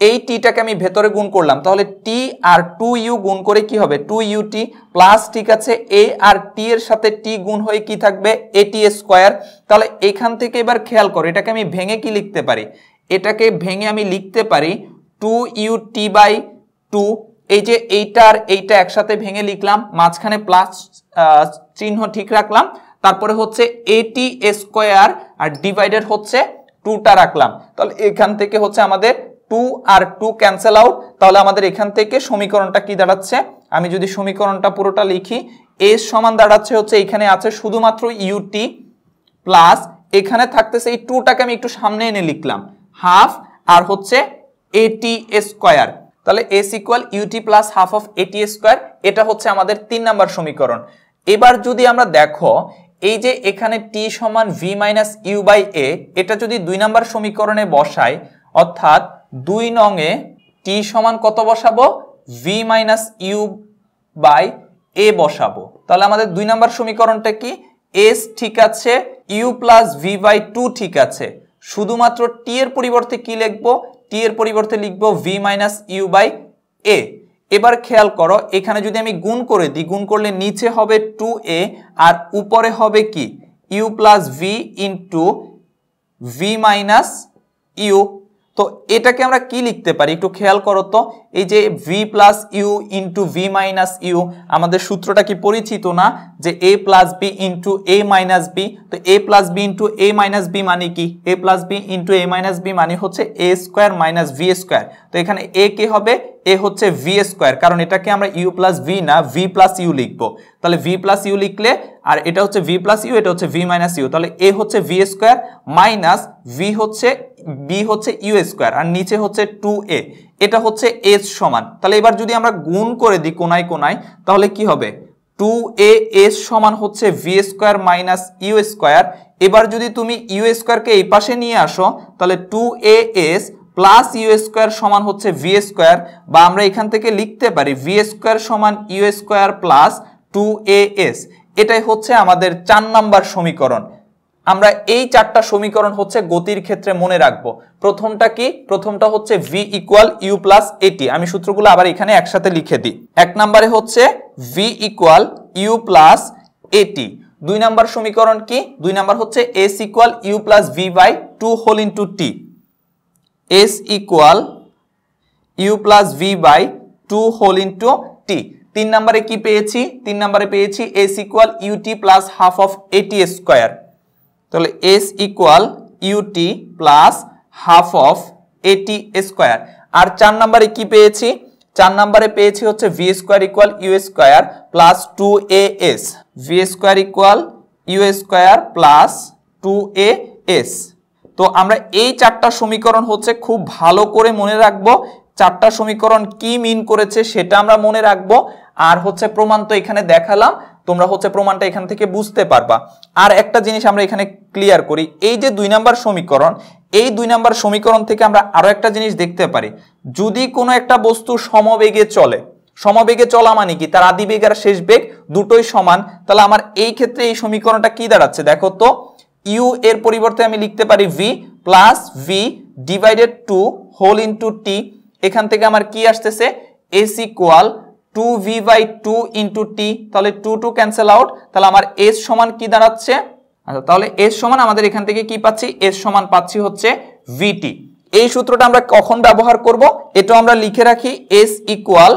এই টিটাকে আমি ভেতরে গুণ করলাম তাহলে টি আর টু ইউ গুণ করে কি হবে টু ইউটি প্লাস ঠিক আছে এ আর টি এর সাথে টি গুণ হয়ে কি থাকবে এ টি স্কোয়ার তাহলে এখান থেকে এবার খেয়াল করো এটাকে আমি ভেঙে কি লিখতে পারি এটাকে ভেঙে আমি লিখতে পারি two u t by two এই যে এইটার এইটা একসাথে ভেঙে লিখলাম মাঝখানে প্লাস চিহ্ন ঠিক রাখলাম তারপরে হচ্ছে এটি স্কোয়ার আর ডিভাইডেড হচ্ছে টুটা রাখলাম তাহলে এখান থেকে হচ্ছে আমাদের টু আর টু ক্যান্সেল আউট তাহলে আমাদের এখান থেকে সমীকরণটা কি দাঁড়াচ্ছে আমি যদি সমীকরণটা পুরোটা লিখি এ সমান দাঁড়াচ্ছে হচ্ছে এখানে আছে শুধুমাত্র ইউটি প্লাস এখানে থাকতেছে এই টুটাকে আমি একটু সামনে এনে লিখলাম হাফ আর হচ্ছে এটি স্কোয়ার তাহলে s equal UT plus half of a t square এটা হচ্ছে আমাদের তিন নাম্বার সমীকরণ এবার যদি আমরা দেখো এই যে এখানে টি সমান v minus u by a এটা যদি দুই নাম্বার সমীকরণে বসাই অর্থাৎ দুই নঙে টি সমান কত বসাবো v minus u by a বসাবো তাহলে আমাদের দুই নাম্বার সমীকরণটা কি এস ঠিক আছে u plus v by two ঠিক আছে শুধুমাত্র টি এর পরিবর্তে কি লিখবো টি এর পরিবর্তে লিখবো v minus u by a এবার খেয়াল করো এখানে যদি আমি গুণ করে দিই গুণ করলে নিচে হবে টু এ আর উপরে হবে কি u plus v into v minus u তো এটাকে আমরা কি লিখতে পারি একটু খেয়াল করো তো এই যে v plus u into v minus u আমাদের সূত্রটা কি পরিচিত না যে a plus b into a minus b তো a plus b into a minus b মানে কি a plus b into a minus b মানে হচ্ছে a square minus V square তো এখানে এ কে হবে এ হচ্ছে ভি স্কোয়ার কারণ এটাকে আমরা ইউ প্লাস ভি না ভি প্লাস ইউ লিখবো তাহলে ভি প্লাস ইউ লিখলে আর এটা হচ্ছে ভি প্লাস ইউ এটা হচ্ছে ভি মাইনাস ইউ তাহলে এ হচ্ছে ভি স্কোয়ার মাইনাস ভি হচ্ছে বি হচ্ছে ইউ স্কোয়ার আর নিচে হচ্ছে টু এ এটা হচ্ছে এস সমান তাহলে এবার যদি আমরা গুণ করে দিই কোনায় কোনায় তাহলে কি হবে টু এ এস সমান হচ্ছে V square minus u square এবার যদি তুমি ইউ স্কোয়ারকে এই পাশে নিয়ে আসো তাহলে two a s plus u square সমান হচ্ছে ভি স্কোয়ার বা আমরা এখান থেকে লিখতে পারি ভি স্কোয়ার সমান you square plus two a s এটাই হচ্ছে আমাদের চার নাম্বার সমীকরণ আমরা এই চারটা সমীকরণ হচ্ছে গতির ক্ষেত্রে মনে রাখবো প্রথমটা কি প্রথমটা হচ্ছে ভি ইকুয়াল ইউ প্লাস এটি আমি সূত্রগুলো আবার এখানে একসাথে লিখে দিই এক নম্বরে হচ্ছে ভি ইকুয়াল ইউ প্লাস এটি দুই নাম্বার সমীকরণ কি দুই নাম্বার হচ্ছে s equal you plus v by two whole into t s equal you plus v by two whole into t তিন নাম্বারে কি পেয়েছি তিন নাম্বারে পেয়েছি s equal UT plus half of a t square তাহলে s equal UT plus half of a t square আর চার নাম্বারে কি পেয়েছি চার নাম্বারে পেয়েছি হচ্ছে V square equal you square plus two a s v square equal you square plus two a s তো আমরা এই চারটা সমীকরণ হচ্ছে খুব ভালো করে মনে রাখব চারটা সমীকরণ কি মিন করেছে সেটা আমরা মনে রাখব আর হচ্ছে প্রমাণ তো এখানে দেখালাম তোমরা হচ্ছে প্রমাণটা এখান থেকে বুঝতে পারবা আর একটা জিনিস আমরা এখানে ক্লিয়ার করি এই যে দুই নাম্বার সমীকরণ এই দুই নাম্বার সমীকরণ থেকে আমরা আরও একটা জিনিস দেখতে পারি যদি কোনো একটা বস্তু সমবেগে চলে সমবেগে চলা মানে কি তার আদি বেগ আর শেষ বেগ দুটোই সমান তাহলে আমার এই ক্ষেত্রে এই সমীকরণটা কি দাঁড়াচ্ছে দেখো তো ইউ এর পরিবর্তে আমি লিখতে পারি v plus v divided two whole into t এখান থেকে আমার কি আসতেছে s equal two v by two into t তাহলে টু টু ক্যান্সেল আউট তাহলে আমার এস সমান কি দাঁড়াচ্ছে আচ্ছা তাহলে এস সমান আমাদের এখান থেকে কি পাচ্ছি এস সমান পাচ্ছি হচ্ছে ভিটি এই সূত্রটা আমরা কখন ব্যবহার করব এটা আমরা লিখে রাখি এস ইকুয়াল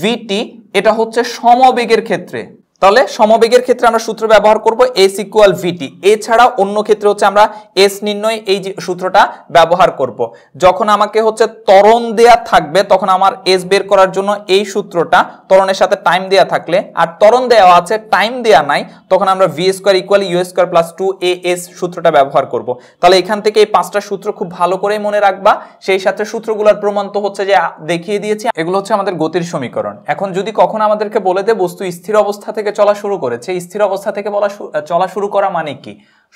ভিটি এটা হচ্ছে সমবেগের ক্ষেত্রে তাহলে সমবেগের ক্ষেত্রে আমরা সূত্র ব্যবহার করব এস ইকুয়াল ভিটি এছাড়া অন্য ক্ষেত্রে হচ্ছে আমরা এস নির্ণয় এই সূত্রটা ব্যবহার করব। যখন আমাকে হচ্ছে তরণ দেয়া থাকবে তখন আমার এস বের করার জন্য এই সূত্রটা তরণের সাথে টাইম দেয়া থাকলে আর তরণ দেওয়া আছে টাইম দেয়া নাই তখন আমরা v square equal you square plus two a s সূত্রটা ব্যবহার করব। তাহলে এখান থেকে এই পাঁচটা সূত্র খুব ভালো করে মনে রাখবা সেই সাথে সূত্রগুলোর প্রমাণ তো হচ্ছে যে দেখিয়ে দিয়েছি এগুলো হচ্ছে আমাদের গতির সমীকরণ এখন যদি কখন আমাদেরকে বলে দে বস্তু স্থির অবস্থা থেকে থেকে চলা শুরু করেছে স্থির অবস্থা থেকে বলা চলা শুরু করা মানে কি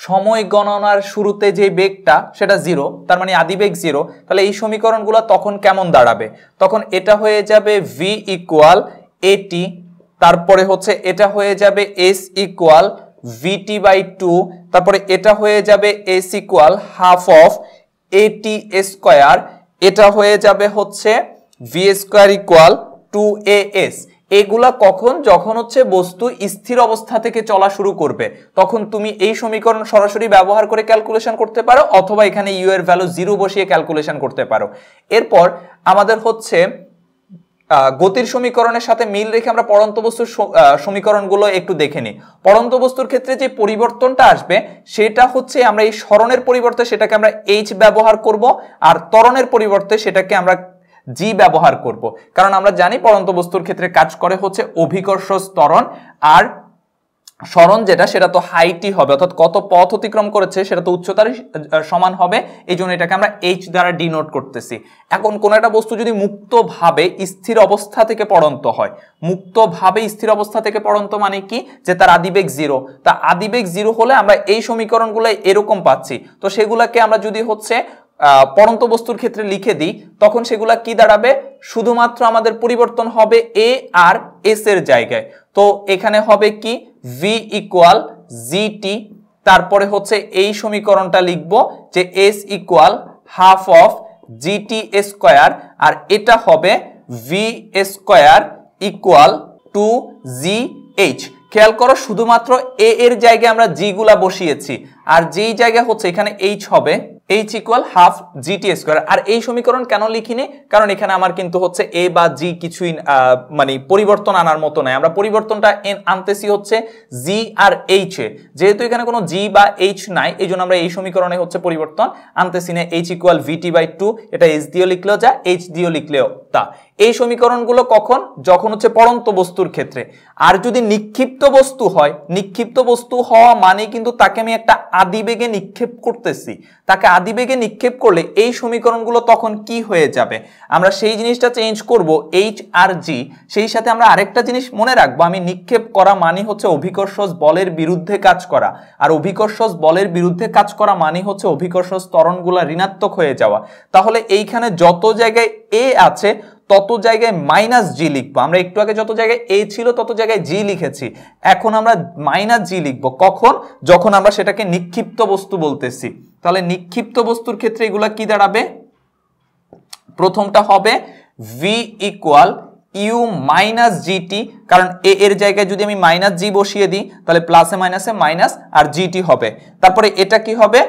সময় গণনার শুরুতে যে বেগটা সেটা জিরো তার মানে আদি বেগ জিরো তাহলে এই সমীকরণগুলো তখন কেমন দাঁড়াবে তখন এটা হয়ে যাবে ভি ইকুয়াল এটি তারপরে হচ্ছে এটা হয়ে যাবে s equal v t by two তারপরে এটা হয়ে যাবে s equal half of a t square এটা হয়ে যাবে হচ্ছে V square equal two a s এগুলা কখন যখন হচ্ছে বস্তু স্থির অবস্থা থেকে চলা শুরু করবে তখন তুমি এই সমীকরণ সরাসরি ব্যবহার করে ক্যালকুলেশন করতে পারো অথবা এখানে ইউ এর ভ্যালু জিরো বসিয়ে ক্যালকুলেশন করতে পারো এরপর আমাদের হচ্ছে গতির সমীকরণের সাথে মিল রেখে আমরা পরন্ত বস্তুর সমীকরণগুলো একটু দেখে নিই পরন্ত বস্তুর ক্ষেত্রে যে পরিবর্তনটা আসবে সেটা হচ্ছে আমরা এই স্মরণের পরিবর্তে সেটাকে আমরা এইচ ব্যবহার করব আর ত্বরণের পরিবর্তে সেটাকে আমরা জি ব্যবহার করব। কারণ আমরা জানি পরন্ত বস্তুর ক্ষেত্রে কাজ করে হচ্ছে অভিকর্ষ স্তরণ আর স্মরণ যেটা সেটা তো হাইটি হবে অর্থাৎ কত পথ অতিক্রম করেছে সেটা তো উচ্চতার সমান হবে এই জন্য এটাকে আমরা এইচ দ্বারা ডিনোট করতেছি এখন কোনো একটা বস্তু যদি মুক্তভাবে স্থির অবস্থা থেকে পড়ন্ত হয় মুক্তভাবে স্থির অবস্থা থেকে পড়ন্ত মানে কি যে তার আদিবেগ জিরো তা আদিবেগ জিরো হলে আমরা এই সমীকরণগুলো এরকম পাচ্ছি তো সেগুলোকে আমরা যদি হচ্ছে পরন্ত বস্তুর ক্ষেত্রে লিখে দিই তখন সেগুলা কি দাঁড়াবে শুধুমাত্র আমাদের পরিবর্তন হবে এ আর এস এর জায়গায় তো এখানে হবে কি ভি ইকুয়াল জিটি তারপরে হচ্ছে এই সমীকরণটা লিখব যে s equal half of GT square আর এটা হবে ভি স্কোয়ার ইকুয়াল টু জি এইচ খেয়াল করো শুধুমাত্র এ এর জায়গায় আমরা জিগুলা বসিয়েছি আর যেই জায়গা হচ্ছে এখানে এইচ হবে h equal half GT square আর এই সমীকরণ কেন লিখিনি কারণ এখানে আমার কিন্তু হচ্ছে এ বা জি কিছুই মানে পরিবর্তন আনার মতো নয় আমরা পরিবর্তনটা আনতেছি হচ্ছে জি আর এইচ এ যেহেতু এখানে কোনো জি বা এইচ নাই এই জন্য আমরা এই সমীকরণে হচ্ছে পরিবর্তন আনতেছি না h equal v t by two এটা এইচ দিয়েও লিখলেও যা এইচ দিয়েও লিখলেও তা এই সমীকরণগুলো কখন যখন হচ্ছে পরন্ত বস্তুর ক্ষেত্রে আর যদি নিক্ষিপ্ত বস্তু হয় নিক্ষিপ্ত বস্তু হওয়া মানে কিন্তু তাকে আমি একটা আদিবেগে নিক্ষেপ করতেছি তাকে আদিবেগে নিক্ষেপ করলে এই সমীকরণগুলো তখন কি হয়ে যাবে আমরা সেই জিনিসটা চেঞ্জ করব এইচ আর জি সেই সাথে আমরা আরেকটা জিনিস মনে রাখবো আমি নিক্ষেপ করা মানে হচ্ছে অভিকর্ষজ বলের বিরুদ্ধে কাজ করা আর অভিকর্ষজ বলের বিরুদ্ধে কাজ করা মানে হচ্ছে অভিকর্ষজ তরণগুলো ঋণাত্মক হয়ে যাওয়া তাহলে এইখানে যত জায়গায় এ আছে তত জায়গায় মাইনাস জি লিখবো আমরা একটু আগে যত জায়গায় এ ছিল তত জায়গায় জি লিখেছি এখন আমরা মাইনাস জি লিখবো কখন যখন আমরা সেটাকে নিক্ষিপ্ত বস্তু বলতেছি তাহলে নিক্ষিপ্ত বস্তুর ক্ষেত্রে এগুলা কি দাঁড়াবে প্রথমটা হবে v equal you minus g t কারণ এ এর জায়গায় যদি আমি মাইনাস জি বসিয়ে দিই তাহলে প্লাসে মাইনাসে মাইনাস আর জিটি হবে তারপরে এটা কি হবে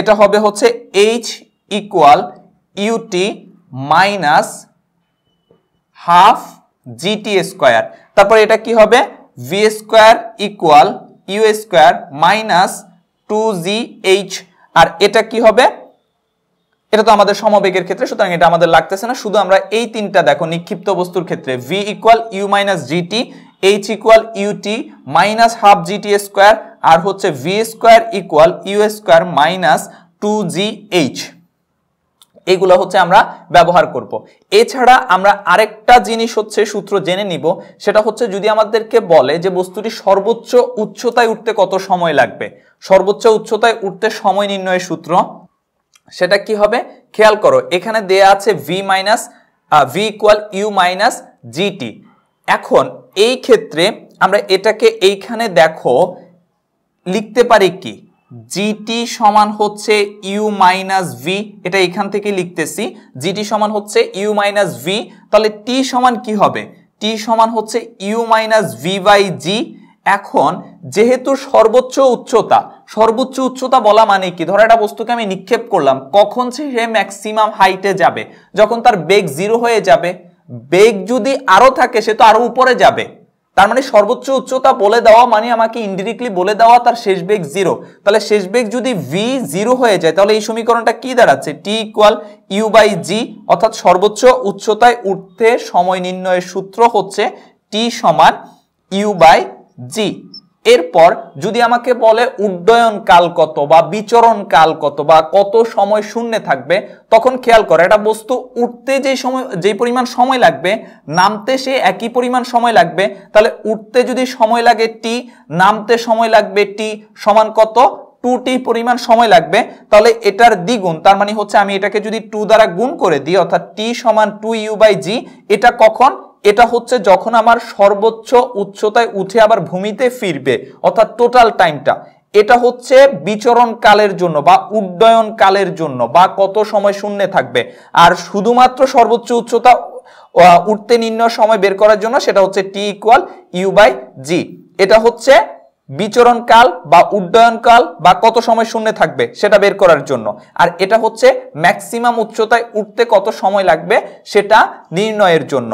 এটা হবে হচ্ছে h equal UT minus half GT square তারপর এটা কি হবে v square equal you square minus two G h আর এটা কি হবে এটা তো আমাদের সমবেগের ক্ষেত্রে সুতরাং এটা আমাদের লাগতেছে না শুধু আমরা এই তিনটা দেখো নিক্ষিপ্ত বস্তুর ক্ষেত্রে V equal you minus GT H equal UT minus half GT square আর হচ্ছে V square equal you square minus two G H এগুলো হচ্ছে আমরা ব্যবহার করব। এছাড়া আমরা আরেকটা জিনিস হচ্ছে সূত্র জেনে নিব সেটা হচ্ছে যদি আমাদেরকে বলে যে বস্তুটি সর্বোচ্চ উচ্চতায় উঠতে কত সময় লাগবে সর্বোচ্চ উচ্চতায় উঠতে সময় নির্ণয়ের সূত্র সেটা কি হবে খেয়াল করো এখানে দেয়া আছে V minus V equal you minus GT এখন এই ক্ষেত্রে আমরা এটাকে এইখানে দেখো লিখতে পারি কি জিটি সমান হচ্ছে ইউ মাইনাস ভি এটা এখান থেকে লিখতেছি জিটি সমান হচ্ছে ইউ মাইনাস ভি তাহলে টি সমান কি হবে টি সমান হচ্ছে U minus V by G এখন যেহেতু সর্বোচ্চ উচ্চতা সর্বোচ্চ উচ্চতা বলা মানে কি ধরো একটা বস্তুকে আমি নিক্ষেপ করলাম কখন সে ম্যাক্সিমাম হাইটে যাবে যখন তার বেগ জিরো হয়ে যাবে বেগ যদি আরও থাকে সে তো আরও উপরে যাবে তার মানে সর্বোচ্চ উচ্চতা বলে দেওয়া মানে আমাকে ইনডিরেক্টলি বলে দেওয়া তার শেষ বেগ জিরো তাহলে শেষ বেগ যদি ভি জিরো হয়ে যায় তাহলে এই সমীকরণটা কি দাঁড়াচ্ছে T equal U by G অর্থাৎ সর্বোচ্চ উচ্চতায় উঠতে সময় নির্ণয়ের সূত্র হচ্ছে টি সমান ইউ বাই জি এরপর যদি আমাকে বলে উড্ডয়ন কাল কত বা বিচরণ কাল কত বা কত সময় শূন্যে থাকবে তখন খেয়াল করে এটা বস্তু উঠতে যে সময় যেই পরিমাণ সময় লাগবে নামতে সে একই পরিমাণ সময় লাগবে তাহলে উঠতে যদি সময় লাগে টি নামতে সময় লাগবে টি সমান কত টু টি পরিমাণ সময় লাগবে তাহলে এটার দ্বিগুণ তার মানে হচ্ছে আমি এটাকে যদি টু দ্বারা গুণ করে দিই অর্থাৎ টি সমান টু ইউ বাই জি এটা কখন এটা হচ্ছে যখন আমার সর্বোচ্চ উচ্চতায় উঠে আবার ভূমিতে ফিরবে অর্থাৎ টোটাল টাইমটা এটা হচ্ছে বিচরণ কালের জন্য বা উড্ডয়ন কালের জন্য বা কত সময় শূন্য থাকবে আর শুধুমাত্র সর্বোচ্চ উচ্চতা উঠতে নির্ণয় সময় বের করার জন্য সেটা হচ্ছে T equal U by G এটা হচ্ছে বিচরণ কাল বা উড্ডয়ন কাল বা কত সময় শূন্য থাকবে সেটা বের করার জন্য আর এটা হচ্ছে ম্যাক্সিমাম উচ্চতায় উঠতে কত সময় লাগবে সেটা নির্ণয়ের জন্য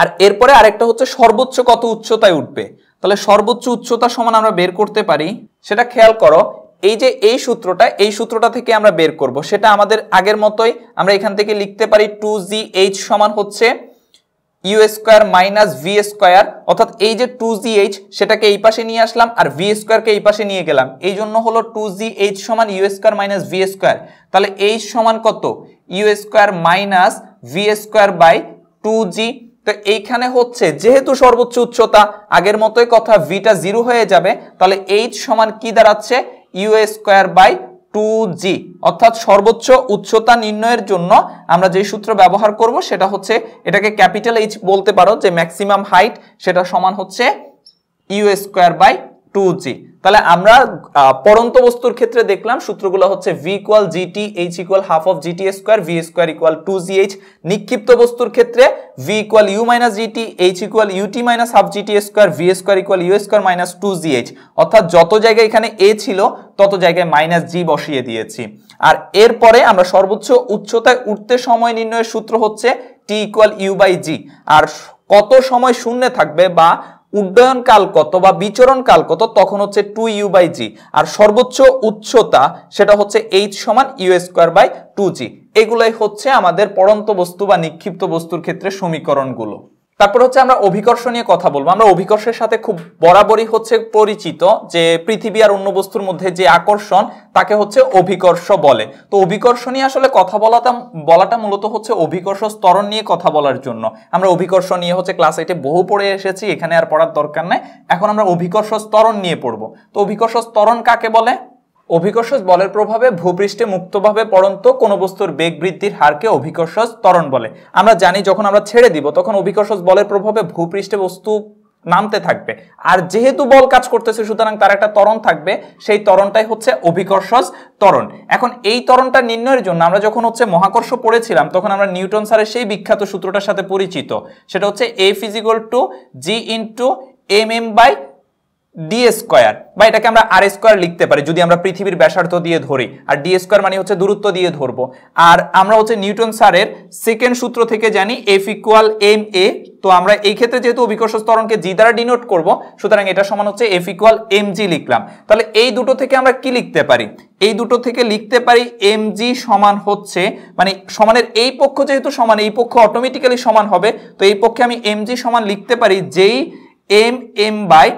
আর এরপরে আরেকটা হচ্ছে সর্বোচ্চ কত উচ্চতায় উঠবে তাহলে সর্বোচ্চ উচ্চতা সমান আমরা বের করতে পারি সেটা খেয়াল করো এই যে এই সূত্রটা এই সূত্রটা থেকে আমরা বের করব সেটা আমাদের আগের মতোই আমরা এখান থেকে লিখতে পারি টু জি এইচ সমান হচ্ছে you square minus V square অর্থাৎ এই যে টু জি এইচ সেটাকে এই পাশে নিয়ে আসলাম আর ভি স্কোয়ারকে এই পাশে নিয়ে গেলাম এই জন্য হলো টু জি এইচ সমান you square minus V square তাহলে এইচ সমান কত U square minus V square by two G তো এইখানে হচ্ছে যেহেতু সর্বোচ্চ উচ্চতা আগের মতোই কথা ভিটা জিরো হয়ে যাবে তাহলে এইচ সমান কি দাঁড়াচ্ছে U square by two G অর্থাৎ সর্বোচ্চ উচ্চতা নির্ণয়ের জন্য আমরা যে সূত্র ব্যবহার করব সেটা হচ্ছে এটাকে ক্যাপিটাল এইচ বলতে পারো যে ম্যাক্সিমাম হাইট সেটা সমান হচ্ছে you square by two G তাহলে আমরা পরন্ত বস্তুর ক্ষেত্রে দেখলাম সূত্রগুলো হচ্ছে V equal GT H equal half of GT square V square equal two G H নিক্ষিপ্ত বস্তুর ক্ষেত্রে V equal you minus GT H equal UT minus half GT square V square equal you square minus two G H অর্থাৎ যত জায়গায় এখানে এ ছিল তত জায়গায় মাইনাস জি বসিয়ে দিয়েছি আর এরপরে আমরা সর্বোচ্চ উচ্চতায় উঠতে সময় নির্ণয়ের সূত্র হচ্ছে T equal U by G আর কত সময় শূন্যে থাকবে বা উড্ডয়ন কাল কত বা বিচরণ কাল কত তখন হচ্ছে টু ইউ বাই জি আর সর্বোচ্চ উচ্চতা সেটা হচ্ছে এইচ সমান you square by two G এগুলোই হচ্ছে আমাদের পড়ন্ত বস্তু বা নিক্ষিপ্ত বস্তুর ক্ষেত্রে সমীকরণগুলো তারপর হচ্ছে আমরা অভিকর্ষ নিয়ে কথা বলবো আমরা অভিকর্ষের সাথে খুব বরাবরই হচ্ছে পরিচিত যে পৃথিবী আর অন্য বস্তুর মধ্যে যে আকর্ষণ তাকে হচ্ছে অভিকর্ষ বলে তো অভিকর্ষ নিয়ে আসলে কথা বলাটা বলাটা মূলত হচ্ছে অভিকর্ষ স্তরণ নিয়ে কথা বলার জন্য আমরা অভিকর্ষ নিয়ে হচ্ছে ক্লাস এইটে বহু পড়ে এসেছি এখানে আর পড়ার দরকার নাই এখন আমরা অভিকর্ষ স্তরণ নিয়ে পড়বো তো অভিকর্ষ স্তরণ কাকে বলে অভিকর্ষজ বলের প্রভাবে ভূপৃষ্ঠে মুক্তভাবে পড়ন্ত কোনো বস্তুর বেগ বৃদ্ধির হারকে অভিকর্ষজ ত্বরণ বলে আমরা জানি যখন আমরা ছেড়ে দিব তখন অভিকর্ষজ বলের প্রভাবে ভূপৃষ্ঠে বস্তু নামতে থাকবে আর যেহেতু বল কাজ করতেছে সুতরাং তার একটা তরণ থাকবে সেই তরণটাই হচ্ছে অভিকর্ষজ তরণ এখন এই তরণটা নির্ণয়ের জন্য আমরা যখন হচ্ছে মহাকর্ষ পড়েছিলাম তখন আমরা নিউটন স্যারের সেই বিখ্যাত সূত্রটার সাথে পরিচিত সেটা হচ্ছে F equal to G into M M by D square বা এটাকে আমরা আর স্কোয়ার লিখতে পারি যদি আমরা পৃথিবীর ব্যাসার্থ দিয়ে ধরি আর ডি স্কোয়ার মানে হচ্ছে দূরত্ব দিয়ে ধরবো আর আমরা হচ্ছে নিউটন সারের সেকেন্ড সূত্র থেকে জানি এফ ইকুয়াল এম এ তো আমরা এই ক্ষেত্রে যেহেতু অভিকর্ষ স্তরণকে জি দ্বারা ডিনোট করব সুতরাং এটা সমান হচ্ছে এফ ইকুয়াল এম জি লিখলাম তাহলে এই দুটো থেকে আমরা কি লিখতে পারি এই দুটো থেকে লিখতে পারি এম জি সমান হচ্ছে মানে সমানের এই পক্ষ যেহেতু সমান এই পক্ষ অটোমেটিক্যালি সমান হবে তো এই পক্ষে আমি এম জি সমান লিখতে পারি যেই M M by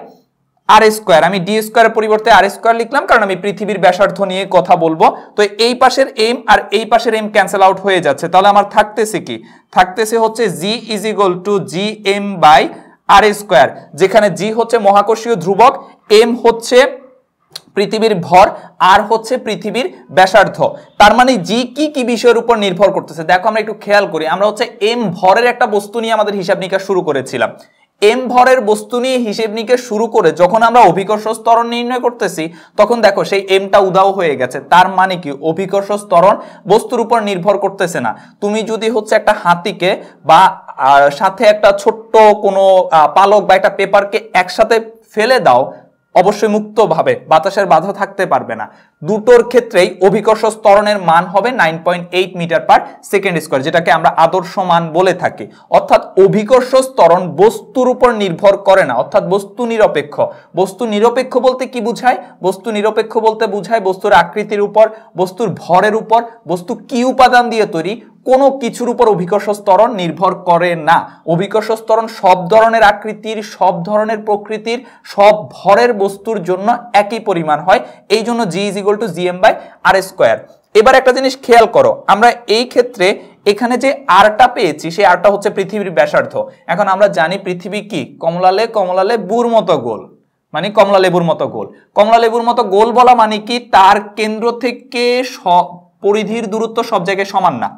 R square আমি ডি স্কোয়ার পরিবর্তে আর স্কোয়ার লিখলাম কারণ আমি পৃথিবীর ব্যাসার্থ নিয়ে কথা বলবো তো এই পাশের এম আর এই পাশের এম ক্যান্সেল আউট হয়ে যাচ্ছে তাহলে আমার থাকতেছে কি থাকতেছে হচ্ছে G is equal two G M by R square যেখানে জি হচ্ছে মহাকর্ষীয় ধ্রুবক এম হচ্ছে পৃথিবীর ভর আর হচ্ছে পৃথিবীর ব্যাসার্ধ তার মানে জি কি কি বিষয়ের উপর নির্ভর করতেছে দেখো আমরা একটু খেয়াল করি আমরা হচ্ছে এম ভরের একটা বস্তু নিয়ে আমাদের হিসাব নিকাশ শুরু করেছিলাম এম ভরের বস্তু নিয়ে হিসেব নিকেশ শুরু করে যখন আমরা অভিকর্ষ স্তরণ নির্ণয় করতেছি তখন দেখো সেই এমটা উদাও হয়ে গেছে তার মানে কি অভিকর্ষ স্তরণ বস্তুর উপর নির্ভর করতেছে না তুমি যদি হচ্ছে একটা হাতিকে বা সাথে একটা ছোট্ট কোনো পালক বা একটা পেপারকে একসাথে ফেলে দাও অবশ্যই মুক্তভাবে বাতাসের বাধা থাকতে পারবে না দুটোর ক্ষেত্রেই অভিকর্ষ স্তরণের মান হবে nine point eight metre per second square যেটাকে আমরা আদর্শ মান বলে থাকি অর্থাৎ অভিকর্ষ স্তরণ বস্তুর উপর নির্ভর করে না অর্থাৎ বস্তু নিরপেক্ষ বস্তু নিরপেক্ষ বলতে কি বুঝায় বস্তু নিরপেক্ষ বলতে বুঝায় বস্তুর আকৃতির উপর বস্তুর ভরের উপর বস্তু কি উপাদান দিয়ে তৈরি কোনো কিছুর উপর অভিকর্ষ স্তরণ নির্ভর করে না অভিকর্ষ স্তরণ সব ধরনের আকৃতির সব ধরনের প্রকৃতির সব ভরের বস্তুর জন্য একই পরিমাণ হয় এই জন্য G equal to GM by R square এবার একটা জিনিস খেয়াল করো আমরা এই ক্ষেত্রে এখানে যে আরটা পেয়েছি সেই আরটা হচ্ছে পৃথিবীর ব্যাসার্ধ এখন আমরা জানি পৃথিবী কি কমলালে কমলালে বুর মতো গোল মানে কমলা লেবুর মতো গোল কমলা লেবুর মতো গোল বলা মানে কি তার কেন্দ্র থেকে পরিধির দূরত্ব সব জায়গায় সমান না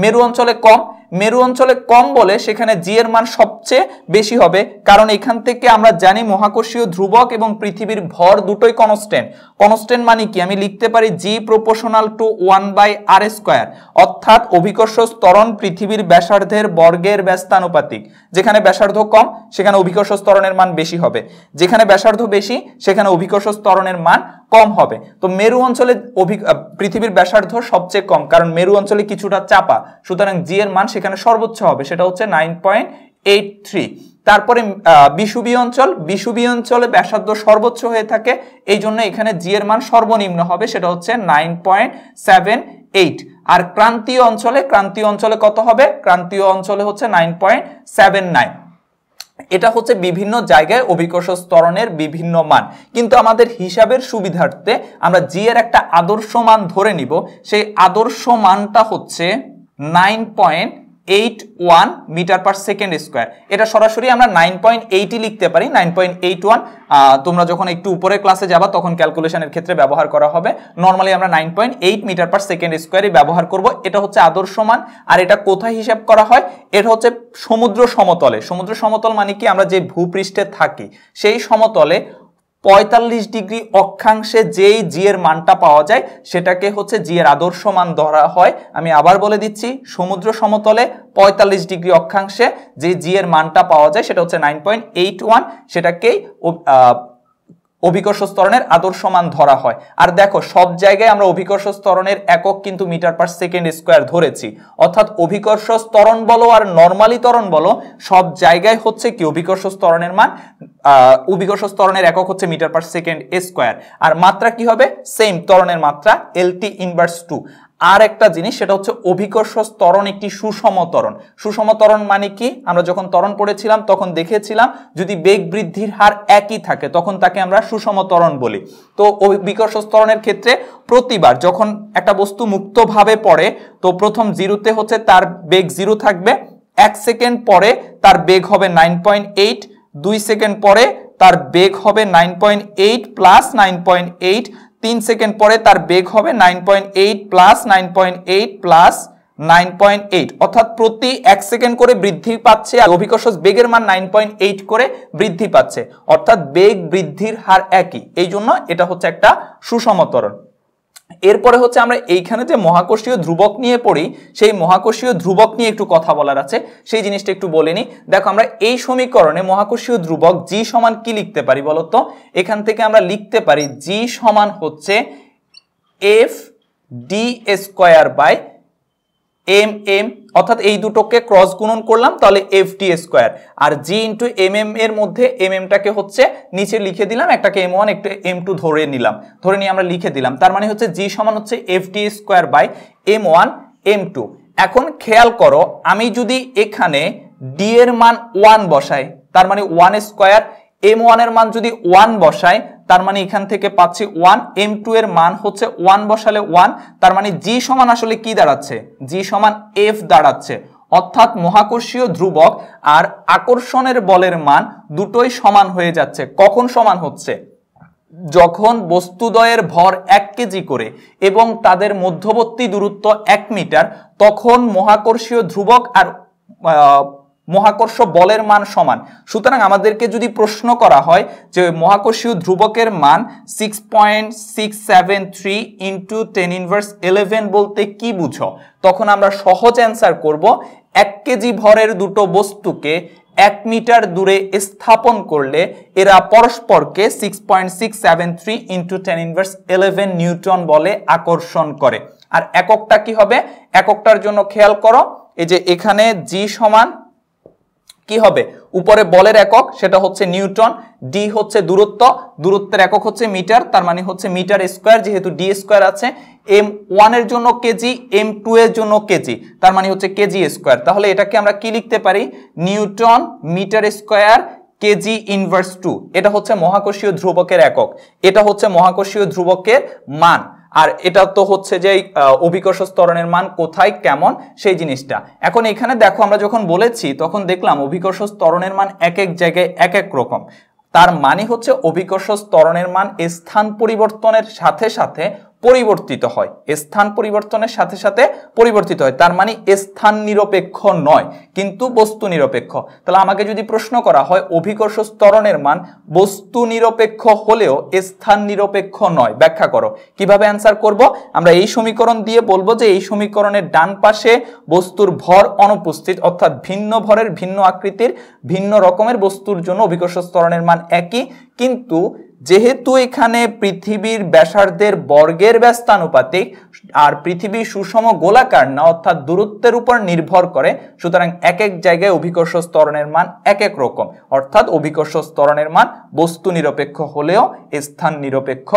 মেরু অঞ্চলে কম মেরু অঞ্চলে কম বলে সেখানে জি এর মান সবচেয়ে বেশি হবে কারণ এখান থেকে আমরা জানি মহাকর্ষীয় ধ্রুবক এবং পৃথিবীর ভর দুটোই কনস্ট্যান্ট কনস্ট্যান্ট মানে কি আমি লিখতে পারি G proportional to one by R square অর্থাৎ অভিকর্ষ স্তরণ পৃথিবীর ব্যাসার্ধের বর্গের ব্যস্তানুপাতিক যেখানে ব্যাসার্ধ কম সেখানে অভিকর্ষ স্তরণের মান বেশি হবে যেখানে ব্যাসার্ধ বেশি সেখানে অভিকর্ষ স্তরণের মান কম হবে তো মেরু অঞ্চলে পৃথিবীর ব্যাসার্ধ সবচেয়ে কম কারণ মেরু অঞ্চলে কিছুটা চাপা সুতরাং জি এর মান সেখানে সর্বোচ্চ হবে সেটা হচ্ছে নাইন পয়েন্ট এইট থ্রি তারপরে বিশুবি অঞ্চল বিশুবি অঞ্চলে ব্যাসার্ধ সর্বোচ্চ হয়ে থাকে এই জন্য এখানে জি এর মান সর্বনিম্ন হবে সেটা হচ্ছে নাইন পয়েন্ট সেভেন এইট আর ক্রান্তীয় অঞ্চলে ক্রান্তীয় অঞ্চলে কত হবে ক্রান্তীয় অঞ্চলে হচ্ছে নাইন পয়েন্ট সেভেন নাইন এটা হচ্ছে বিভিন্ন জায়গায় অভিকর্ষ স্তরণের বিভিন্ন মান কিন্তু আমাদের হিসাবের সুবিধার্থে আমরা জি এর একটা আদর্শ মান ধরে নিব সেই আদর্শ মানটা হচ্ছে nine point eight one metre per second square এটা সরাসরি আমরা নাইন পয়েন্ট এইটই লিখতে পারি নাইন পয়েন্ট এইট ওয়ান তোমরা যখন একটু উপরে ক্লাসে যাবা তখন ক্যালকুলেশনের ক্ষেত্রে ব্যবহার করা হবে নর্মালি আমরা nine point eight metre per second স্কোয়ারই ব্যবহার করব এটা হচ্ছে আদর্শ মান আর এটা কোথায় হিসাব করা হয় এটা হচ্ছে সমুদ্র সমতলে সমুদ্র সমতল মানে কি আমরা যে ভূপৃষ্ঠে থাকি সেই সমতলে পঁয়তাল্লিশ ডিগ্রি অক্ষাংশে যেই জি এর মানটা পাওয়া যায় সেটাকে হচ্ছে জি এর আদর্শ মান ধরা হয় আমি আবার বলে দিচ্ছি সমুদ্র সমতলে পঁয়তাল্লিশ ডিগ্রি অক্ষাংশে যে জি এর মানটা পাওয়া যায় সেটা হচ্ছে নাইন পয়েন্ট এইট ওয়ান সেটাকেই অভিকর্ষ স্তরণের আদর্শ মান ধরা হয় আর দেখো সব জায়গায় আমরা অভিকর্ষ স্তরণের একক কিন্তু মিটার পার সেকেন্ড স্কোয়ার ধরেছি অর্থাৎ অভিকর্ষ স্তরণ বলো আর নর্মালি ত্বরণ বলো সব জায়গায় হচ্ছে কি অভিকর্ষ স্তরণের মান অভিকর্ষ স্তরণের একক হচ্ছে মিটার পার সেকেন্ড স্কোয়ার আর মাত্রা কি হবে সেম তরণের মাত্রা এল টি ইনভার্স টু আর একটা জিনিস সেটা হচ্ছে অভিকর্ষ ত্বরণ একটি সুষম ত্বরণ সুষম ত্বরণ মানে কি আমরা যখন ত্বরণ পড়েছিলাম তখন দেখেছিলাম যদি বেগ বৃদ্ধির হার একই থাকে তখন তাকে আমরা সুষম ত্বরণ বলি তো অভিকর্ষ ত্বরণের ক্ষেত্রে প্রতিবার যখন একটা বস্তু মুক্তভাবে পড়ে তো প্রথম জিরোতে হচ্ছে তার বেগ জিরো থাকবে এক সেকেন্ড পরে তার বেগ হবে নাইন পয়েন্ট এইট দুই সেকেন্ড পরে তার বেগ হবে nine point eight plus nine point eight তিন সেকেন্ড পরে তার বেগ হবে nine point eight plus nine point eight plus nine point eight অর্থাৎ প্রতি এক সেকেন্ড করে বৃদ্ধি পাচ্ছে আর অভিকর্ষজ বেগের মান নাইন পয়েন্ট এইট করে বৃদ্ধি পাচ্ছে অর্থাৎ বেগ বৃদ্ধির হার একই এই জন্য এটা হচ্ছে একটা সুসমতরণ এরপরে হচ্ছে আমরা এইখানে যে মহাকর্ষীয় ধ্রুবক নিয়ে পড়ি সেই মহাকর্ষীয় ধ্রুবক নিয়ে একটু কথা বলার আছে সেই জিনিসটা একটু বলে নিই দেখো আমরা এই সমীকরণে মহাকর্ষীয় ধ্রুবক জি সমান কি লিখতে পারি বলতো এখান থেকে আমরা লিখতে পারি জি সমান হচ্ছে F D square by M M অর্থাৎ এই দুটোকে ক্রস গুণন করলাম তাহলে এফ ডি স্কোয়ার আর জি ইন্টু এম এম এর মধ্যে এম এমটাকে হচ্ছে নিচে লিখে দিলাম একটাকে এম ওয়ান একটা এম টু ধরে নিলাম ধরে নিয়ে আমরা লিখে দিলাম তার মানে হচ্ছে জি সমান হচ্ছে F D square by M one M two এখন খেয়াল করো আমি যদি এখানে ডি এর মান ওয়ান বসাই তার মানে ওয়ান স্কোয়ার এম ওয়ানের মান যদি ওয়ান বসায় তার মানে এখান থেকে পাচ্ছি ওয়ান এম টু এর মান হচ্ছে ওয়ান বসালে ওয়ান তার মানে জি সমান আসলে কি দাঁড়াচ্ছে জি সমান এফ দাঁড়াচ্ছে অর্থাৎ মহাকর্ষীয় ধ্রুবক আর আকর্ষণের বলের মান দুটোই সমান হয়ে যাচ্ছে কখন সমান হচ্ছে যখন বস্তুদয়ের ভর এক কেজি করে এবং তাদের মধ্যবর্তী দূরত্ব এক মিটার তখন মহাকর্ষীয় ধ্রুবক আর মহাকর্ষ বলের মান সমান সুতরাং আমাদেরকে যদি প্রশ্ন করা হয় যে মহাকর্ষীয় ধ্রুবকের মান six point six seven three into ten inverse eleven বলতে কি বুঝো তখন আমরা সহজ অ্যান্সার করব এক কেজি ভরের দুটো বস্তুকে এক মিটার দূরে স্থাপন করলে এরা পরস্পরকে six point six seven three into ten inverse eleven newton বলে আকর্ষণ করে আর এককটা কি হবে এককটার জন্য খেয়াল করো এই যে এখানে জি সমান কি হবে উপরে বলের একক সেটা হচ্ছে নিউটন ডি হচ্ছে দূরত্ব দূরত্বের একক হচ্ছে মিটার তার মানে হচ্ছে মিটার স্কোয়ার যেহেতু ডি স্কোয়ার আছে এম ওয়ানের জন্য কেজি এম টু এর জন্য কেজি তার মানে হচ্ছে কেজি স্কোয়ার তাহলে এটাকে আমরা কি লিখতে পারি newton metre square KG inverse two এটা হচ্ছে মহাকর্ষীয় ধ্রুবকের একক এটা হচ্ছে মহাকর্ষীয় ধ্রুবকের মান আর এটা তো হচ্ছে যে অভিকর্ষ স্তরণের মান কোথায় কেমন সেই জিনিসটা এখন এখানে দেখো আমরা যখন বলেছি তখন দেখলাম অভিকর্ষ স্তরণের মান এক এক জায়গায় এক এক রকম তার মানে হচ্ছে অভিকর্ষ স্তরণের মান স্থান পরিবর্তনের সাথে সাথে পরিবর্তিত হয় স্থান পরিবর্তনের সাথে সাথে পরিবর্তিত হয় তার মানে স্থান নিরপেক্ষ নয় কিন্তু বস্তু নিরপেক্ষ তাহলে আমাকে যদি প্রশ্ন করা হয় অভিকর্ষ স্তরণের মান বস্তু নিরপেক্ষ হলেও স্থান নিরপেক্ষ নয় ব্যাখ্যা করো কিভাবে অ্যান্সার করব আমরা এই সমীকরণ দিয়ে বলবো যে এই সমীকরণের ডান পাশে বস্তুর ভর অনুপস্থিত অর্থাৎ ভিন্ন ভরের ভিন্ন আকৃতির ভিন্ন রকমের বস্তুর জন্য অভিকর্ষ স্তরণের মান একই কিন্তু যেহেতু এখানে পৃথিবীর ব্যাসার্ধের বর্গের ব্যস্তানুপাতিক আর পৃথিবী সুষম গোলাকার না অর্থাৎ দূরত্বের উপর নির্ভর করে সুতরাং এক এক জায়গায় অভিকর্ষ স্তরণের মান এক এক রকম অর্থাৎ অভিকর্ষ স্তরণের মান বস্তু নিরপেক্ষ হলেও স্থান নিরপেক্ষ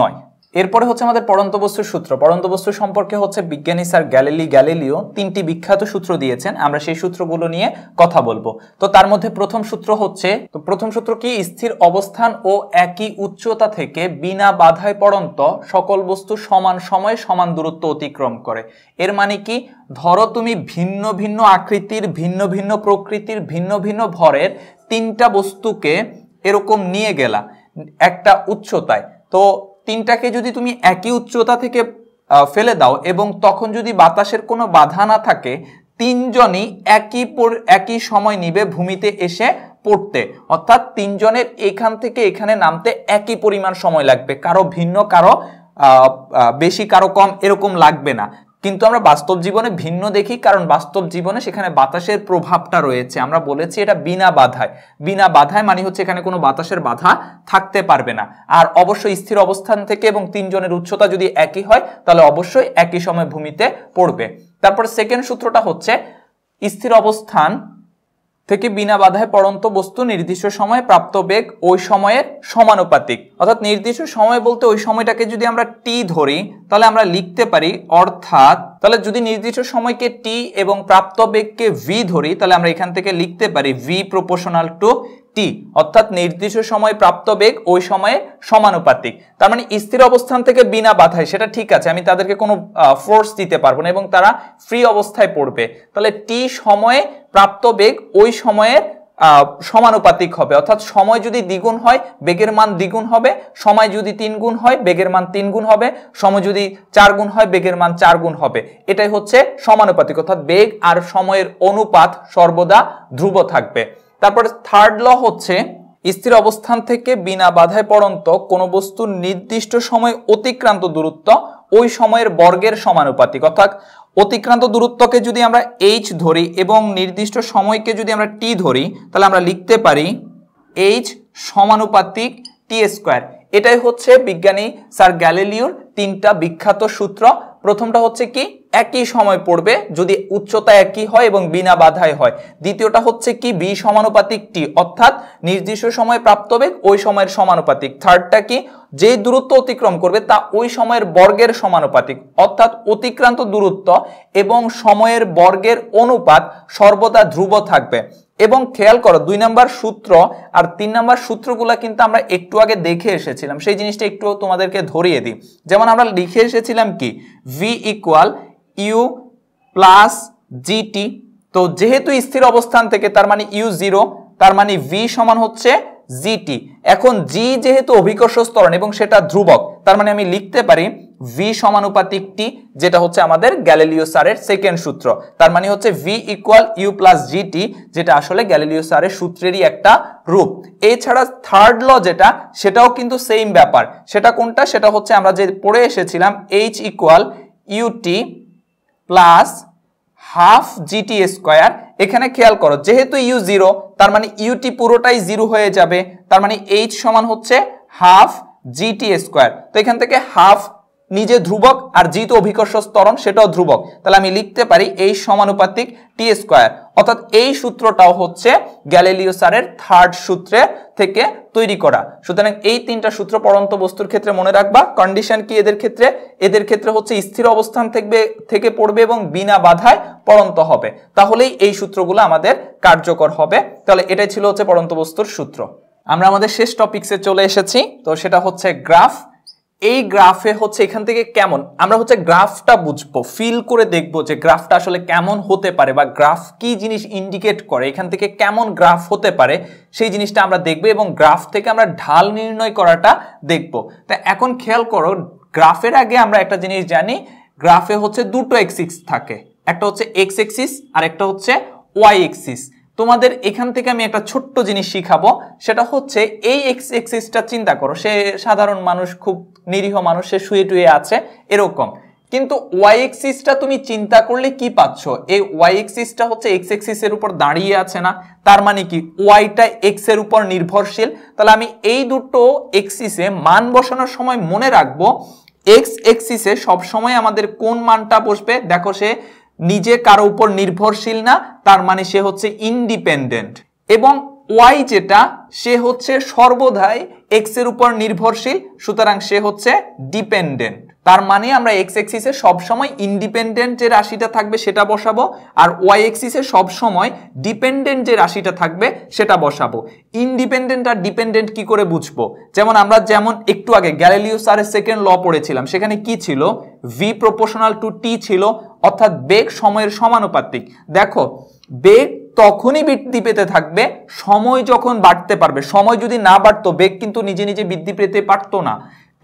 নয় এরপরে হচ্ছে আমাদের পড়ন্ত বস্তুর সূত্র পড়ন্ত বস্তু সম্পর্কে হচ্ছে বিজ্ঞানী স্যার গ্যালিলি গ্যালিলিও তিনটি বিখ্যাত সূত্র দিয়েছেন আমরা সেই সূত্রগুলো নিয়ে কথা বলবো তো তার মধ্যে প্রথম সূত্র হচ্ছে তো প্রথম সূত্র কি স্থির অবস্থান ও একই উচ্চতা থেকে বিনা বাধায় পড়ন্ত সকল বস্তু সমান সময়ে সমান দূরত্ব অতিক্রম করে এর মানে কি ধরো তুমি ভিন্ন ভিন্ন আকৃতির ভিন্ন ভিন্ন প্রকৃতির ভিন্ন ভিন্ন ভরের তিনটা বস্তুকে এরকম নিয়ে গেলা একটা উচ্চতায় তো তিনটাকে যদি তুমি একই উচ্চতা থেকে ফেলে দাও এবং তখন যদি বাতাসের কোনো বাধা না থাকে তিনজনই একই একই সময় নিবে ভূমিতে এসে পড়তে অর্থাৎ তিনজনের এখান থেকে এখানে নামতে একই পরিমাণ সময় লাগবে কারো ভিন্ন কারো বেশি কারো কম এরকম লাগবে না কিন্তু আমরা বাস্তব জীবনে ভিন্ন দেখি কারণ বাস্তব জীবনে সেখানে বাতাসের প্রভাবটা রয়েছে আমরা বলেছি এটা বিনা বাধায় বিনা বাধায় মানে হচ্ছে এখানে কোনো বাতাসের বাধা থাকতে পারবে না আর অবশ্যই স্থির অবস্থান থেকে এবং তিনজনের উচ্চতা যদি একই হয় তাহলে অবশ্যই একই সময় ভূমিতে পড়বে তারপর সেকেন্ড সূত্রটা হচ্ছে স্থির অবস্থান থেকে বিনা বাধায় পড়ন্ত বস্তু নির্দিষ্ট সময়ে প্রাপ্ত বেগ ওই সময়ের সমানুপাতিক অর্থাৎ নির্দিষ্ট সময় বলতে ওই সময়টাকে যদি আমরা টি ধরি তাহলে আমরা লিখতে পারি অর্থাৎ তাহলে যদি নির্দিষ্ট সময়কে টি এবং প্রাপ্ত বেগকে ভি ধরি তাহলে আমরা এখান থেকে লিখতে পারি ভি প্রপোর্শনাল টু টি অর্থাৎ নির্দিষ্ট সময় প্রাপ্ত বেগ ওই সময়ে সমানুপাতিক তার মানে স্থির অবস্থান থেকে বিনা বাধায় সেটা ঠিক আছে আমি তাদেরকে কোনো ফোর্স দিতে পারবো না এবং তারা ফ্রি অবস্থায় পড়বে তাহলে টি সময়ে প্রাপ্ত বেগ ওই সময়ে সমানুপাতিক হবে অর্থাৎ সময় যদি দ্বিগুণ হয় বেগের মান দ্বিগুণ হবে সময় যদি তিন গুণ হয় বেগের মান তিন গুণ হবে সময় যদি চার গুণ হয় বেগের মান চার গুণ হবে এটাই হচ্ছে সমানুপাতিক অর্থাৎ বেগ আর সময়ের অনুপাত সর্বদা ধ্রুব থাকবে তারপরে থার্ড ল হচ্ছে স্থির অবস্থান থেকে বিনা বাধায় পড়ন্ত কোনো বস্তুর নির্দিষ্ট সময় অতিক্রান্ত দূরত্ব ওই সময়ের বর্গের সমানুপাতিক অর্থাৎ অতিক্রান্ত দূরত্বকে যদি আমরা এইচ ধরি এবং নির্দিষ্ট সময়কে যদি আমরা টি ধরি তাহলে আমরা লিখতে পারি এইচ সমানুপাতিক টি স্কোয়ার এটাই হচ্ছে বিজ্ঞানী স্যার গ্যালিলিওর তিনটা বিখ্যাত সূত্র প্রথমটা হচ্ছে কি একই সময় পড়বে যদি উচ্চতা একই হয় এবং বিনা বাধায় হয় দ্বিতীয়টা হচ্ছে কি বি সমানুপাতিক টি অর্থাৎ নির্দিষ্ট সময় প্রাপ্ত বেগ ওই সময়ের সমানুপাতিক থার্ডটা কি যে দূরত্ব অতিক্রম করবে তা ওই সময়ের বর্গের সমানুপাতিক অর্থাৎ অতিক্রান্ত দূরত্ব এবং সময়ের বর্গের অনুপাত সর্বদা ধ্রুব থাকবে এবং খেয়াল করো দুই নাম্বার সূত্র আর তিন নাম্বার সূত্রগুলো কিন্তু আমরা একটু আগে দেখে এসেছিলাম সেই জিনিসটা একটু তোমাদেরকে ধরিয়ে দিই যেমন আমরা লিখে এসেছিলাম কি V equal you plus GT তো যেহেতু স্থির অবস্থান থেকে তার মানে ইউ জিরো তার মানে ভি সমান হচ্ছে জিটি এখন জি যেহেতু অভিকর্ষ স্তরণ এবং সেটা ধ্রুবক তার মানে আমি লিখতে পারি ভি সমানুপাতিক টি যেটা হচ্ছে আমাদের গ্যালিলিও সারের সেকেন্ড সূত্র তার মানে হচ্ছে V equal you plus GT যেটা আসলে গ্যালিলিও সারের সূত্রেরই একটা রূপ এছাড়া থার্ড ল যেটা সেটাও কিন্তু সেম ব্যাপার সেটা কোনটা সেটা হচ্ছে আমরা যে পড়ে এসেছিলাম H equal UT plus half GT square এখানে খেয়াল করো যেহেতু ইউ জিরো তার মানে ইউটি পুরোটাই জিরো হয়ে যাবে তার মানে এইচ সমান হচ্ছে হাফ জিটি স্কোয়ার তো এখান থেকে হাফ নিজে ধ্রুবক আর জিত অভিকর্ষ স্তরণ সেটাও ধ্রুবক তাহলে আমি লিখতে পারি এই সমানুপাতিক টি স্কোয়ার অর্থাৎ এই সূত্রটাও হচ্ছে গ্যালিলিও স্যারের থার্ড সূত্রে থেকে তৈরি করা সুতরাং এই তিনটা সূত্র পরন্ত বস্তুর ক্ষেত্রে মনে রাখবা কন্ডিশন কি এদের ক্ষেত্রে এদের ক্ষেত্রে হচ্ছে স্থির অবস্থান থেকে থেকে পড়বে এবং বিনা বাধায় পরন্ত হবে তাহলেই এই সূত্রগুলো আমাদের কার্যকর হবে তাহলে এটাই ছিল হচ্ছে পরন্ত বস্তুর সূত্র আমরা আমাদের শেষ টপিক্সে চলে এসেছি তো সেটা হচ্ছে গ্রাফ এই গ্রাফে হচ্ছে এখান থেকে কেমন আমরা হচ্ছে গ্রাফটা বুঝবো ফিল করে দেখবো যে গ্রাফটা আসলে কেমন হতে পারে বা গ্রাফ কি জিনিস ইন্ডিকেট করে এখান থেকে কেমন গ্রাফ হতে পারে সেই জিনিসটা আমরা দেখবো এবং গ্রাফ থেকে আমরা ঢাল নির্ণয় করাটা দেখবো তা এখন খেয়াল করো গ্রাফের আগে আমরা একটা জিনিস জানি গ্রাফে হচ্ছে দুটো এক্সিক্স থাকে একটা হচ্ছে এক্স এক্সিস আর একটা হচ্ছে ওয়াই এক্সিস তোমাদের এখান থেকে আমি একটা ছোট্ট জিনিস শিখাবো সেটা হচ্ছে এই এক্স এক্সিসটা চিন্তা করো সে সাধারণ মানুষ খুব নিরীহ মানুষ সে শুয়ে টুয়ে আছে এরকম কিন্তু ওয়াই এক্সিসটা তুমি চিন্তা করলে কি পাচ্ছ এই ওয়াই এক্সিসটা হচ্ছে এক্স এক্সিসের উপর দাঁড়িয়ে আছে না তার মানে কি ওয়াইটা এক্স এর উপর নির্ভরশীল তাহলে আমি এই দুটো এক্সিসে মান বসানোর সময় মনে রাখবো এক্স এক্সিসে সবসময় আমাদের কোন মানটা বসবে দেখো সে নিজে কারো উপর নির্ভরশীল না তার মানে সে হচ্ছে ইন্ডিপেন্ডেন্ট এবং ওয়াই যেটা সে হচ্ছে সর্বদাই এক্স এর উপর নির্ভরশীল সুতরাং সে হচ্ছে ডিপেন্ডেন্ট তার মানে আমরা এক্স এক্সিসে সবসময় ইন্ডিপেন্ডেন্ট যে রাশিটা থাকবে সেটা বসাবো আর ওয়াই এক্সিসে সবসময় ডিপেন্ডেন্ট যে রাশিটা থাকবে সেটা বসাবো ইন্ডিপেন্ডেন্ট আর ডিপেন্ডেন্ট কি করে বুঝবো যেমন আমরা যেমন একটু আগে গ্যালিলিও স্যারের সেকেন্ড ল পড়েছিলাম সেখানে কি ছিল ভি প্রপোর্শনাল টু টি ছিল অর্থাৎ বেগ সময়ের সমানুপাতিক দেখো বেগ তখনই বৃদ্ধি পেতে থাকবে সময় যখন বাড়তে পারবে সময় যদি না বাড়তো বেগ কিন্তু নিজে নিজে বৃদ্ধি পেতে পারতো না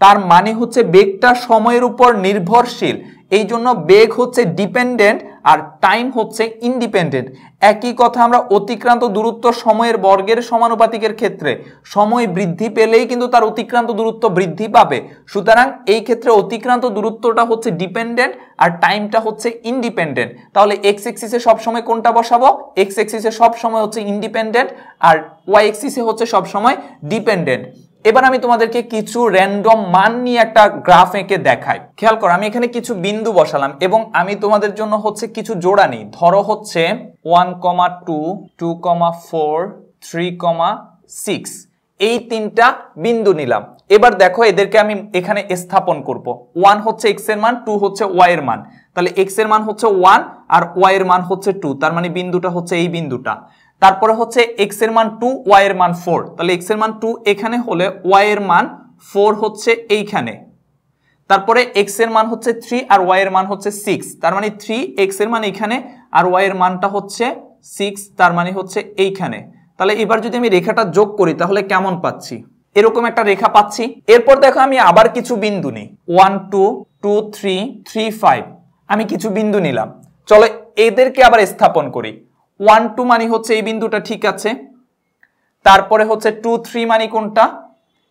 তার মানে হচ্ছে বেগটা সময়ের উপর নির্ভরশীল এই জন্য বেগ হচ্ছে ডিপেন্ডেন্ট আর টাইম হচ্ছে ইন্ডিপেন্ডেন্ট একই কথা আমরা অতিক্রান্ত দূরত্ব সময়ের বর্গের সমানুপাতিকের ক্ষেত্রে সময় বৃদ্ধি পেলেই কিন্তু তার অতিক্রান্ত দূরত্ব বৃদ্ধি পাবে সুতরাং এই ক্ষেত্রে অতিক্রান্ত দূরত্বটা হচ্ছে ডিপেন্ডেন্ট আর টাইমটা হচ্ছে ইন্ডিপেন্ডেন্ট তাহলে এক্স এক্সিসে সবসময় কোনটা বসাবো এক্স এক্সিসে সবসময় হচ্ছে ইন্ডিপেন্ডেন্ট আর ওয়াই এক্সিসে হচ্ছে সবসময় ডিপেন্ডেন্ট এবার আমি তোমাদেরকে কিছু র্যান্ডম মান নিয়ে একটা গ্রাফ এঁকে দেখাই খেয়াল করো আমি এখানে কিছু বিন্দু বসালাম এবং আমি তোমাদের জন্য হচ্ছে কিছু জোড়া নেই ধরো হচ্ছে one comma two two comma four three comma six এই তিনটা বিন্দু নিলাম এবার দেখো এদেরকে আমি এখানে স্থাপন করব ওয়ান হচ্ছে এক্স এর মান টু হচ্ছে ওয়াই এর মান তাহলে এক্স এর মান হচ্ছে ওয়ান আর ওয়াই এর মান হচ্ছে টু তার মানে বিন্দুটা হচ্ছে এই বিন্দুটা তারপরে হচ্ছে x এর মান টু y এর মান ফোর তাহলে x এর মান টু এখানে হলে y এর মান ফোর হচ্ছে এইখানে তারপরে x এর মান হচ্ছে থ্রি আর y এর মান হচ্ছে সিক্স তার মানে থ্রি x এর মান এখানে আর y এর মানটা হচ্ছে সিক্স তার মানে হচ্ছে এইখানে তাহলে এবার যদি আমি রেখাটা যোগ করি তাহলে কেমন পাচ্ছি এরকম একটা রেখা পাচ্ছি এরপর দেখো আমি আবার কিছু বিন্দু নিই one two two three three five আমি কিছু বিন্দু নিলাম চলো এদেরকে আবার স্থাপন করি ওয়ান টু মানে হচ্ছে এই বিন্দুটা ঠিক আছে তারপরে হচ্ছে টু থ্রি মানে কোনটা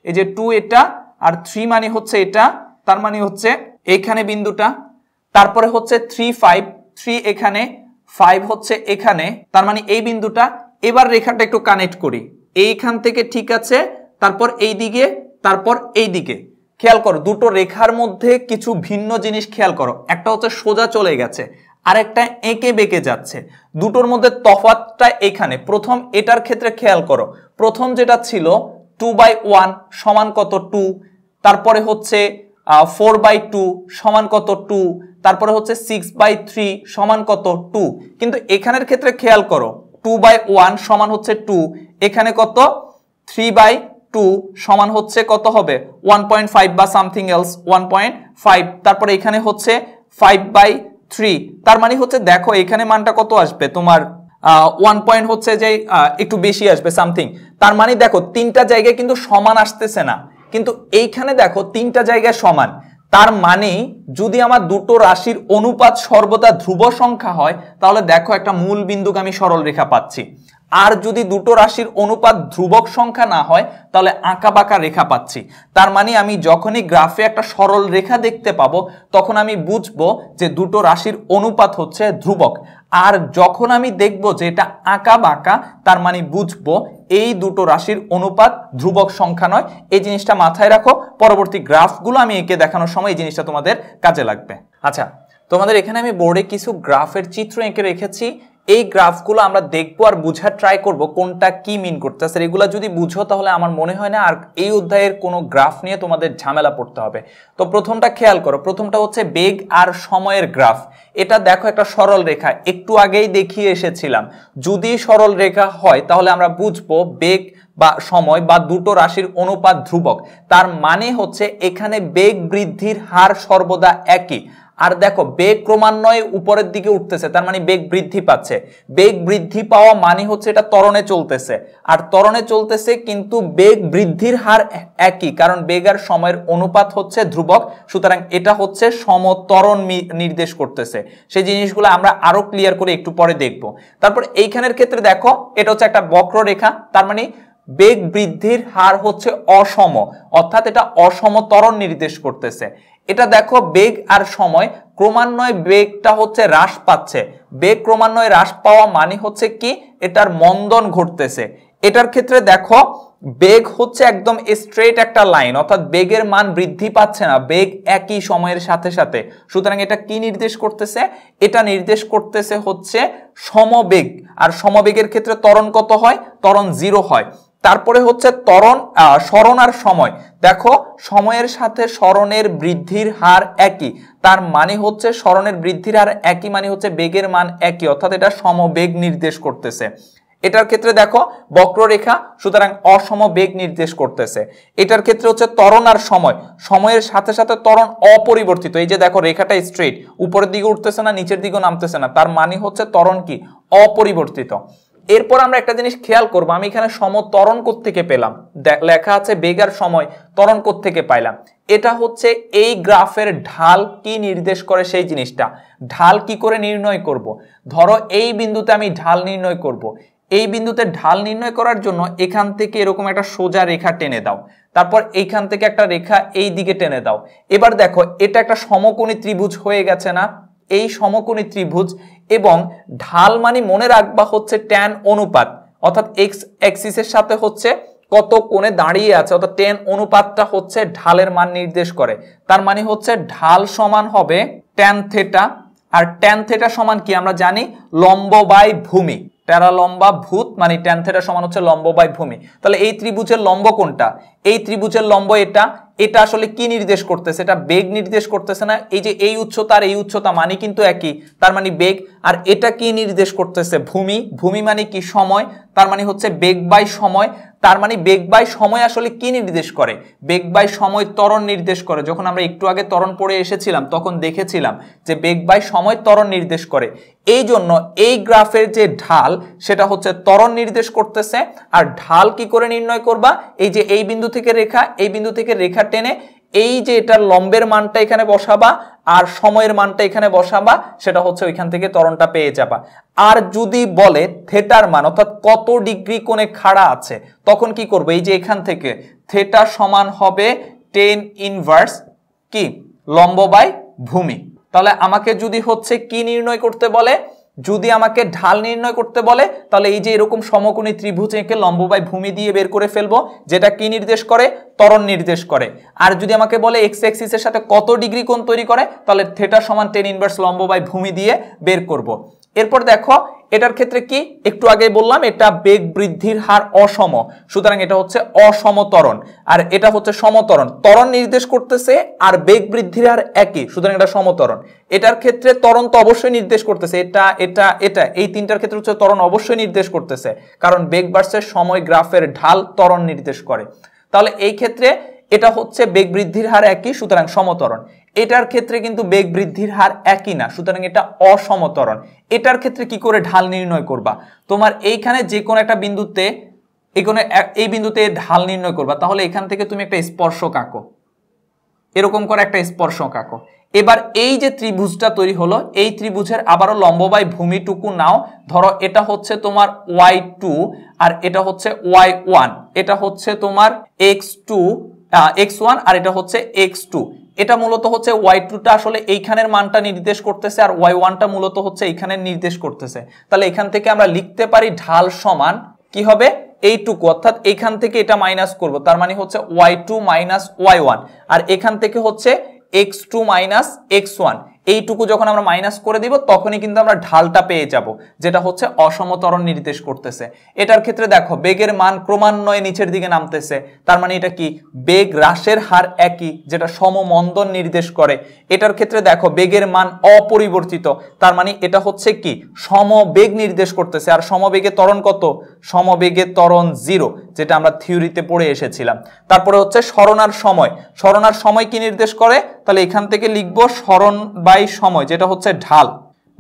এই যে টু এটা আর থ্রি মানে হচ্ছে এটা তার মানে হচ্ছে এখানে বিন্দুটা তারপরে হচ্ছে থ্রি ফাইভ থ্রি এখানে ফাইভ হচ্ছে এখানে তার মানে এই বিন্দুটা এবার রেখাটা একটু কানেক্ট করি এইখান থেকে ঠিক আছে তারপর এই দিকে তারপর এই দিকে খেয়াল করো দুটো রেখার মধ্যে কিছু ভিন্ন জিনিস খেয়াল করো একটা হচ্ছে সোজা চলে গেছে আরেকটা এঁকে বেঁকে যাচ্ছে দুটোর মধ্যে তফাতটা এখানে প্রথম এটার ক্ষেত্রে খেয়াল করো প্রথম যেটা ছিল টু বাই ওয়ান সমান কত টু তারপরে হচ্ছে ফোর বাই টু সমান কত টু তারপরে হচ্ছে সিক্স বাই থ্রি সমান কত টু কিন্তু এখানের ক্ষেত্রে খেয়াল করো টু বাই ওয়ান সমান হচ্ছে টু এখানে কত থ্রি বাই টু সমান হচ্ছে কত হবে ওয়ান পয়েন্ট ফাইভ বা something else one point five তারপরে এখানে হচ্ছে ফাইভ বাই থ্রি তার মানে হচ্ছে দেখো এখানে মানটা কত আসবে তোমার ওয়ান পয়েন্ট হচ্ছে যে একটু বেশি আসবে সামথিং তার মানে দেখো তিনটা জায়গায় কিন্তু সমান আসতেছে না কিন্তু এইখানে দেখো তিনটা জায়গায় সমান তার মানে যদি আমার দুটো রাশির অনুপাত সর্বদা ধ্রুব সংখ্যা হয় তাহলে দেখো একটা মূল আমি সরল রেখা পাচ্ছি আর যদি দুটো রাশির অনুপাত ধ্রুবক সংখ্যা না হয় তাহলে আঁকা বাঁকা রেখা পাচ্ছি তার মানে আমি যখনই গ্রাফে একটা সরল রেখা দেখতে পাবো তখন আমি বুঝবো যে দুটো রাশির অনুপাত হচ্ছে ধ্রুবক আর যখন আমি দেখব যে এটা আঁকা বাঁকা তার মানে বুঝবো এই দুটো রাশির অনুপাত ধ্রুবক সংখ্যা নয় এই জিনিসটা মাথায় রাখো পরবর্তী গ্রাফগুলো আমি এঁকে দেখানোর সময় এই জিনিসটা তোমাদের কাজে লাগবে আচ্ছা তোমাদের এখানে আমি বোর্ডে কিছু গ্রাফের চিত্র এঁকে রেখেছি এই গ্রাফগুলো আমরা দেখবো আর বুঝার ট্রাই করব কোনটা কি মিন করতেছে এগুলো যদি বুঝো তাহলে আমার মনে হয় না আর এই অধ্যায়ের কোনো গ্রাফ নিয়ে তোমাদের ঝামেলা পড়তে হবে তো প্রথমটা খেয়াল করো প্রথমটা হচ্ছে বেগ আর সময়ের গ্রাফ এটা দেখো একটা সরল রেখা একটু আগেই দেখিয়ে এসেছিলাম যদি সরল রেখা হয় তাহলে আমরা বুঝবো বেগ বা সময় বা দুটো রাশির অনুপাত ধ্রুবক তার মানে হচ্ছে এখানে বেগ বৃদ্ধির হার সর্বদা একই আর দেখো বেগ ক্রমান্বয়ে উপরের দিকে উঠতেছে তার মানে বেগ বৃদ্ধি পাচ্ছে বেগ বৃদ্ধি পাওয়া মানে হচ্ছে এটা তরণে চলতেছে আর তরণে চলতেছে কিন্তু বেগ বৃদ্ধির হার একই কারণ বেগ আর সময়ের অনুপাত হচ্ছে ধ্রুবক সুতরাং এটা হচ্ছে সমতরণ নির্দেশ করতেছে সেই জিনিসগুলো আমরা আরো ক্লিয়ার করে একটু পরে দেখব তারপর এইখানের ক্ষেত্রে দেখো এটা হচ্ছে একটা বক্ররেখা তার মানে বেগ বৃদ্ধির হার হচ্ছে অসম অর্থাৎ এটা অসমতরণ নির্দেশ করতেছে এটা দেখো বেগ আর সময় ক্রমান্বয়ে বেগটা হচ্ছে হ্রাস পাচ্ছে বেগ ক্রমান্বয়ে হ্রাস পাওয়া মানে হচ্ছে কি এটার মন্দন ঘটতেছে এটার ক্ষেত্রে দেখো বেগ হচ্ছে একদম স্ট্রেট একটা লাইন অর্থাৎ বেগের মান বৃদ্ধি পাচ্ছে না বেগ একই সময়ের সাথে সাথে সুতরাং এটা কি নির্দেশ করতেছে এটা নির্দেশ করতেছে হচ্ছে সমবেগ আর সমবেগের ক্ষেত্রে ত্বরণ কত হয় ত্বরণ জিরো হয় তারপরে হচ্ছে তরণ স্মরণ আর সময় দেখো সময়ের সাথে স্মরণের বৃদ্ধির হার একই তার মানে হচ্ছে স্মরণের বৃদ্ধির হার একই মানে হচ্ছে বেগের মান একই অর্থাৎ এটা সমবেগ নির্দেশ করতেছে এটার ক্ষেত্রে দেখো বক্ররেখা সুতরাং অসম বেগ নির্দেশ করতেছে এটার ক্ষেত্রে হচ্ছে তরণ আর সময় সময়ের সাথে সাথে তরণ অপরিবর্তিত এই যে দেখো রেখাটা স্ট্রেট উপরের দিকে উঠতেছে না নিচের দিকেও নামতেছে না তার মানে হচ্ছে তরণ কি অপরিবর্তিত এরপর আমরা একটা জিনিস খেয়াল করবো আমি এখানে সম ত্বরণ থেকে পেলাম লেখা আছে বেগার সময় তরণ থেকে পাইলাম এটা হচ্ছে এই গ্রাফের ঢাল কি নির্দেশ করে সেই জিনিসটা ঢাল কি করে নির্ণয় করব। ধরো এই বিন্দুতে আমি ঢাল নির্ণয় করব। এই বিন্দুতে ঢাল নির্ণয় করার জন্য এখান থেকে এরকম একটা সোজা রেখা টেনে দাও তারপর এইখান থেকে একটা রেখা এই দিকে টেনে দাও এবার দেখো এটা একটা সমকোণী ত্রিভুজ হয়ে গেছে না এই সমকোণী ত্রিভুজ এবং ঢাল মানে মনে রাখবা হচ্ছে ট্যান অনুপাত অর্থাৎ এক্স অ্যাক্সিসের সাথে হচ্ছে কত কোণে দাঁড়িয়ে আছে অর্থাৎ টেন অনুপাতটা হচ্ছে ঢালের মান নির্দেশ করে তার মানে হচ্ছে ঢাল সমান হবে ট্যান থেটা আর ট্যান থেটা সমান কি আমরা জানি লম্ব বাই ভূমি টেরা লম্বা ভূত মানে ট্যান থেটা সমান হচ্ছে লম্ব বাই ভূমি তাহলে এই ত্রিভুজের লম্ব কোনটা এই ত্রিভুজের লম্ব এটা এটা আসলে কি নির্দেশ করতেছে এটা বেগ নির্দেশ করতেছে না এই যে এই উচ্চতা আর এই উচ্চতা মানে কিন্তু একই তার মানে বেগ আর এটা কি নির্দেশ করতেছে ভূমি ভূমি মানে কি সময় তার মানে হচ্ছে বেগ বাই সময় তার মানে বেগ বাই সময় আসলে কি নির্দেশ করে বেগ বাই সময় ত্বরণ নির্দেশ করে যখন আমরা একটু আগে ত্বরণ পড়ে এসেছিলাম তখন দেখেছিলাম যে বেগ বাই সময় ত্বরণ নির্দেশ করে এই জন্য এই গ্রাফের যে ঢাল সেটা হচ্ছে ত্বরণ নির্দেশ করতেছে আর ঢাল কি করে নির্ণয় করবা এই যে এই বিন্দু থেকে রেখা এই বিন্দু থেকে রেখা টেনে এই যে এটার লম্বের মানটা এখানে বসাবা আর সময়ের মানটা এখানে বসাবা সেটা হচ্ছে ওইখান থেকে তরণটা পেয়ে যাবা আর যদি বলে থেটার মান অর্থাৎ কত ডিগ্রি কোণে খাড়া আছে তখন কি করবে এই যে এখান থেকে থেটা সমান হবে টেন ইনভার্স কি লম্ব বাই ভূমি তাহলে আমাকে যদি হচ্ছে কি নির্ণয় করতে বলে যদি আমাকে ঢাল নির্ণয় করতে বলে তাহলে এই যে এরকম সমকোণী ত্রিভুজ এঁকে লম্ববায় ভূমি দিয়ে বের করে ফেলবো যেটা কি নির্দেশ করে তরণ নির্দেশ করে আর যদি আমাকে বলে এক্স এক্সিসের সাথে কত ডিগ্রি কোণ তৈরি করে তাহলে থেটা সমান টেন ইনভার্স লম্ববায় ভূমি দিয়ে বের করব। এরপর দেখো এটার ক্ষেত্রে কি একটু আগে বললাম এটা বেগ বৃদ্ধির হার অসম সুতরাং এটা হচ্ছে অসমতরণ আর এটা হচ্ছে সমতরণ তরণ নির্দেশ করতেছে আর বেগ বৃদ্ধির হার একই সুতরাং এটা সমতরণ এটার ক্ষেত্রে তরণ তো অবশ্যই নির্দেশ করতেছে এটা এটা এটা এই তিনটার ক্ষেত্রে হচ্ছে তরণ অবশ্যই নির্দেশ করতেছে কারণ বেগ বাড়ছে সময় গ্রাফের ঢাল তরণ নির্দেশ করে তাহলে এই ক্ষেত্রে এটা হচ্ছে বেগ বৃদ্ধির হার একই সুতরাং সমতরণ এটার ক্ষেত্রে কিন্তু বেগ বৃদ্ধির হার একই না সুতরাং এটা অসমতরণ এটার ক্ষেত্রে কি করে ঢাল নির্ণয় করবা তোমার এইখানে যে কোনো একটা বিন্দুতে এখানে এই বিন্দুতে ঢাল নির্ণয় করবা তাহলে এখান থেকে তুমি একটা স্পর্শক আঁকো এরকম করে একটা স্পর্শক আঁকো এবার এই যে ত্রিভুজটা তৈরি হলো এই ত্রিভুজের আবারও লম্ববাই ভূমিটুকু নাও ধরো এটা হচ্ছে তোমার ওয়াই টু আর এটা হচ্ছে ওয়াই ওয়ান এটা হচ্ছে তোমার এক্স টু এক্স ওয়ান আর এটা হচ্ছে এক্স টু এটা মূলত হচ্ছে ওয়াই টুটা আসলে এইখানের মানটা নির্দেশ করতেছে আর ওয়াই ওয়ানটা মূলত হচ্ছে এইখানে নির্দেশ করতেছে তাহলে এখান থেকে আমরা লিখতে পারি ঢাল সমান কি হবে এইটুকু অর্থাৎ এখান থেকে এটা মাইনাস করব তার মানে হচ্ছে Y two minus Y one আর এখান থেকে হচ্ছে X two minus X one এইটুকু যখন আমরা মাইনাস করে দিব তখনই কিন্তু আমরা ঢালটা পেয়ে যাব যেটা হচ্ছে অসমতরণ নির্দেশ করতেছে এটার ক্ষেত্রে দেখো বেগের মান ক্রমান্বয়ে নিচের দিকে নামতেছে তার মানে এটা কি বেগ হ্রাসের হার একই যেটা সমমন্দন নির্দেশ করে এটার ক্ষেত্রে দেখো বেগের মান অপরিবর্তিত তার মানে এটা হচ্ছে কি সমবেগ নির্দেশ করতেছে আর সমবেগে ত্বরণ কত সমবেগে ত্বরণ জিরো যেটা আমরা থিওরিতে পড়ে এসেছিলাম তারপরে হচ্ছে স্মরণার সময় স্মরণার সময় কি নির্দেশ করে তাহলে এখান থেকে লিখবো স্মরণ বা বাই সময় যেটা হচ্ছে ঢাল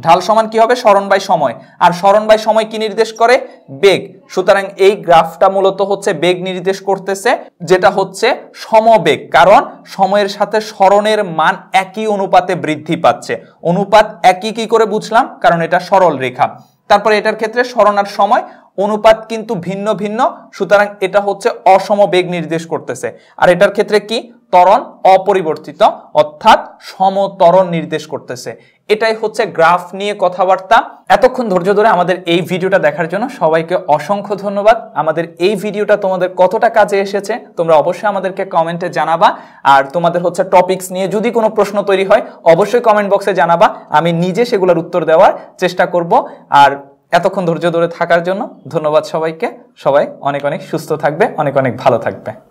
ঢাল সমান কি হবে স্মরণ বাই সময় আর স্মরণ বাই সময় কি নির্দেশ করে বেগ সুতরাং এই গ্রাফটা মূলত হচ্ছে বেগ নির্দেশ করতেছে যেটা হচ্ছে সমবেগ কারণ সময়ের সাথে স্মরণের মান একই অনুপাতে বৃদ্ধি পাচ্ছে অনুপাত একই কি করে বুঝলাম কারণ এটা সরল রেখা তারপরে এটার ক্ষেত্রে স্মরণার সময় অনুপাত কিন্তু ভিন্ন ভিন্ন সুতরাং এটা হচ্ছে অসম বেগ নির্দেশ করতেছে আর এটার ক্ষেত্রে কি ত্বরণ অপরিবর্তিত অর্থাৎ সমতরণ নির্দেশ করতেছে এটাই হচ্ছে গ্রাফ নিয়ে কথাবার্তা এতক্ষণ ধৈর্য ধরে আমাদের এই ভিডিওটা দেখার জন্য সবাইকে অসংখ্য ধন্যবাদ আমাদের এই ভিডিওটা তোমাদের কতটা কাজে এসেছে তোমরা অবশ্যই আমাদেরকে কমেন্টে জানাবা আর তোমাদের হচ্ছে টপিকস নিয়ে যদি কোনো প্রশ্ন তৈরি হয় অবশ্যই কমেন্ট বক্সে জানাবা আমি নিজে সেগুলোর উত্তর দেওয়ার চেষ্টা করব আর এতক্ষণ ধৈর্য ধরে থাকার জন্য ধন্যবাদ সবাইকে সবাই অনেক অনেক সুস্থ থাকবে অনেক অনেক ভালো থাকবে